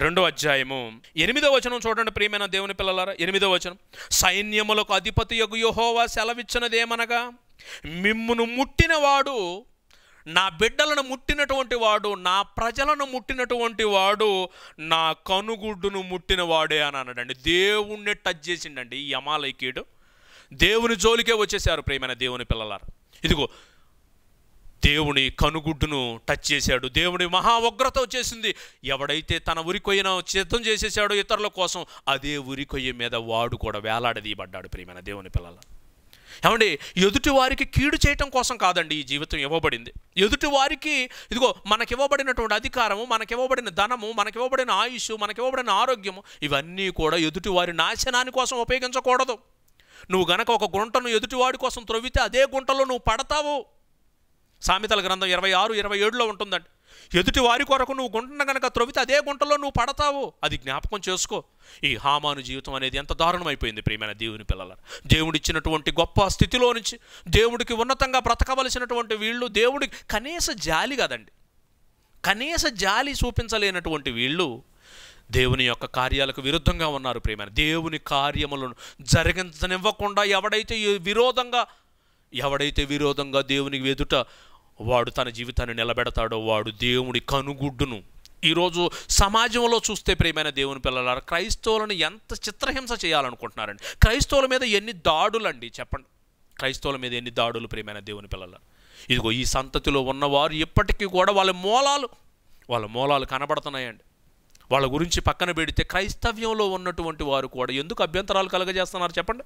రెండో అధ్యాయము ఎనిమిదో వచనం చూడండి ప్రియమైన దేవుని పిల్లలారా ఎనిమిదో వచనం సైన్యములకు అధిపతి యొక్క యుహోవా సెలవిచ్చినదేమనగా మిమ్మును ముట్టినవాడు నా బిడ్డలను ముట్టినటువంటి వాడు నా ప్రజలను ముట్టినటువంటి వాడు నా కనుగుడ్డును ముట్టిన వాడే అని అన్నాడండి దేవుణ్ణి టచ్ చేసిండండి ఈ యమాలైకీడు దేవుని జోలికే వచ్చేసారు ప్రేమైన దేవుని పిల్లలారు ఇదిగో దేవుని కనుగుడ్డును టచ్ చేశాడు దేవుని మహా ఉగ్రత వచ్చేసింది ఎవడైతే తన ఉరికొయ్యను సిద్ధం చేసేసాడో ఇతరుల కోసం అదే ఉరికొయ్య మీద వాడు కూడా వేలాడదీయబడ్డాడు ప్రియమైన దేవుని పిల్లలారు ఏమండి ఎదుటి వారికి కీడు చేయటం కోసం కాదండి ఈ జీవితం ఇవ్వబడింది ఎదుటి వారికి ఇదిగో మనకివ్వబడినటువంటి అధికారము మనకివ్వబడిన ధనము మనకివ్వబడిన ఆయుష్ మనకివ్వబడిన ఆరోగ్యము ఇవన్నీ కూడా ఎదుటి వారి నాశనాని కోసం ఉపయోగించకూడదు నువ్వు గనక ఒక గుంటను ఎదుటివాడి కోసం త్రవ్వితే అదే గుంటలో నువ్వు పడతావు సామెతల గ్రంథం ఇరవై ఆరు ఇరవై ఏడులో ఉంటుందండి ఎదుటి వారి కొరకు నువ్వు గుంటన గనక త్రొవితే అదే గుంటలో నువ్వు పడతావు అది జ్ఞాపకం చేసుకో ఈ హామాను జీవితం అనేది ఎంత దారుణం అయిపోయింది ప్రియమైన దేవుని పిల్లల ఇచ్చినటువంటి గొప్ప స్థితిలో నుంచి దేవుడికి ఉన్నతంగా బ్రతకవలసినటువంటి వీళ్ళు దేవుడికి కనీస జాలి కదండి కనీస జాలి చూపించలేనటువంటి వీళ్ళు దేవుని యొక్క కార్యాలకు విరుద్ధంగా ఉన్నారు ప్రియమైన దేవుని కార్యములను జరిగించనివ్వకుండా ఎవడైతే విరోధంగా ఎవడైతే విరోధంగా దేవునికి ఎదుట వాడు తన జీవితాన్ని నిలబెడతాడో వాడు దేవుడి కనుగుడ్డును ఈరోజు సమాజంలో చూస్తే ప్రియమైన దేవుని పిల్లలారు క్రైస్తవులను ఎంత చిత్రహింస చేయాలనుకుంటున్నారండి క్రైస్తవుల మీద ఎన్ని దాడులు అండి చెప్పండి క్రైస్తవుల మీద ఎన్ని దాడులు ప్రియమైన దేవుని పిల్లలారు ఇదిగో ఈ సంతతిలో ఉన్నవారు ఇప్పటికీ కూడా వాళ్ళ మూలాలు వాళ్ళ మూలాలు కనబడుతున్నాయండి వాళ్ళ గురించి పక్కన పెడితే క్రైస్తవ్యంలో ఉన్నటువంటి వారు కూడా ఎందుకు అభ్యంతరాలు కలగజేస్తున్నారు చెప్పండి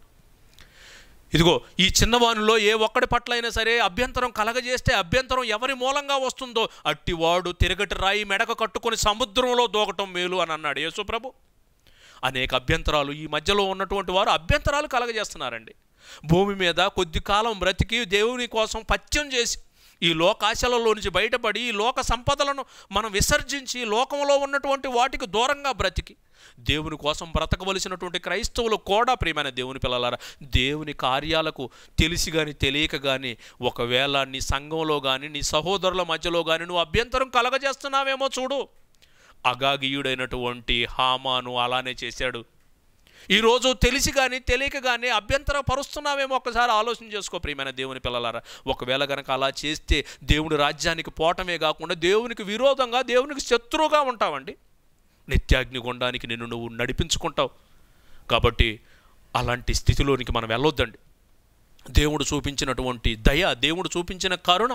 ఇదిగో ఈ చిన్నవానిలో ఏ ఒక్కడి పట్లైనా సరే అభ్యంతరం కలగజేస్తే అభ్యంతరం ఎవరి మూలంగా వస్తుందో అట్టివాడు తిరగటి రాయి మెడక కట్టుకొని సముద్రంలో దూకటం మేలు అని అన్నాడు ప్రభు అనేక అభ్యంతరాలు ఈ మధ్యలో ఉన్నటువంటి వారు అభ్యంతరాలు కలగజేస్తున్నారండి భూమి మీద కొద్ది కాలం బ్రతికి దేవుని కోసం పత్యం చేసి ఈ లోకాశలలో నుంచి బయటపడి ఈ లోక సంపదలను మనం విసర్జించి లోకంలో ఉన్నటువంటి వాటికి దూరంగా బ్రతికి దేవుని కోసం బ్రతకవలసినటువంటి క్రైస్తవులు కూడా ప్రియమైన దేవుని పిల్లలారా దేవుని కార్యాలకు తెలిసి కానీ తెలియక కానీ ఒకవేళ నీ సంఘంలో కానీ నీ సహోదరుల మధ్యలో కానీ నువ్వు అభ్యంతరం కలగజేస్తున్నావేమో చూడు అగాగియుడైనటువంటి హామాను అలానే చేశాడు ఈరోజు తెలిసి కానీ తెలియక కానీ అభ్యంతర పరుస్తున్నామేమో ఒకసారి ఆలోచన చేసుకో ప్రియమైన దేవుని పిల్లలారా ఒకవేళ కనుక అలా చేస్తే దేవుడి రాజ్యానికి పోవటమే కాకుండా దేవునికి విరోధంగా దేవునికి శత్రువుగా ఉంటావండి నిత్యాగ్నిగుండానికి నిన్ను నువ్వు నడిపించుకుంటావు కాబట్టి అలాంటి స్థితిలోనికి మనం వెళ్ళొద్దండి దేవుడు చూపించినటువంటి దయ దేవుడు చూపించిన కరుణ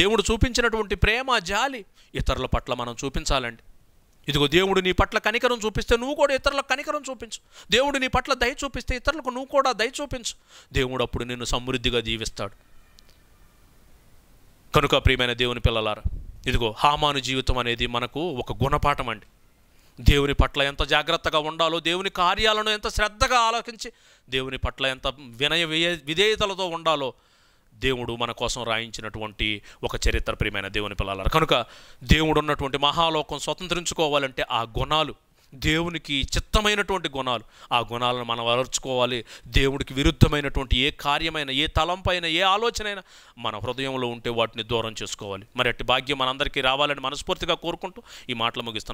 దేవుడు చూపించినటువంటి ప్రేమ జాలి ఇతరుల పట్ల మనం చూపించాలండి ఇదిగో దేవుడు నీ పట్ల కనికరం చూపిస్తే నువ్వు కూడా ఇతరులకు కనికరం చూపించు దేవుడు నీ పట్ల దయ చూపిస్తే ఇతరులకు నువ్వు కూడా దయ చూపించు దేవుడు అప్పుడు నిన్ను సమృద్ధిగా జీవిస్తాడు కనుక ప్రియమైన దేవుని పిల్లలారా ఇదిగో హామాను జీవితం అనేది మనకు ఒక గుణపాఠం అండి దేవుని పట్ల ఎంత జాగ్రత్తగా ఉండాలో దేవుని కార్యాలను ఎంత శ్రద్ధగా ఆలోచించి దేవుని పట్ల ఎంత వినయ విధేయతలతో ఉండాలో దేవుడు మన కోసం రాయించినటువంటి ఒక చరిత్ర ప్రియమైన దేవుని పిల్లలారు కనుక దేవుడు ఉన్నటువంటి మహాలోకం స్వతంత్రించుకోవాలంటే ఆ గుణాలు దేవునికి చిత్తమైనటువంటి గుణాలు ఆ గుణాలను మనం అలర్చుకోవాలి దేవుడికి విరుద్ధమైనటువంటి ఏ కార్యమైన ఏ తలంపైన ఏ అయినా మన హృదయంలో ఉంటే వాటిని దూరం చేసుకోవాలి మరి అట్టి భాగ్యం మనందరికీ రావాలని మనస్ఫూర్తిగా కోరుకుంటూ ఈ మాటలు ముగిస్తున్నాను